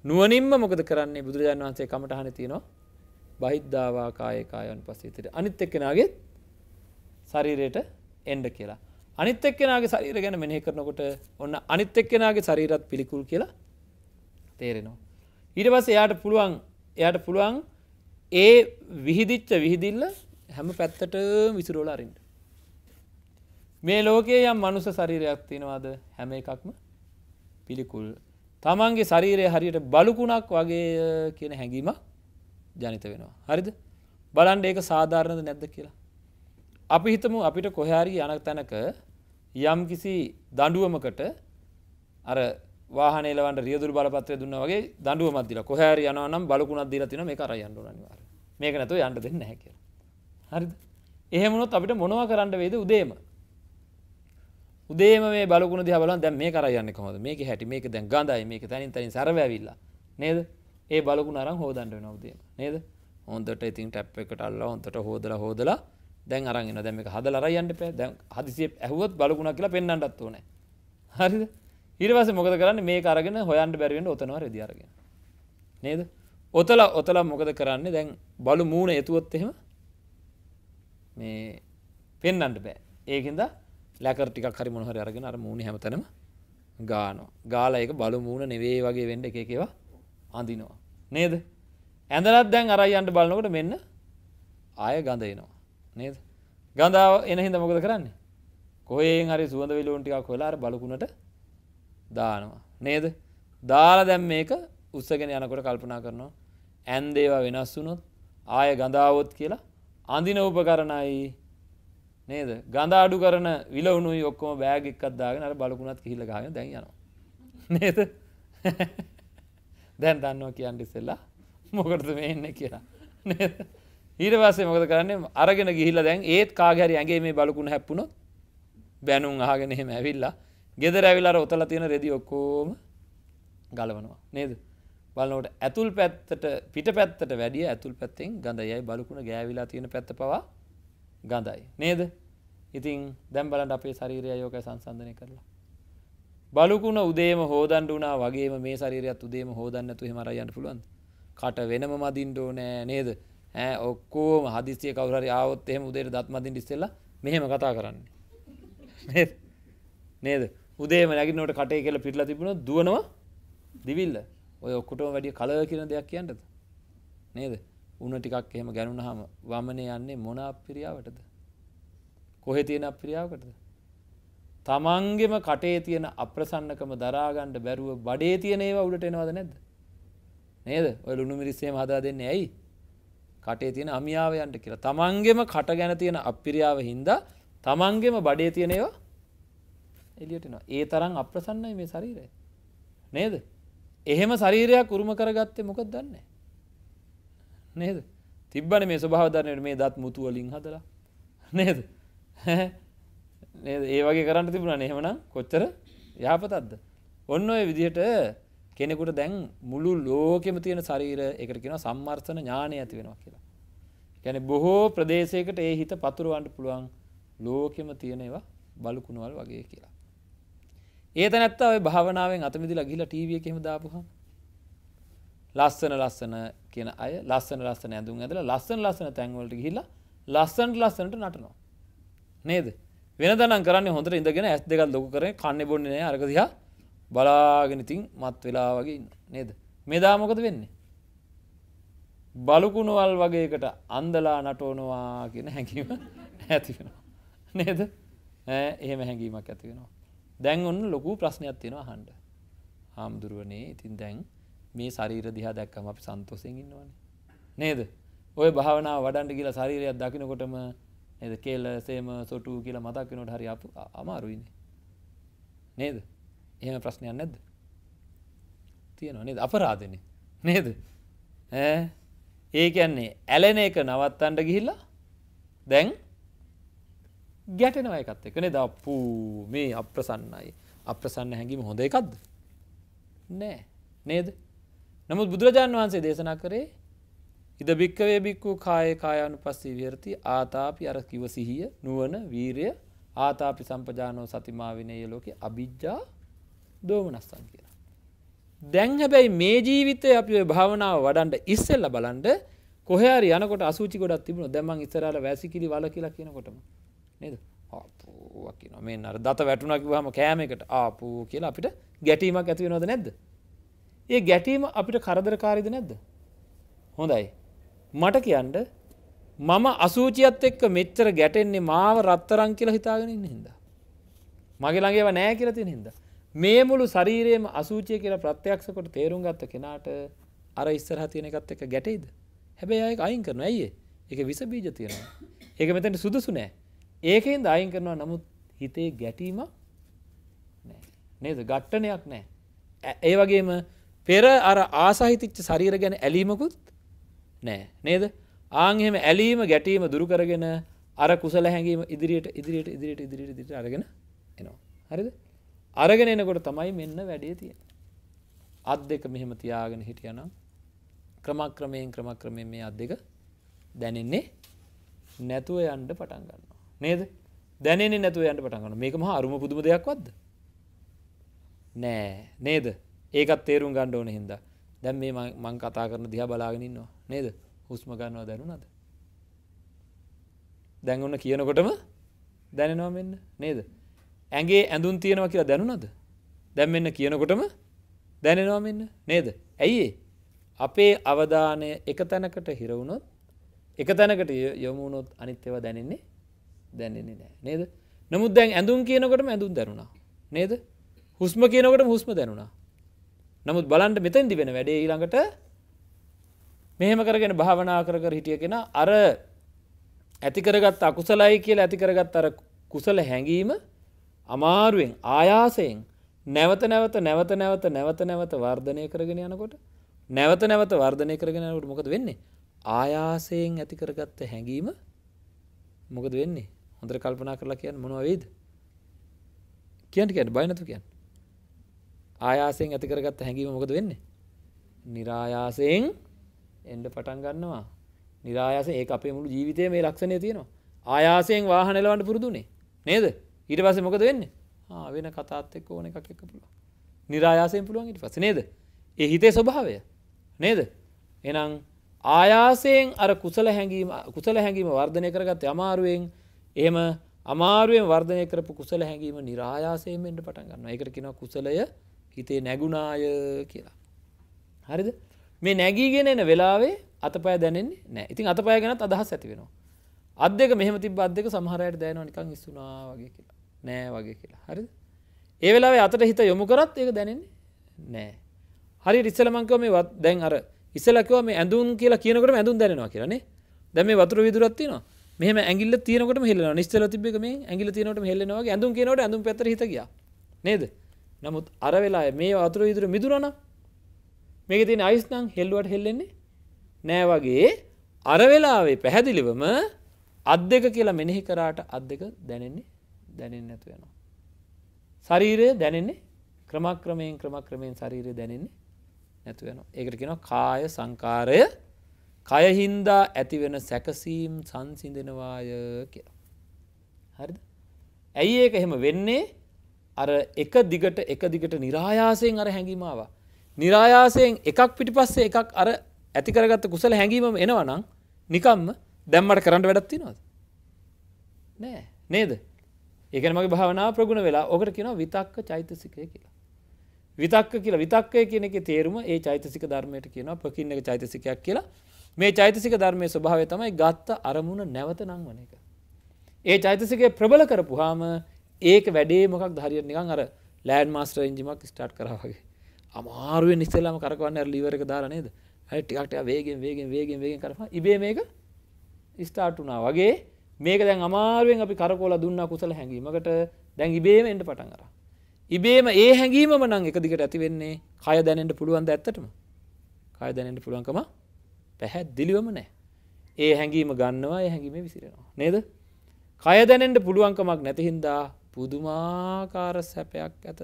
නුවනින්ම මොකද කරන්නේ බුදුරජාන් වන්සේ කමට හනතිනවා බහිද්ධාවා කාය කායන් පස්සීතට අනිත් එක්කෙනගේ ශරීරයට එන්ඩ කියලා අනිත් එක්කෙනගේ ශරීර ගැන මෙනෙහි කරනකොට ඔන්න අනිත් එක්කෙනගේ ශරීරත් පිළිකුල් කියලා තේරෙනවා. ඊට පස්ස එයාට පුළුවන් එයට පුළුවන් ඒ විහිදිච්ච විහිදිල්ල හැම පැත්තට විසිරෝල අරින්ට. මේ ලෝකයේ යම් මනුස ශරීරයක් තියෙනවාද හැම එකක්ම පිළිකුල්. තමන්ගේ ශරීරය හරියට බලකුණක් වගේ කියන හැඟීමක් ජනිත වෙනවා. හරිද බලන්ඩ ඒක සාධාරණද නැද්ද කියලා. අපි හිතමු අපිට කොහයාරි යනක් තැනක යම් කිසි දඩුවමකට අර වාහනලවට රියදුර බලපත්‍රය දුන්න වගේ දඩුව මදදිල කොහැර යනනම් බලකුණක් දිල තින මේ කර යන්නු අනිවාර මේක නැතු යන්ට දෙන්න හැක හරිද එහෙමනොත් අපිට මොනව කරන්න වේද උදේම උදේ මේ බලකුණ දිහබලන් දැ මේ කරයන්න කොමද මේක හැටි මේක දැන් ගඳයි මේක තැනින් තනි සරවැවිල්ලා නේද ඒ බලකු නරම් හෝදන්ට වෙන උදේම නේද හොන්දට ඉතින් ටැප් එකට අල්ලා හොන්තට හෝදලා හෝදලා දැන් අරගෙන දැන් මේක හදලා අරන් යන්න එපා දැන් හදිසියෙ ඇහුවොත් බලකුණක් කියලා පෙන්වන්නත් ඕනේ හරිද ඊට පස්සේ මොකද කරන්නේ මේක අරගෙන හොයන්න බැරි වෙන්න ඔතනවා රෙදි අරගෙන නේද ඔතලා ඔතලා මොකද කරන්නේ දැන් බලු මූණ එතුවොත් එහෙම මේ පෙන්වන්න බෑ ඒකින්ද ලැකර් ටිකක් හරි මොන හරි අරගෙන අර මූණ හැමතැනම ගානවා ගාලා ඒක බලු මූණ නෙවෙයි වගේ වෙන්න එක එක ඒවා අඳිනවා. නේද ඇඳලත් දැන් අරයි අන්ට බලනකොට මෙන්න ආය ගඳයනවා. නේද ගඳාව එන හිද මොකද කරන්නේ කොහෙන් හරි සුවඳ විලෝන්ටිකක් වෙලාර බලකුණට දානවා. නේද දාල දැම් මේක උත්සගෙන යනකොට කල්පනා කරනවා ඇන්දේවා වෙනස් වුනොත් ආය ගඳාවොත් කියලා අඳින උපකරණයි නේද ගඳ අඩු කරන විලවුණු ඔක්කොම බෑග එක්කත්දාගෙන අර බලකුණත් කිහිල්ලගාගෙන දැන් යනවා. නේද? දැන් දන්නවා කියන්න ඉස්සෙල්ලා මොකටද මේ එන්නේ කියලා නේද ඊට පස්සේ මොකද කරන්නේ අරගෙන ගිහිල්ලා දැන් ඒත් කාගේ හරි ඇඟේ මේ බලුකුණ හැප්පුණොත් බැනුම් අහගෙන එහෙම ඇවිල්ලා ගෙදර ඇවිල්ලා අර ඔතලා තියෙන රෙදි ඔක්කොම ගලවනවා නේද බලනකොට ඇතුල් පැත්තට පිට පැත්තට වැඩිය ඇතුල් පැත්තෙන් ගඳයයි බලුකුණ ගෑවිලා තියෙන පැත්ත පවා ගඳයි නේද ඉතින් දැම් බලන්න අපේ ශරීරය යෝකය සංසන්ධනය කරලා බලකුණ උදේම හෝදන්ඩ වනා වගේ මේ සරිරයත් උදේම හෝදන්නතු හෙමරයන්න පුළුවන් කට වෙනම මදින්ඩෝ නෑ නේද ඇ ඔක්කෝම හදිසිය කවරරි ආවොත් එහෙම උදේට දත්මදින් ඉස්සෙල්ල මෙහෙම කතා කරන්නේ නේද උදේම නැගිනට කටේ කියල පිටල තිබුණ දුවනවා දිවිල්ල ඔය ඔක්කුටම වැඩිය කල කියන දෙයක් කියන්නද නේද උන ටිකක් එහෙම ගැනුණ හම වමනය යන්නේ මොන අපිරියාවටද කොහෙ තියෙන අපිරියාවකටද තමන්ගෙම කටේ තියෙන අප්‍රසන්නකම දරාගණ්ඩ බැරුව බඩේ තියෙන ඒවා උඩට එනවද නැද්ද නේද ඔලුණු මිරිස්සේම හදා දෙන්න ඇයි කටේ තියෙන අමියාවයන්ට කියලා තමන්ගෙම කට ගැන තියෙන අපිරියාව හින්දා තමන්ගෙම බඩේ තියෙන ඒවා එලියටනවා ඒ තරම් අප්‍රසන්නයි මේ ශරීරය නේද එහෙම ශරීරයක් උරුම කරගත්තේ මොකක් දන්නේ නේද තිබ්බන මේ ස්වභාවධරණයට මේ දත් මුතුවලින් හදලා නේද හැ ඒ වගේ කරන්න තිබුණ නහෙමනම් කොච්චර යහපතත්ද. ඔන්න ඔය විදිහට කෙනෙකුට දැන් මුළු ලෝකෙම තියෙන ශරීර එකට කියෙන සම්මර්ථන ඥානය ඇති වෙනවා කියලා. ගැන බොහෝ ප්‍රදේශයකට ඒ හිත පතුරුවන්ට පුළුවන් ලෝකෙම තියෙන ඒවා බලකුණුවල් වගේ කියලා. ඒත නැත්ත ඔය භාවනාවෙන් අතමිදිලා ගිහිලා ටීවිය එකෙම දාපුහම ලස්සන ලස්සන කියන අය ලස්සන ලස්සන ඇඳුම් ඇදලා ලස්සන ලස්සන තැන්වලට ගිහිල්ලා ලස්සනට ලස්සනට නටනවා. නේද? වෙන දනම් කරන්න හොඳට ඉඳගෙන ඇස් දෙකක් ලොක කර කන්න බොන්නේ නෑ අරකදිහ බලාගෙනඉතින් මත් වෙලා වගේ ඉන්න නේද මෙදාමොකද වෙන්නේ බලකුණුවල් වගේකට අන්දලා නටෝනවා කියෙන හැකිීම ඇතිවෙනවා නේද එහෙම හැඟීමක් ඇතිවෙනවා දැන් ඔන්න ලොකු ප්‍රශ්නයක් තියෙනවා හන්ඩ හාමුදුරුවනේ ඉතින් දැන් මේ ශරීර දිහා දැක්කම අපි සන්තෝසිෙන් ඉන්නවනේ නේද ඔය භාවනා වඩන්ඩ කියලා ශරීරයක් දකිනකොටම නේද කෙල්ල සේම සොටු කියලා මතක් වෙනට හරි අමාරුයින නේද එහෙම ප්‍රශ්නයක් නැද්ද තියෙනවා නේද අපරාධන නේද ඒ කියන්නේ ඇලෙන එක නවත්තන්ට ගිහිල්ලා දැන් ගැටෙනවා එකත් එකනේ දප්පූ මේ අප්‍රසන්නයි අප්‍රසන්න හැඟීම හොඳ එකක්ද නෑ නේද නමුත් බුදුරජාණන් වහන්සේ දේශනා කරේ ඉද භික්කවේ බික්කූ කාය කායනු පස්සේ විරති ආතාපි අර කිව සිහිය නුවන වීරය ආතාපි සම්පජානෝ සතිමාවිනය ලෝක අභිජ්ජා දෝමනස්සන් කියන. දැන් හැබැයි මේ ජීවිතය අපි භාවනාව වඩන්ට ඉස්සෙල්ල බලන්ඩ කොහරි යනකොට අසූචි ගොඩත් තිබුණු දැමන් ඉස්සරල වැසිකිරි වල කියලා කියනකොටම නේද ආපුුවකි නොමේ අර දත වැටුණකිවහම කෑමකට ආපූ කියලා අපිට ගැටීමක් ඇතිවෙනොද නැද්ද. ඒ ගැටීම අපිට කරදරකාරිද නැද්ද. හොඳයි මට කියන්ට මම අසූචියත් එක්ක මෙච්චර ගැටෙන්නේ මාව රත්තරං කියලා හිතාගෙනන්න හිද. මගේ ළඟේව නෑ කියලතින හිද. මේ මුළු ශරීරයේම අසූචය කියලා ප්‍රත්‍යයක්ෂකොට තේරුම් ගත්ත කෙනාට අර ඉස්සරහ තියෙන එකත් එක ගැටයිද. හැබැයි අයෙක් අයින් කරන ඇයි එක විස බීජ තියෙනවා. ඒක මෙතැට සුදුසු නෑ ඒකෙන්ද අයින් කරනවා නමුත් හිතේ ගැටීම නේද ගට්ටනයක් නෑ. ඒ වගේම පෙර අර ආසාහිතිච්ච ශරීර ගැන ඇලීමකුත් නෑ නේද ආංහෙම ඇලීම ගැටීම දුරුකරගෙන අර කුසල හැඟීම ඉදිරියට ඉදිරියට ඉදිරියට ඉදිරියට දිට අරගෙන එනවා හරිද අරගෙන එනකොට තමයි මෙන්න වැඩේ තියෙන අත් දෙක මෙහෙම තියාගෙන හිටියනම් ක්‍රමක්‍රමයෙන් ක්‍රමක්‍රමයෙන් මේ අත් දෙක දැනෙන්නේ නැතුව යන්ඩ පටන් ගන්නවා නේද දැනෙන්නේ නැතුව යන්ට පටන්ගන්න මේක මහ අරුම පුදුම දෙයක් වද නෑ නේද ඒකත් තේරුම් ගණ්ඩ ඕන හින්දා දැන් මේ මං කතා කරන දිහා බලාගෙනන්නවා නේද හුස්ම ගන්නවා දැනුනද දැන් ඔන්න කියනකොටම දැනෙනවා මෙන්න නේද ඇගේ ඇඳුම් තියෙනවා කියලා දැනුනද දැන් මෙන්න කියනකොටම දැනෙනවා මෙන්න නේද ඇයි අපේ අවධානය එක තැනකට හිරවුණොත් එක තැනකට යොමුණොත් අනිත් ඒවා දැනෙන්නේ දැනෙන්නේ නෑ නේද නමුත් දැන් ඇඳුම් කියනකට ඇඳුම් දැනුණා නේද හුස්ම කියනකට හුස්ම දැනුණා නමුත් බලන්ට මෙතැන්දි වෙන වැඩේ ඊළඟට මෙහෙම කරගෙන භාවනා කර කර හිටිය කෙන අර ඇතිකරගත් අකුසලයි කියලා ඇතිකරගත් අර කුසල හැඟීම අමාරුවෙන් ආයාසයෙන් නැවත නැවත නැවත නැවත නැවත නැවත වර්ධනය කරගෙන යනකොට නැවත නැවත වර්ධනය කරගෙන යනකොට මොකද වෙන්නේ ආයාසයෙන් ඇති කරගත්ත හැඟීම මොකද වෙන්නේ හොඳට කල්පනා කරලා කියන්න මොනවා වේද කියන්න කියන්න බය නැතුව කියන්න ආයාසයෙන් ඇති කරගත්ත හැඟීම මොකද වෙන්නේ નિરાයාසයෙන් එන්ඩ පටන් ගන්නවා නිරායස ඒ අපේ මුළු ජීවිතය මේ ලක්ෂණය තියෙනවා ආයාසයෙන් වාහනලවන්ට පුරුදුනේ නේද ඊට පස මොකද වෙන්න වෙන කතාත් එක් ඕන එකක් එක පුළුව නිරායාසයෙන් පුළුවන් ඉට පස නේද ඒ හිතේ ස්වභාවය නේද එනම් ආයාසයෙන් අර කුසල හැඟීම කුසල හැඟීම වර්ධනය කරගත්ත අමාරුවෙන් එහෙම අමාරුවෙන් වර්ධනය කරපු කුසල හැඟීම නිරායාසයෙන්ෙන්ට පටන් ගන්න එකට කෙන කුසලය හිතේ නැගුණාය කියලා හරිද මේ නැගීගෙන එන වෙලාවේ අතපය දැනෙන්නේ නෑ ඉතින් අතපය ගැනත් අදහස් ඇති වෙනවා අත් දෙක මෙහම තිබ අත් දෙක සමහරයට දැනවා නිකං ඉස්සුනා වගේ කියලා නෑ වගේ කියලා හරි ඒ වෙලාවේ අතට හිත යොමු කරත් ඒක දැනෙන්නේ නෑ හරි රිස්සලමංකව මේ දැන් අර ඉසලකව මේ ඇඳුම් කියලා කියනකට ඇඳුම් දැනවා කියරනේ දැම වතුර විදුරත්තින මෙම ඇගිල්ල තියනකට හෙල නිස්සල තිබ මේ ඇගිල තිනට හෙල්ලනවා ඇඳුම් කියනට ඇඳුම් පැතර හිතගිය නේද නමුත් අර වෙලා මේ වතුර විදුර මිදුරනා මේක තියෙන අයිස් නම් හෙල්ලුවට හෙල්ලෙන්නේ නෑ වගේ අර වෙලාවේ පැහැදිලිවම අත් දෙක කියලා මෙනෙහි කරාට අත් දෙක දැනෙන්නේ දැනෙන්නේ නැතු වෙනවා. ශරීරය දැනෙන්නේ ක්‍රමක්‍රමයෙන් ක්‍රමක්‍රමයෙන් ශරීරය දැනෙන්නේ නැතු වෙනවා. ඒකට කියනවා කාය සංකාරය කයහින්දා ඇති වෙන සැකසීම් සංසිඳනවාය කියලා. හරිද? ඇයි ඒක එහෙම වෙන්නේ? අර එක දිගට එක දිගට નિરાයාසයෙන් අර හැඟීම ආවා. නිරායාසයෙන් එකක් පිටිපස්සේ එකක් අර ඇති කරගත්ත කුසල හැඟීමම එනවනම් නිකම්ම දැම්මට කරන්න වැඩක් තිනවද නෑ නේද ඒකන මගේ භාවනා ප්‍රගුණ වෙලා ඕකට කියනවා විතක්ක චෛතසිකය කියලා විතක්ක කියලා විතක්කය කියන එක තේරුම ඒ චෛතසික ධර්මයට කියනවා ප්‍රකින්න එක චෛතසිකයක් කියලා මේ චෛතසික ධර්මය ස්වභාවය තමයි ගත්ත අරමුණ නැවත නංවන එක ඒ චෛතසිකය ප්‍රබල කරපු හාම ඒක වැඩේ මොකක් ධරිය නිකං අර ලෑන් මාස්ටර් ඉංජිමක් ස්ටාට් කරාවගේ අමාරුවෙන් ඉස්සෙල්ලාම කරකවන්න ලිවර එක දාලා නේද ඇ ටිකක්ටය වේගෙන් වේගෙන් වේගෙන් වේගෙන් කරම ඉබේ මේක ස්ටාට් වුණා වගේ මේක දැන් අමාරුවෙන් අපි කරකෝල දුන්න කුසල හැඟීමකට දැන් ඉබේම එන්ට පටන් කර ඉබේම ඒ හැඟීම නං එක දිකට ඇති වෙන්නේ කය දැනෙන්ට පුළුවන්ද ඇත්තටම කය දැනෙන්ට පුළුවන්කම පැහැත් දිලිවම නෑ ඒ හැඟීම ගන්නවා ඒ හැඟීම විසිරෙනවා නේද කය දැනෙන්ට පුළුවන්කමක් නැතිහින්දා පුදුමාකාර සැපයක් ඇත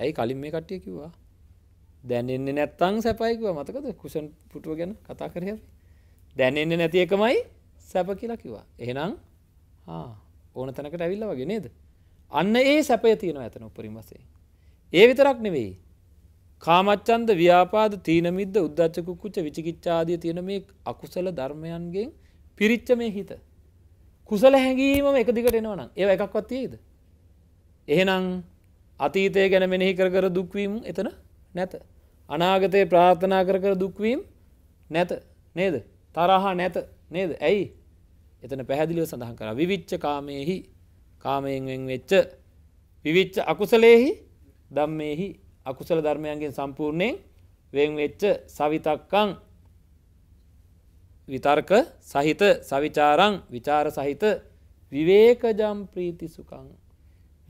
ඇයි කලින් මේ කට්ටිය කිව්වා දැනෙන්නේ නැත්තං සැපයිකව මතකද කුසන් පුටුව ගැන කතා කරහ දැනෙන්නේ නැති එකමයි සැප කියලා කිවා එහෙනම් ඕන තැනකට ඇවිල්ල වගේ නේද අන්න ඒ සැපය තියෙනවා ඇතන උපරිම වසේ ඒ විතරක් නෙවෙයි කාමච්චන්ද ව්‍යාපාද තීනමිද්ද උද්දච්චකුක්කුච්ච විචිකිච්චාදිය තියෙන මේ අකුසල ධර්මයන්ගෙන් පිරිච්ච මේ හිත කුසල හැඟීම එක දිගට එනවනම් ඒ එකක්වත් තියේද එහෙනම් අතීතය ගැන මෙනෙහි කර කර දුක්වීම එතන නැත. අනාගතය ප්‍රාර්ථනා කර කර දුක්වීම් නැත නේද තරහා නැත නේද ඇයි එතන පැහැදිලිව සඳහන් කර විවිච්ච කාමයෙහි කාමයෙන් වෙච්ච විවිච්ච අකුසලයෙහි දම්මෙහි අකුසල ධර්මයන්ගෙන් සම්පූර්ණයෙන් වෙන් වෙච්ච සවිතක්කං විතර්ක සහිත සවිචාරං විචාර සහිත විවේකජම් ප්‍රීති සුකං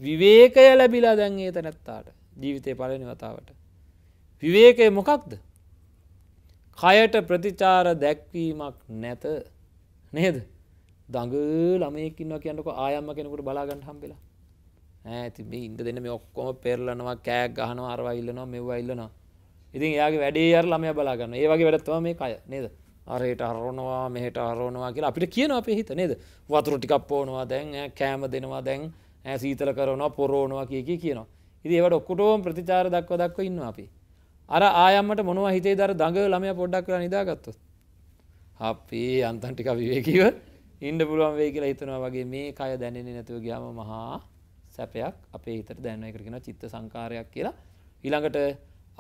විවේකය ලැබිලා දැන් ඒ තැනැත්තාට ජීවිතය පලනි වතාවට. විවේකය මොකක්ද. කයට ප්‍රතිචාර දැක්වීමක් නැත නේද දඟ ළමයකින්න කියන්නක ආයම්ම කෙනෙකුට බලාගන්න හම්බෙලා ඇති මේ ඉන්ද දෙන මේ ඔක්කොම පෙරලනවා කෑක් ගහන අරවයිල්ලනවා මෙවයිල්ලනවා ඉතින් යාගේ වැඩේ අර ළමය බලාගන්න ඒ වගේ වැඩත්ව මේ කය නේද අරයට අරෝනවා මෙහට අරෝනවා කියලා අපිට කියන අපේ හිත නේද වතුර ටිකක් පෝනවා දැන් කෑම දෙනවා දැන් ඇ සීතල කරනවා පොරෝනවා කියකි කියනවා. ඉදි ඒවට ඔක්කොටෝම් ප්‍රතිචාර දක්ව දක්ව ඉන්න අපි. අර ආයම්මට මොනව හිතේ දර දඟ ළමය පොඩ්ඩක් කියලා නිදාගත්තොත්. අපේ අන්තන් ටික විවේකීව ඉන්ඩ පුළුවන් වේ කියලා හිතනවා වගේ මේ කය දැනෙන්නේ නැතුව ගියාම මහා සැපයක් අපේ හිතට දැන්න එකට කියෙන චිත්ත සංකාරයක් කියලා ඊළඟට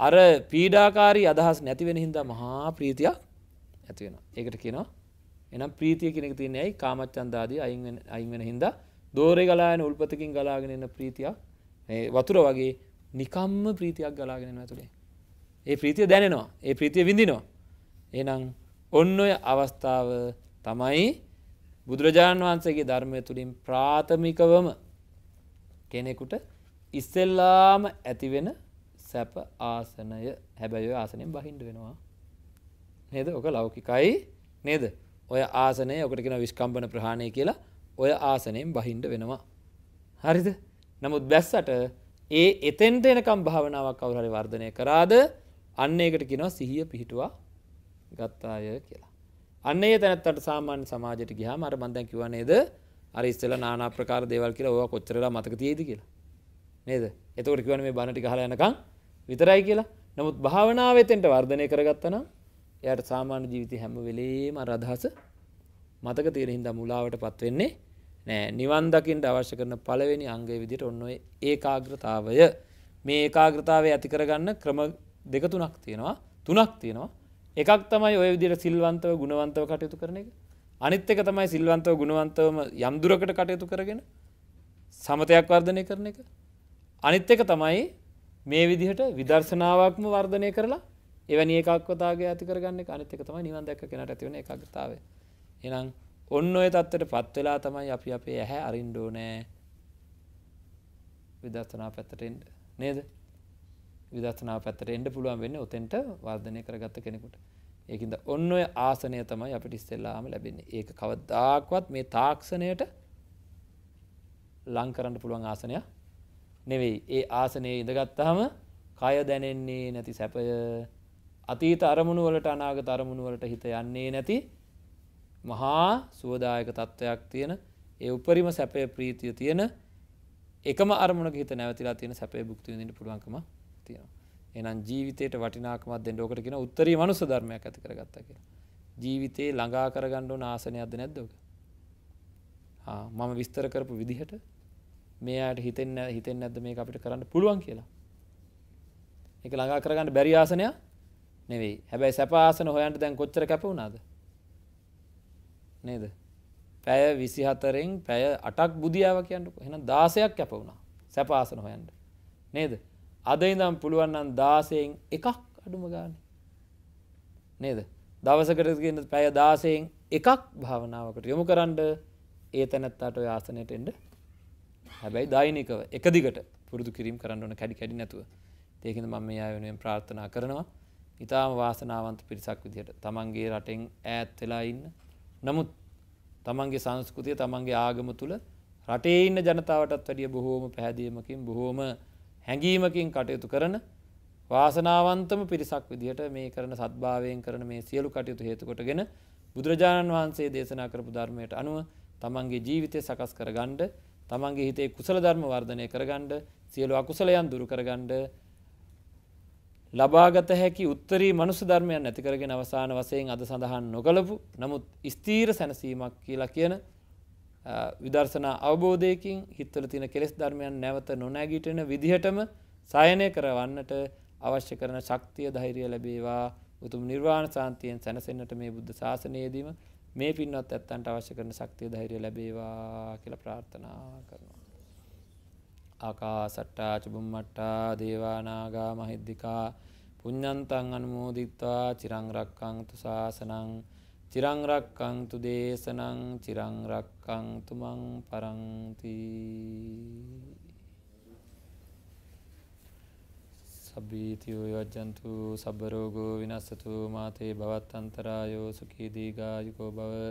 අර පීඩාකාරී අදහස් නැතිවෙන හින්දා මහා ප්‍රීතියක් ඇතිවෙන ඒකට කියනවා එනම් ප්‍රීතිය කෙනෙක තියන්නේ ඇයි කාමච්චන්දාදී අයින් අයින් වෙන හින්දා දෝරේ ගලායන උල්පතකින් ගලාගෙන එන්න ප්‍රීතියක් වතුර වගේ නිකම්ම ප්‍රීතියක් ගලාගෙන ඇතුළේ. ඒ ප්‍රීතිය දැනෙනවා ඒ ප්‍රීතිය විඳිනවා. එනම් ඔන්න ඔය අවස්ථාව තමයි බුදුරජාණන් වහන්සේගේ ධර්මය තුළින් ප්‍රාථමිකවම කෙනෙකුට ඉස්සෙල්ලාම ඇතිවෙන සැප ආසනය හැබැයි ආසනෙන් බහින්ඩ වෙනවා. නේද ඕක ලෞකිකයි නේද ඔය ආසනය ඔකට කෙන විස්කම්පන ප්‍රහණය කියලා ඔය ආසනයෙන් බහින්ඩ වෙනවා. හරිද නමුත් බැස්සට ඒ එතෙන්ට එනකම් භාවනාවක් කවුරහරි වර්ධනය කරාද අන්න ඒකට කියෙනවා සිහිය පිහිටුවා ගත්තාය කියලා. අන්න ඒ තැනත්තට සාමාන්‍ය සමාජයට ගිහා මර බන්ධැන් කිවන්නේද අර ඉස්සල නානා ප්‍රකාර දේවල් කියලා ඔවා කොච්චරලා මතක තියේද කියලා. නේද එතකට කිවන මේ බණටි හල යනකං විතරයි කියලා නමුත් භාවනාවතෙන්ට වර්ධනය කරගත්තන එයට සාමාන්‍ය ජීවිත හැම වෙලේ ම රදහස මතක තීරහින්ද මුලාවට පත්වෙන්නේ නෑ නිවන්දකින්ට අවශ්‍ය කරන පළවෙනි අංගේ විදිට ඔන්න ඒ කාග්‍රතාවය මේ ඒකාග්‍රතාවය ඇතිකරගන්න ක්‍රම දෙක තුනක් තියෙනවා තුනක් තියෙනවා එකක් තමයි ඔය විදිර සිල්වන්තව ගුණවන්තව කටයුතු කරන එක අනිත් එක තමයි සිල්වන්තව ගුණවන්තවම යම්දුරකට කටයුතු කරගෙන සමතයක් වර්ධනය කරන එක අනිත් එක තමයි මේ විදිහට විදර්ශනාවක්ම වර්ධනය කරලා එවැනි ඒකක්වතාගේ ඇතිකරගන්න අනිත් එක තමයි නිවන් දැක්ක කෙනට ඇතිවන එකගතාව එනම් ඔන්න ඔය තත්වට පත්වෙලා තමයි අපි අපේ ඇහැ අරින්ඩෝ නෑ විදර්ථනා පැත්තටෙන්ට නේද විදර්ථනා පැත්තට එන්ඩ පුළුවන් වෙන්න ඔතෙන්ට වර්ධනය කරගත්ත කෙනෙකුට ඒකද ඔන්න ඔය ආසනය තමයි අපිට ඉස්සෙල්ලාම ලැබෙන්නේ ඒක කවදදාක්වත් මේ තාක්ෂණයට ලංකරන්න පුළුවන් ආසනය නෙවෙයි ඒ ආසනය ඉඳගත්තහම කය දැනෙන්නේ නැති සැපය අතීත අරමුණුවලට අනාග තරමුණුවලට හිත යන්නේ නැති මහා සුවදායක තත්ත්වයක් තියෙන ඒ උපරිම සැපය ප්‍රීතිය තියෙන එකම අරමුණක හිත නැවතිලා තියෙන සැපේ භුක්ති විඳින්න පුළුවන්කම තියෙනවා. එහෙනම් ජීවිතේට වටිනාකමක් දෙන්න ඕකට කියන උත්තරී මනුස්ස ධර්මයක් ඇති කරගත්තා කියලා. ජීවිතේ ළඟා කරගන්න ඕන ආසනයක්ද නැද්ද ඔක? ආ මම විස්තර කරපු විදිහට මේ අයට හිතෙන්නේ හිතෙන්නේ නැද්ද මේක අපිට කරන්න පුළුවන් කියලා. ඒක ළඟා කරගන්න බැරි ආසනයක් නෙවෙයි. හැබැයි සැප ආසන හොයන්න දැන් කොච්චර කැප වුණාද? නේද පැය විසිහතරෙන් පැය අටක් බුදියාව කියන්නට හෙන දාසයක් කැප වුණා සැපාසන හොයන්ට නේද අද ඉඳම් පුළුවන්නන් දාසයෙන් එකක් අඩුම ගාන නේද දවසකරගෙන පැය දාසයෙන් එකක් භාවනාවකට යොමු කරන්න ඒ තැනැත්තාට ආසනයට එන්ඩ හැබැයි දෛනිකව එකදිගට පුරුදු කිරීම් කරන්න ඕන කැඩි කැඩි නැතුව ඒකද මම මේ අයුවෙනුවෙන් ප්‍රාර්ථනා කරනවා ඉතාම වාසනාවන්ත පිරිසක් විදිහට තමන්ගේ රටෙන් ඈත් වෙලා ඉන්න නමුත් තමන්ගේ සංස්කෘතිය තමන්ගේ ආගම තුළ රටේ ඉන්න ජනතාවටත් වැඩිය බොහෝම පැහැදීමකින් බොහෝම හැඟීමකින් කටයුතු කරන වාසනාවන්තම පිරිසක් විදිහට මේ කරන සත්භාවයෙන් කරන මේ සියලු කටයුතු හේතුකොටගෙන බුදුරජාණන් වහන්සේ දේශනා කරපු ධර්මයට අනුව තමන්ගේ ජීවිතය සකස් කරගණ්ඩ තමන්ගේ හිතේ කුසල ධර්ම වර්ධනය කරගණ්ඩ සියලු අකුසලයන් දුරු කරගණ්ඩ ලබාගත හැකි උත්තරී මනුස ධර්මයන් ඇතිකරගෙන අවසාන වසයෙන් අද සඳහන් නොකළපු නමුත් ස්තීර සැනසීමක් කියලා කියන විදර්ශනා අවබෝධයකින් හිත්තල තින කෙස් ධර්මයන් නැවත නොනැගිටෙන විදිහටම සයනය කරවන්නට අවශ්‍ය කරන ශක්තිය ධෛරිය ලැබේවා උතුම් නිර්වාණ සාන්තියෙන් සැනසෙන්න්නට මේ බුද්ධ ශාසනයේදීම මේ පින්වත් ඇත්තන්ට අවශ්‍ය කරන ශක්තිය ධෛරිය ලැබේවා කියල ප්‍රාර්ථනා කරනවා. අකාසට්ටා චුබුම්මට්ටා දේවානාගා මහිද්දිකා පුඤ්ඤන්තං අනුමෝදිත්වා චිරං රක්ඛන්තු ශාසනං චිරං රක්ඛන්තු දේශනං චිරං රක්ඛන්තු මං පරන්ති සබ්බීතියෝ යජ්ජන්තු සබ්බරෝගෝ විනස්සතු මාතේ භවත්තන්තරායෝ සුඛී දීගායුකෝ භව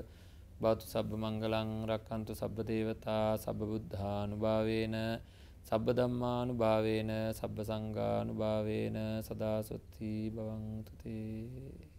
බාතු සබ්බ මංගලං රක්ඛන්තු සබ්බ දේවතා සබ්බ බුද්ධානුභාවේන සබ්බ ධම්මානු භාවේන සබ්බ සංගානු භාවේන සදාසොත්ති භවන්තුතේ